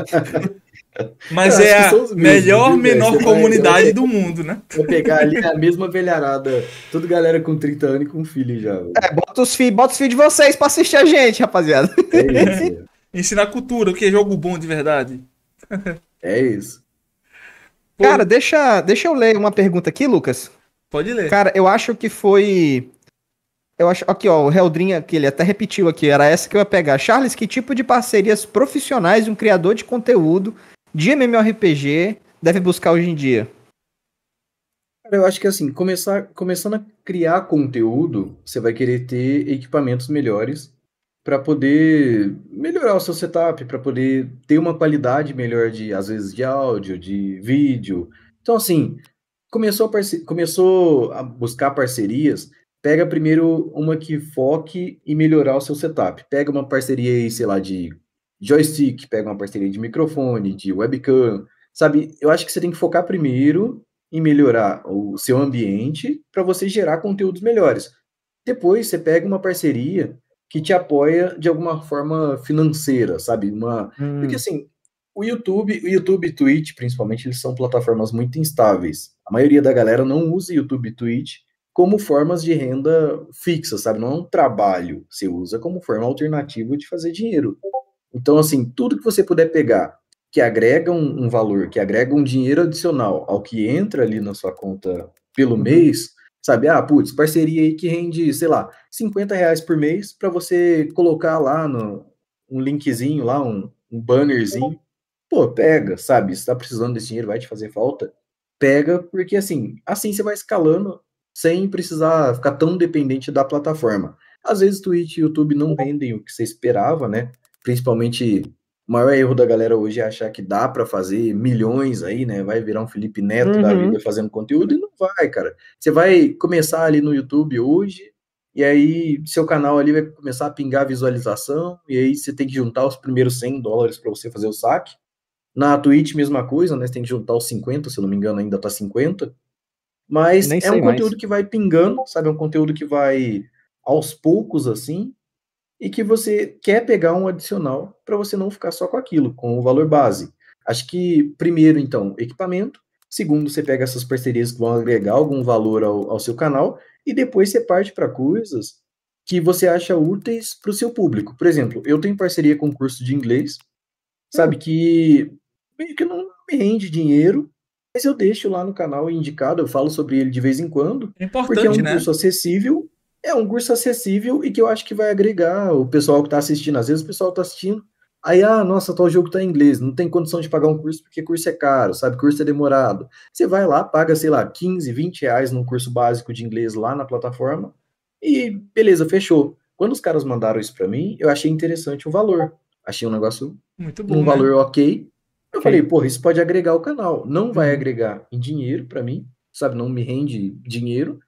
Speaker 2: Mas é a melhor, menor comunidade do
Speaker 3: mundo, né? Vou pegar ali a mesma velharada. Tudo galera
Speaker 2: com 30 anos e com filho já. É, bota os filhos fi de vocês pra assistir a gente, rapaziada. É isso,
Speaker 1: Ensinar cultura, o que é jogo bom de verdade.
Speaker 2: É isso. Cara, deixa, deixa eu ler uma pergunta aqui, Lucas.
Speaker 1: Pode ler. Cara,
Speaker 2: eu acho que foi. Eu acho. Aqui, ó, o Heldrinha, que ele até repetiu aqui, era essa que eu ia pegar. Charles, que tipo de parcerias profissionais um criador de conteúdo de MMORPG
Speaker 3: deve buscar hoje em dia? eu acho que assim, começar, começando a criar conteúdo, você vai querer ter equipamentos melhores para poder melhorar o seu setup, para poder ter uma qualidade melhor de, às vezes, de áudio, de vídeo. Então, assim, começou a, começou a buscar parcerias, pega primeiro uma que foque em melhorar o seu setup. Pega uma parceria aí, sei lá, de joystick, pega uma parceria de microfone, de webcam, sabe? Eu acho que você tem que focar primeiro em melhorar o seu ambiente para você gerar conteúdos melhores. Depois você pega uma parceria que te apoia de alguma forma financeira, sabe? Uma... Hum. Porque assim, o YouTube, o YouTube e Twitch, principalmente, eles são plataformas muito instáveis. A maioria da galera não usa YouTube e Twitch como formas de renda fixa, sabe? Não é um trabalho, você usa como forma alternativa de fazer dinheiro. Então, assim, tudo que você puder pegar que agrega um, um, valor, que agrega um dinheiro adicional ao que entra ali na sua conta pelo uhum. mês, sabe? Ah, putz, parceria aí que rende, sei lá, 50 reais por mês para você colocar lá no, um linkzinho, lá um, um bannerzinho. Uhum. Pô, pega, sabe? Se tá precisando desse dinheiro, vai te fazer falta. Pega, porque assim, assim você vai escalando sem precisar ficar tão dependente da plataforma. Às vezes Twitch e YouTube não rendem uhum. o que você esperava, né? principalmente o maior erro da galera hoje é achar que dá para fazer milhões aí, né? Vai virar um Felipe Neto uhum. da vida fazendo conteúdo e não vai, cara. Você vai começar ali no YouTube hoje e aí seu canal ali vai começar a pingar visualização e aí você tem que juntar os primeiros 100 dólares para você fazer o saque. Na Twitch mesma coisa, né? Você tem que juntar os 50, se eu não me engano, ainda tá 50. Mas é um conteúdo mais. que vai pingando, sabe? É um conteúdo que vai aos poucos assim, e que você quer pegar um adicional para você não ficar só com aquilo, com o valor base. Acho que primeiro, então, equipamento. Segundo, você pega essas parcerias que vão agregar algum valor ao, ao seu canal. E depois você parte para coisas que você acha úteis para o seu público. Por exemplo, eu tenho parceria com um curso de inglês, sabe, que, que não me rende dinheiro, mas eu deixo lá no canal indicado, eu falo sobre ele de vez em quando. É importante, porque é um né? curso acessível é um curso acessível e que eu acho que vai agregar o pessoal que está assistindo. Às vezes o pessoal está assistindo, aí, ah, nossa, tal jogo está em inglês, não tem condição de pagar um curso porque curso é caro, sabe? Curso é demorado. Você vai lá, paga, sei lá, 15, 20 reais num curso básico de inglês lá na plataforma e beleza, fechou. Quando os caras mandaram isso para mim, eu achei interessante o valor. Achei um negócio,
Speaker 1: Muito bom, um né? valor
Speaker 3: ok. Eu okay. falei, porra, isso pode agregar o canal. Não vai uhum. agregar em dinheiro para mim, sabe? Não me rende dinheiro,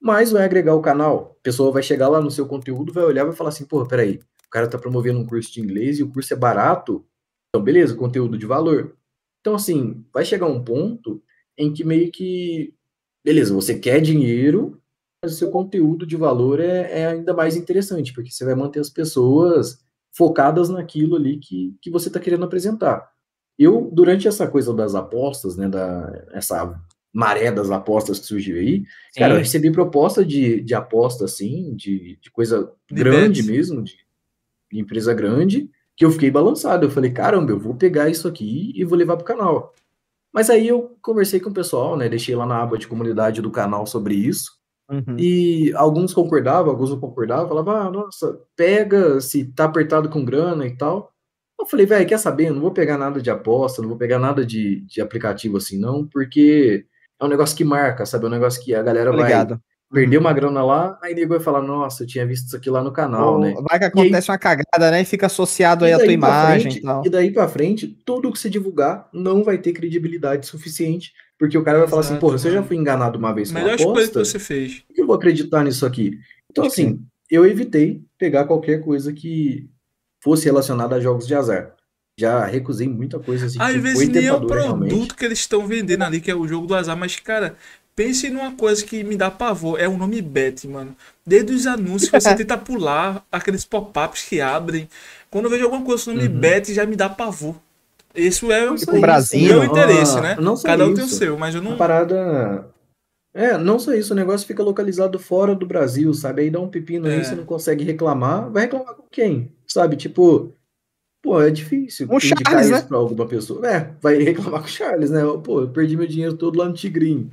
Speaker 3: mas vai é agregar o canal. A pessoa vai chegar lá no seu conteúdo, vai olhar e vai falar assim, pô, peraí, o cara tá promovendo um curso de inglês e o curso é barato, então beleza, conteúdo de valor. Então, assim, vai chegar um ponto em que meio que, beleza, você quer dinheiro, mas o seu conteúdo de valor é, é ainda mais interessante, porque você vai manter as pessoas focadas naquilo ali que, que você está querendo apresentar. Eu, durante essa coisa das apostas, né, da, essa maré das apostas que surgiu aí. Sim. Cara, eu recebi proposta de, de aposta, assim, de, de coisa de grande bets. mesmo, de, de, empresa grande, que eu fiquei balançado. Eu falei, caramba, eu vou pegar isso aqui e vou levar pro canal. Mas aí eu conversei com o pessoal, né? Deixei lá na aba de comunidade do canal sobre isso. Uhum. E alguns concordavam, alguns não concordavam, falavam, ah, nossa, pega se tá apertado com grana e tal. Eu falei, velho, quer saber? Eu não vou pegar nada de aposta, não vou pegar nada de, de aplicativo assim, não, porque é um negócio que marca, sabe? É um negócio que a galera Obrigado. vai perder uhum. uma grana lá, aí nego vai falar, nossa, eu tinha visto isso aqui lá no canal, Bom, né?
Speaker 2: Vai que acontece aí, uma cagada, né? E fica associado e aí à tua imagem frente, e
Speaker 3: E daí pra frente, tudo que você divulgar não vai ter credibilidade suficiente, porque o cara vai falar assim, Exato, assim, porra, você já é. foi enganado uma vez com Melhor coisa que você fez. Eu vou acreditar nisso aqui. Então, assim, Sim. eu evitei pegar qualquer coisa que fosse relacionada a jogos de azar já recusei muita coisa assim. Às tipo, vezes nem é o produto realmente.
Speaker 1: que eles estão vendendo ali, que é o jogo do azar, mas, cara, pense numa coisa que me dá pavor, é o nome Bet, mano. Desde os anúncios que você tenta pular, aqueles pop-ups que abrem. Quando eu vejo
Speaker 3: alguma coisa com o nome uhum. Bet, já me dá pavor. Isso é tipo, o Brasil, meu né? interesse, ah, né? Cada um tem o seu, mas eu não. A parada. É, não só isso, o negócio fica localizado fora do Brasil, sabe? Aí dá um pepino é. aí, você não consegue reclamar. Vai reclamar com quem? Sabe? Tipo, Pô, é difícil um Charles, né? pra alguma pessoa. É, vai reclamar com o Charles, né? Pô, eu perdi meu dinheiro todo lá no Tigrinho.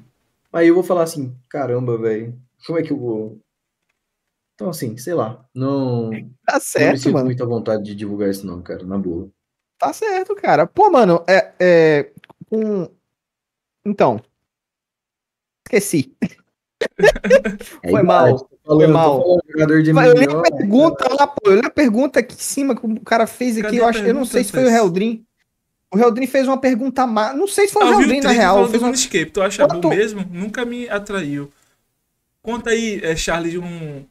Speaker 3: Aí eu vou falar assim, caramba, velho, como é que eu vou... Então, assim, sei lá, não... Tá certo, não me sinto mano. muito à vontade de divulgar isso não, cara, na boa.
Speaker 2: Tá certo, cara. Pô, mano, é... é um... Então... Esqueci.
Speaker 3: É Foi mal. Falando, mal. Jogador de Mas, a
Speaker 2: pergunta lá, pô. Eu a pergunta aqui em cima que o cara fez aqui. Cadê eu acho eu não sei se foi fez? o Heldrin. O Heldrin fez uma pergunta má. Não sei se foi ah, o tá Heldrin, na real. Fez um
Speaker 1: escape. Tu acha bom mesmo? Nunca me atraiu. Conta aí, é, Charles, um,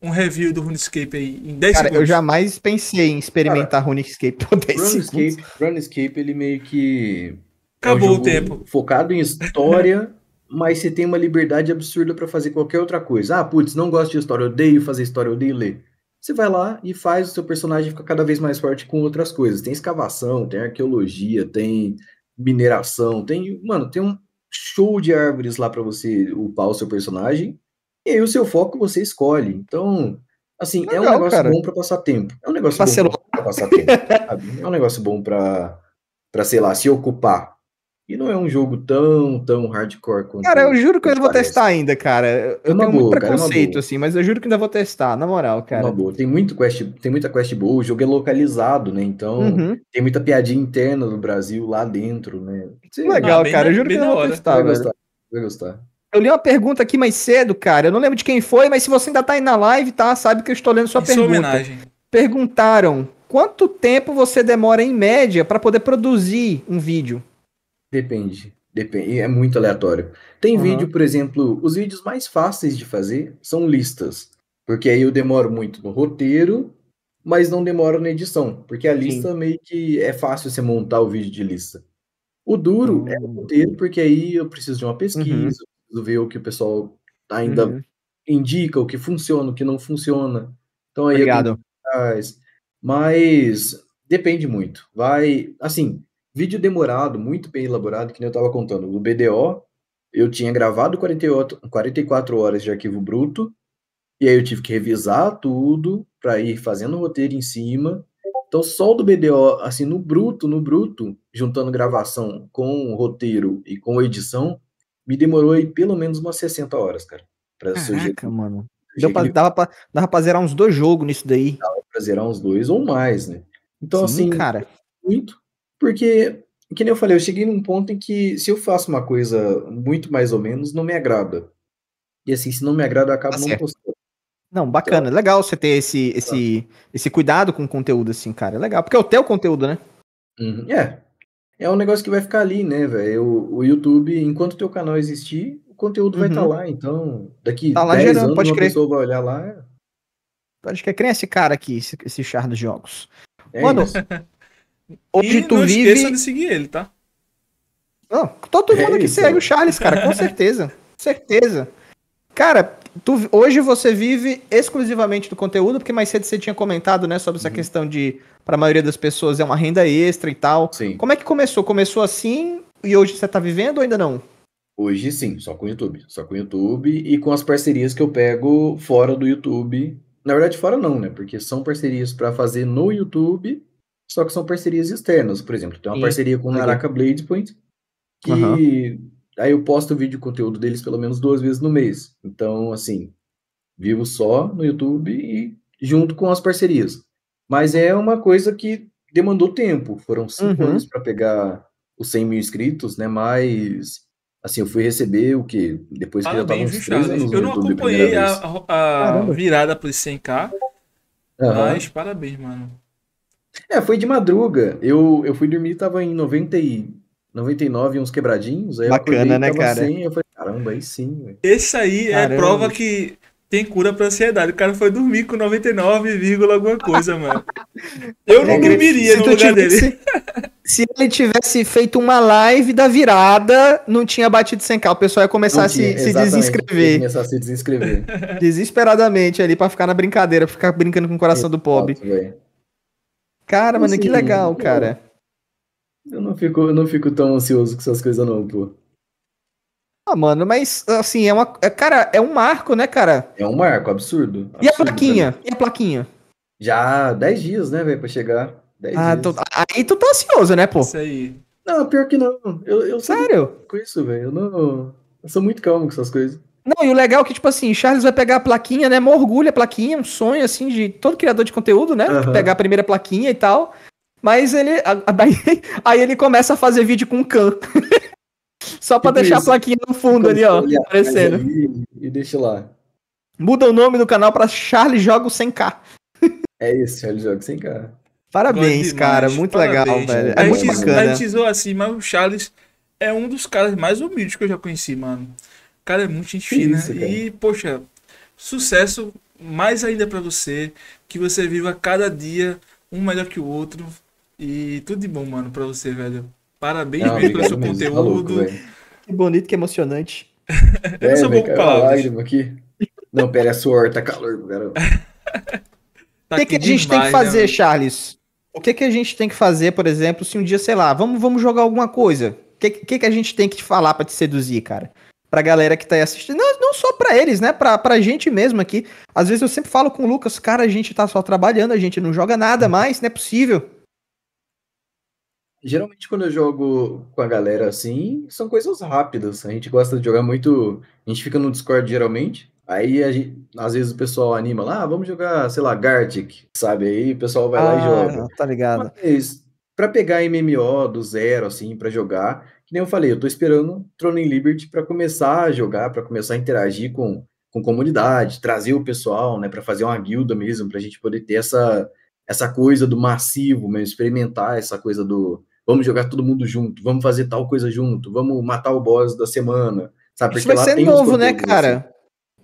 Speaker 1: um review do RuneScape aí em 10 Cara, segundos. eu
Speaker 2: jamais pensei em experimentar Cara, RuneScape por 10 RuneScape, segundos.
Speaker 3: RuneScape, ele meio que... Acabou é um o tempo. Focado em história mas você tem uma liberdade absurda para fazer qualquer outra coisa. Ah, putz, não gosto de história, odeio fazer história, odeio ler. Você vai lá e faz o seu personagem ficar cada vez mais forte com outras coisas. Tem escavação, tem arqueologia, tem mineração, tem, mano, tem um show de árvores lá para você upar o seu personagem. E aí o seu foco você escolhe. Então, assim, Legal, é um negócio cara. bom para passar tempo. É um negócio tá bom pra passar tempo. Sabe? É um negócio bom para para sei lá, se ocupar e não é um jogo tão, tão hardcore quanto. Cara, eu juro que eu ainda vou testar ainda, cara. Eu é tenho boa, é muito preconceito, cara, assim, mas eu juro que ainda vou testar, na moral, cara. É uma boa. Tem, muito quest, tem muita quest boa, o jogo é localizado, né? Então uhum. tem muita piadinha interna do Brasil lá dentro, né? Sim, Legal, cara. Eu juro que eu vou testar, vai gostar, vai gostar.
Speaker 2: Eu li uma pergunta aqui mais cedo, cara. Eu não lembro de quem foi, mas se você ainda tá aí na live, tá? Sabe que eu estou lendo sua Isso pergunta. Sua homenagem. Perguntaram quanto
Speaker 3: tempo você demora em média para poder produzir um vídeo? Depende. Depende, é muito aleatório. Tem uhum. vídeo, por exemplo, os vídeos mais fáceis de fazer são listas. Porque aí eu demoro muito no roteiro, mas não demoro na edição. Porque a lista Sim. meio que é fácil você montar o vídeo de lista. O duro uhum. é o ah. roteiro, porque aí eu preciso de uma uhum. pesquisa, uhum. ver o que o pessoal ainda uhum. indica, o que funciona, o que não funciona. Então aí Obrigado. Mas depende muito. Vai, assim, vídeo demorado, muito bem elaborado, que nem eu estava contando. o BDO, eu tinha gravado 48, 44 horas de arquivo bruto, e aí eu tive que revisar tudo para ir fazendo o roteiro em cima. Então, só o do BDO, assim, no bruto, no bruto, juntando gravação com roteiro e com edição, me demorou aí pelo menos umas 60 horas, cara. Pra Caraca, sugerir. mano. Deu pra, dava, pra, dava pra zerar uns dois jogos nisso daí. Dava pra zerar uns dois ou mais, né? Então, Sim, assim, cara. muito porque, que nem eu falei, eu cheguei num ponto em que se eu faço uma coisa muito mais ou menos, não me agrada. E assim, se não me agrada, eu acabo tá não postando. Não, bacana, então, legal você ter esse, esse, tá. esse cuidado com o conteúdo, assim, cara. É legal, porque é o teu conteúdo, né? Uhum. É. É um negócio que vai ficar ali, né, velho? O, o YouTube, enquanto o teu canal existir, o conteúdo tá uhum. vai estar tá lá. Então, daqui tá lá 10 gerando, anos, pode uma crer. pessoa vai olhar lá. É.
Speaker 2: Pode crer, quem é esse cara aqui, esse, esse char dos jogos? É Mano, Hoje e tu não vive. Esqueça de
Speaker 1: seguir ele, tá?
Speaker 2: Não, todo é mundo é segue o Charles, cara, com certeza. certeza. Cara, tu, hoje você vive exclusivamente do conteúdo, porque mais cedo você tinha comentado, né, sobre essa uhum. questão de, para a maioria das pessoas, é uma renda extra e tal. Sim. Como é que começou? Começou assim e hoje você tá vivendo
Speaker 3: ou ainda não? Hoje sim, só com o YouTube. Só com o YouTube e com as parcerias que eu pego fora do YouTube. Na verdade, fora não, né? Porque são parcerias para fazer no YouTube só que são parcerias externas. Por exemplo, tem uma parceria com o Naraka Blade Point, que uhum. aí eu posto vídeo conteúdo deles pelo menos duas vezes no mês. Então, assim, vivo só no YouTube e junto com as parcerias. Mas é uma coisa que demandou tempo. Foram cinco uhum. anos para pegar os 100 mil inscritos, né? Mas assim, eu fui receber o que depois Parabéns, que já tava uns três anos Eu não acompanhei a,
Speaker 1: a, virada para 100k, uhum. mas parabéns, mano.
Speaker 3: É, foi de madruga. Eu, eu fui dormir, tava em 90 e 99 uns quebradinhos. Aí Bacana, né, cara? Assim, eu falei, caramba, aí sim. Véio. Esse aí é caramba. é prova que tem
Speaker 1: cura pra ansiedade. O cara foi dormir com 99, alguma coisa, mano. Eu é não é, dormiria no lugar dele.
Speaker 2: Se ele tivesse feito uma live da virada, não tinha batido sem cal. O pessoal ia começar tinha, a se, se desinscrever.
Speaker 3: começar a se desinscrever.
Speaker 2: Desesperadamente ali pra ficar na brincadeira, pra ficar brincando com o coração Exato, do pobre. Véio. Cara, mano, que legal, cara.
Speaker 3: Eu não fico, eu não fico tão ansioso com essas coisas não, pô.
Speaker 2: Ah, mano, mas assim, é uma. É, cara, é um marco, né, cara? É um marco,
Speaker 3: absurdo. absurdo e a plaquinha? Também. E a plaquinha? Já 10 dias, né, velho, pra chegar. Dez ah, dias. Tô... Tá, aí tu tá ansioso, né, pô? Isso aí. Não, pior que não. Eu, eu Sério? Com isso, velho. Eu não. Eu sou muito calmo com essas coisas. Não, e o legal é que, tipo assim, Charles vai pegar a plaquinha,
Speaker 2: né? Morgulha a plaquinha, um sonho, assim, de todo criador de conteúdo, né? Uhum. Pegar a primeira plaquinha e tal. Mas ele. Aí, aí ele começa a fazer vídeo com o Khan. Só pra que deixar isso? a plaquinha no fundo ali, ó. Aparecendo.
Speaker 3: e deixa lá.
Speaker 2: Muda o nome do canal pra Charles Jogo 100K.
Speaker 3: é isso, Charles Jogo 100K. Parabéns, cara. Muito parabéns, legal, velho. É muito bacana. A gente
Speaker 1: zoou assim, mas o Charles é um dos caras mais humildes que eu já conheci, mano. Cara, é muito gente fina. Isso, e, poxa, sucesso mais ainda para você. Que você viva cada dia um melhor que o outro. E tudo de bom, mano, para você, velho. Parabéns Não, mesmo pelo seu tá conteúdo. Tá louco,
Speaker 2: que bonito, que emocionante.
Speaker 3: É, eu sou bom com palavras. Aqui. Não, pera, é suor, tá calor, cara. tá o que, que a gente demais, tem que né, fazer, né,
Speaker 2: Charles? O que, que a gente tem que fazer, por exemplo, se um dia, sei lá, vamos, vamos jogar alguma coisa? O que, que, que a gente tem que te falar para te seduzir, cara? pra galera que tá aí assistindo, não, não só para eles, né, pra, pra gente mesmo aqui. Às vezes eu sempre falo com o Lucas, cara, a gente tá só trabalhando, a gente não joga nada mais, não é possível.
Speaker 3: Geralmente quando eu jogo com a galera assim, são coisas rápidas. A gente gosta de jogar muito, a gente fica no Discord geralmente, aí gente, às vezes o pessoal anima lá, ah, vamos jogar, sei lá, Gartic, sabe? Aí o pessoal vai ah, lá e ah, joga. tá ligado. Mas, pra pegar MMO do zero, assim, para jogar, nem eu falei, eu tô esperando Throne in Liberty para começar a jogar, para começar a interagir com, com comunidade, trazer o pessoal, né, para fazer uma guilda mesmo, para a gente poder ter essa, essa coisa do massivo, mesmo, experimentar essa coisa do vamos jogar todo mundo junto, vamos fazer tal coisa junto, vamos matar o boss da semana, sabe? Isso Porque vai ser novo, né, cara? Assim.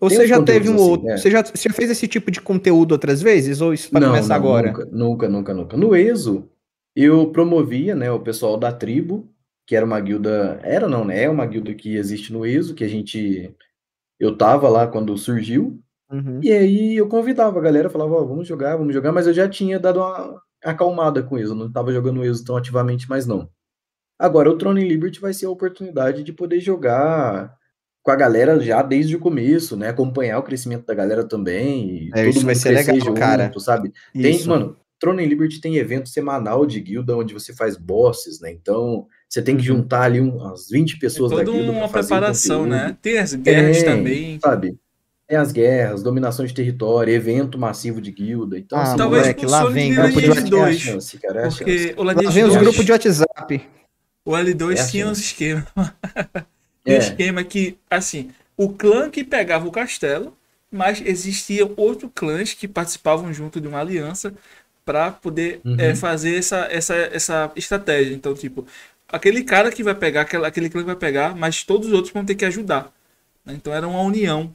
Speaker 3: Ou você já teve um assim, outro? É. Você, já, você já fez esse tipo de conteúdo outras vezes? Ou isso para começar não, agora? Nunca, nunca, nunca, nunca. No ESO, eu promovia né, o pessoal da tribo que era uma guilda, era não, né? É uma guilda que existe no ESO que a gente eu tava lá quando surgiu. Uhum. E aí eu convidava a galera, falava, oh, vamos jogar, vamos jogar, mas eu já tinha dado uma acalmada com isso, eu não tava jogando isso tão ativamente mais não. Agora o Throne Liberty vai ser a oportunidade de poder jogar com a galera já desde o começo, né? Acompanhar o crescimento da galera também. É, isso vai ser legal, junto, cara. sabe? Tem, mano, Throne Liberty tem evento semanal de guilda onde você faz bosses, né? Então, você tem que uhum. juntar ali umas 20 é pessoas é toda uma preparação, né? Tem as guerras é, também. Sabe? Tem as guerras, dominação de território, evento massivo de guilda. Então, ah, assim, talvez moleque, lá vem grupo de WhatsApp.
Speaker 1: lá vem os grupos de
Speaker 2: WhatsApp. O L2 é tinha uns
Speaker 1: esquemas. É. um esquema que, assim, o clã que pegava o castelo, mas existiam outros clãs que participavam junto de uma aliança para poder é, uhum. é, fazer essa, essa, essa estratégia. Então, tipo, aquele cara que vai pegar, aquele clã que vai pegar, mas todos os outros vão ter que ajudar. Né? Então era uma união,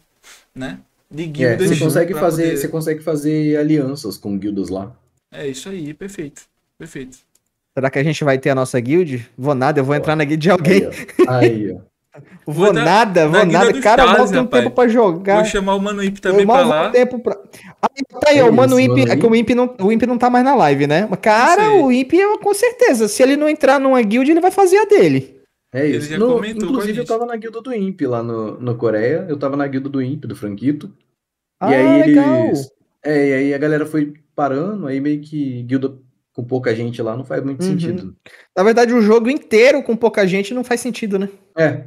Speaker 1: né? De é, guildas. É,
Speaker 3: você, consegue fazer, poder... você consegue fazer alianças com guildas lá.
Speaker 1: É isso aí, perfeito. Perfeito.
Speaker 2: Será que a gente vai ter a nossa guild? Vou nada, eu vou entrar na guild de alguém. Aí, ó. Aí, ó. Vou, nada, vou nada. Cara, Stasi, mal um tempo pra
Speaker 1: jogar. Vou chamar o Mano Imp também eu pra lá.
Speaker 2: Tempo pra... Aí, tá aí, é o Mano Imp, é que o Imp, não, o Imp não tá mais na live, né? Cara, o Imp, com certeza, se ele não entrar numa guild, ele vai fazer a dele.
Speaker 3: É isso. No, inclusive, eu tava na guilda do Imp lá no, no Coreia. Eu tava na guilda do Imp, do Franquito.
Speaker 2: Ah, e aí legal. Eles,
Speaker 3: é, e aí a galera foi parando, aí meio que guilda com pouca gente lá não faz muito uhum. sentido. Na verdade, o jogo inteiro com pouca gente não faz sentido, né?
Speaker 2: É,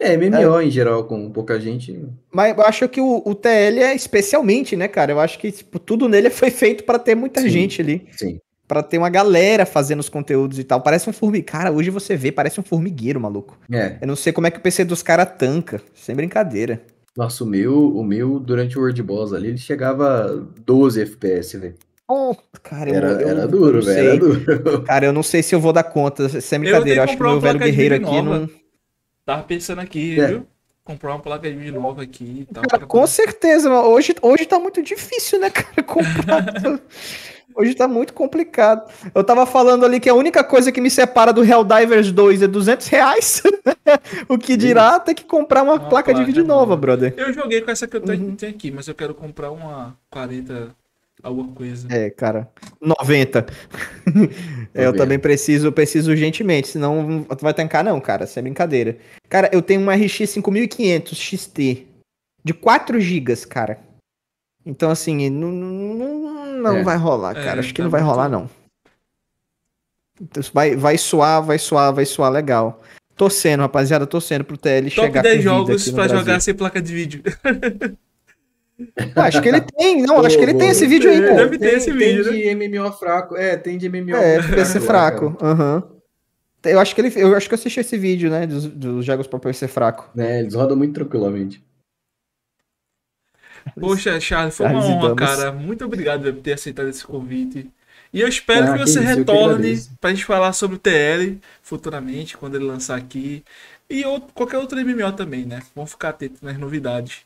Speaker 2: é, MMO é. em
Speaker 3: geral, com pouca gente. Né?
Speaker 2: Mas eu acho que o, o, TL é especialmente, né, cara? Eu acho que tipo, tudo nele foi feito para ter muita sim, gente ali. Sim. Pra ter uma galera fazendo os conteúdos e tal. Parece um formigueiro. Cara, hoje você vê, parece um formigueiro, maluco. É. Eu não sei
Speaker 3: como é que o PC dos caras tanca. Sem brincadeira. Nossa, o meu, o meu, durante o World Boss ali, ele chegava 12 FPS, velho. Oh, cara, era, eu, era duro, velho. Era
Speaker 2: duro. Cara, eu não sei se eu vou dar conta. Sem brincadeira, eu, eu acho que o meu velho é guerreiro aqui não.
Speaker 1: Tava pensando aqui, é. viu? Comprar uma placa de vídeo nova aqui e tal. Cara,
Speaker 2: com certeza, mano. Hoje, hoje tá muito difícil, né, cara? Comprar. hoje tá muito complicado. Eu tava falando ali que a única coisa que me separa do Divers 2 é 200 reais. o que dirá ter que comprar uma, uma placa, placa, de vídeo nova, brother.
Speaker 1: Eu joguei com essa que eu uhum. tenho uhum. aqui, mas eu quero comprar uma 40 alguma coisa.
Speaker 2: É, cara. 90. É, eu também preciso, preciso urgentemente, senão tu vai tancar não, cara, isso é brincadeira. Cara, eu tenho um RX 5500 XT de 4 GB, cara. Então assim, não, não, não é. vai rolar, é, cara. É, Acho que tá não vai muito... rolar não. Então, vai, vai suar vai suar vai suar legal. Torcendo, rapaziada, torcendo pro TL Top chegar 10 com jogos para jogar
Speaker 1: sem placa de vídeo.
Speaker 2: Ah, acho que ele tem, não, oh, acho que ele oh, tem esse vídeo aí, pô. Deve ter tem, esse vídeo.
Speaker 3: Tem né? de MMO fraco, é, tem de MMO é, fraco. PC fraco,
Speaker 2: aham. Uhum. Eu acho que ele, eu acho que eu assisti esse vídeo, né, dos, dos jogos pra
Speaker 3: PC fraco. É, eles rodam muito tranquilamente.
Speaker 1: Poxa, é. Charles, foi uma honra, cara. Muito obrigado por ter aceitado esse convite. E eu espero ah, que você isso, retorne pra gente falar sobre o TL futuramente, quando ele lançar aqui. E outro, qualquer outro MMO também, né? Vamos ficar atentos nas novidades.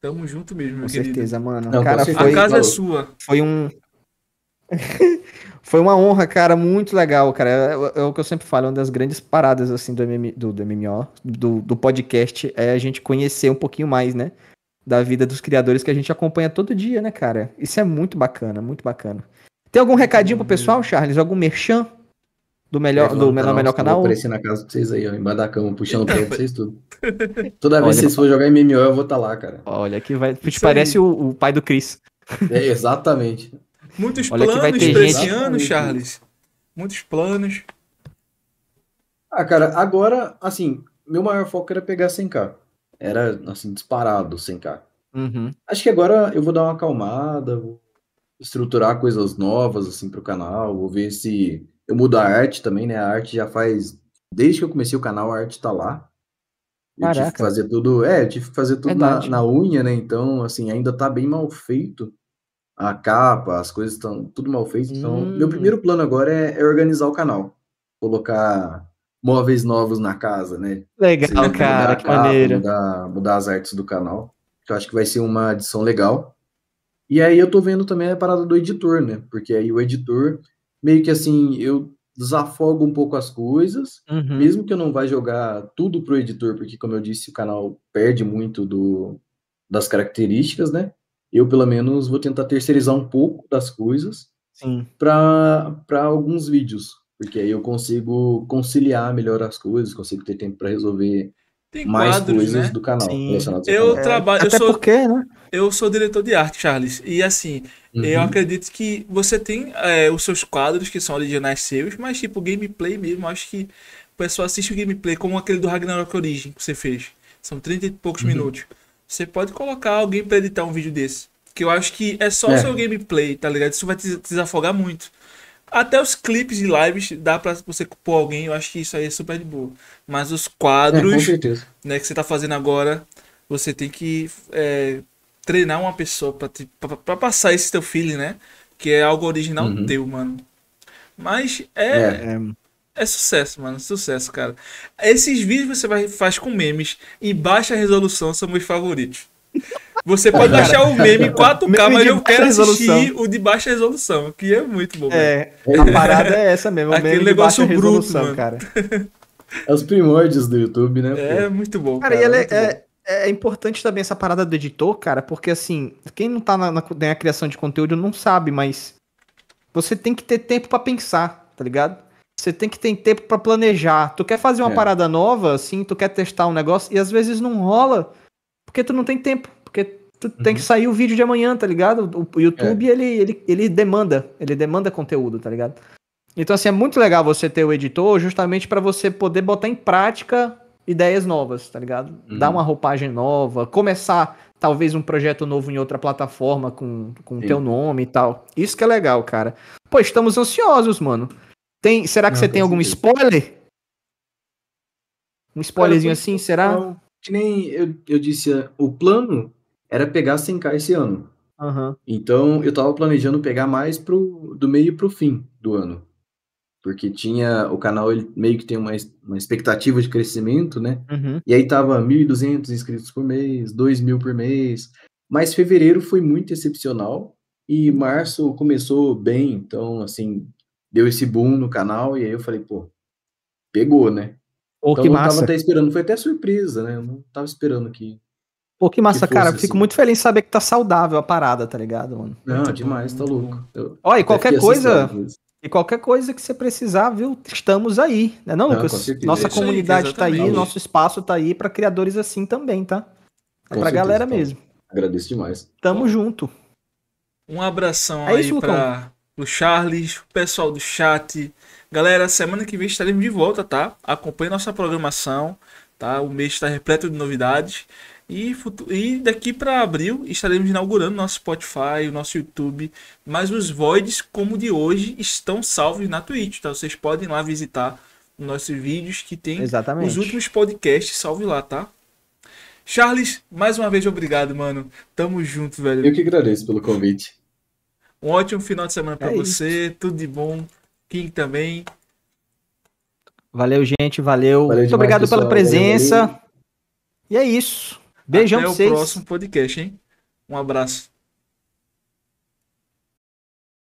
Speaker 1: Tamo junto mesmo, meu com querido. certeza, mano. Não, cara, a casa é sua.
Speaker 2: Foi um. foi uma honra, cara, muito legal, cara. É, é, é, o que eu sempre falo, uma das grandes paradas assim do, MM, do, do MMO, do, do podcast, é a gente conhecer um pouquinho mais, né? Da vida dos criadores que a gente acompanha todo dia, né, cara? Isso é muito bacana, muito bacana. Tem algum recadinho pro pessoal, Charles? Algum merchan? Do melhor, do menor, melhor canal? Vou aparecer
Speaker 3: na casa de vocês aí, ó, embaixo da cama, puxando o pé de vocês tudo. Toda vez que vocês forem jogar MMO, eu vou estar tá lá, cara. Olha que vai. Te parece o, o, pai do Chris. É, exatamente. Muitos Olha planos pra esse ano, Charles. Muitos planos. Ah, cara, agora, assim, meu maior foco era pegar 100k. Era, assim, disparado 100k. Uhum. Acho que agora eu vou dar uma acalmada, vou estruturar coisas novas, assim, pro canal, vou ver se eu mudo a arte também, né? A arte já faz. Desde que eu comecei o canal, a arte tá lá. Eu Caraca. tive que fazer tudo. É, eu tive que fazer tudo é na, na, unha, né? Então, assim, ainda tá bem mal feito. A capa, as coisas estão tudo mal feito. Hum. Então, meu primeiro hum. plano agora é, é organizar o canal. Colocar móveis novos na casa, né? Legal, cara, que capa, maneiro. Mudar, mudar, as artes do canal. Que eu acho que vai ser uma adição legal. E aí eu tô vendo também a parada do editor, né? Porque aí o editor, meio que assim, eu desafogo um pouco as coisas, uhum. mesmo que eu não vá jogar tudo pro editor, porque como eu disse, o canal perde muito do das características, né? Eu pelo menos vou tentar terceirizar um pouco das coisas para alguns vídeos, porque aí eu consigo conciliar melhor as coisas, consigo ter tempo para resolver tem mais quadros, coisas né? do canal. Eu trabalho. até eu sou, porque, né?
Speaker 1: Eu sou diretor de arte, Charles. E assim, uhum. eu acredito que você tem é, os seus quadros que são originais seus, mas tipo, gameplay mesmo, acho que o pessoal assiste o gameplay, como aquele do Ragnarok Origin que você fez. São 30 e poucos uhum. minutos. Você pode colocar alguém para editar um vídeo desse. Que eu acho que é só é. o seu gameplay, tá ligado? Isso vai te desafogar muito. Até os clipes de lives dá pra você culpar alguém, eu acho que isso aí é super de boa. Mas os quadros é, né, que você tá fazendo agora, você tem que é, treinar uma pessoa pra, te, pra, pra, passar esse teu feeling, né? Que é algo original uhum. teu, mano. Mas é, é, é. sucesso, mano. Sucesso, cara. Esses vídeos você vai, faz com memes em baixa resolução são meus favoritos. Você pode achar o meme 4K, meme mas eu quero resolução. assistir o de baixa resolução, que é muito bom. É, a
Speaker 3: parada é essa mesmo, o é Aquele meme negócio de baixa bruto, resolução, mano. cara. É os primórdios do YouTube, né? É, pô?
Speaker 2: muito bom. Cara, cara e ela é, é, é, é, importante também essa parada do editor, cara, porque assim, quem não tá na, na, na criação de conteúdo não sabe, mas você tem que ter tempo para pensar, tá ligado? Você tem que ter tempo para planejar. Tu quer fazer uma é. parada nova, assim, tu quer testar um negócio e às vezes não rola porque tu não tem tempo, porque tu uhum. tem que uhum. sair o vídeo de amanhã, tá ligado? O YouTube, é. ele, ele, ele demanda, ele demanda conteúdo, tá ligado? Então, assim, é muito legal você ter o editor justamente para você poder botar em prática ideias novas, tá ligado? Uhum. Dar uma roupagem nova, começar talvez um projeto novo em outra plataforma com o teu nome e tal. Isso que é legal, cara. Pô, estamos ansiosos, mano. Tem, será que não, você tem algum spoiler? Um spoilerzinho assim, será? Não,
Speaker 3: que nem eu, eu disse, eh, o plano era pegar 100k esse ano. Uhum. Então eu tava planejando pegar mais pro, do meio pro fim do ano. Porque tinha. O canal ele meio que tem uma, uma expectativa de crescimento, né? Uhum. E aí tava 1.200 inscritos por mês, 2.000 por mês. Mas fevereiro foi muito excepcional. E março começou bem, então, assim, deu esse boom no canal. E aí eu falei, pô, pegou, né? Pô, então, que eu massa. Eu tava até esperando, foi até surpresa, né? Eu não tava esperando que. Pô, que massa, que cara. Assim. Fico muito feliz em saber que tá
Speaker 2: saudável a parada, tá ligado, mano? Não, é demais, tá louco.
Speaker 3: Olha, e qualquer coisa. E qualquer
Speaker 2: coisa que você precisar, viu? Estamos aí, né, não, não, Lucas? Nossa é comunidade aí, tá aí, nosso espaço tá aí para criadores assim também, tá? É
Speaker 3: pra certeza, galera tá. mesmo. Agradeço demais.
Speaker 2: Tamo Bom. junto.
Speaker 1: Um abração
Speaker 2: é aí isso, pra
Speaker 1: o Charles, o pessoal do chat, Galera, semana que vem estaremos de volta, tá? Acompanhe nossa programação, tá? O mês está repleto de novidades. E, e daqui para abril estaremos inaugurando nosso Spotify, o nosso YouTube. Mas os voids, como o de hoje, estão salvos na Twitch, tá? Vocês podem lá visitar nossos vídeos que tem Exatamente. os últimos podcasts, salve lá, tá? Charles, mais uma vez obrigado, mano. Tamo junto,
Speaker 3: velho. Eu que agradeço pelo convite.
Speaker 1: Um ótimo final de semana para é você, isso. tudo de bom. Kim também.
Speaker 3: Valeu, gente. Valeu. valeu Muito obrigado pessoal. pela
Speaker 1: presença. Valeu. E é isso. Beijão Até pra vocês. Até o próximo podcast, hein? Um abraço.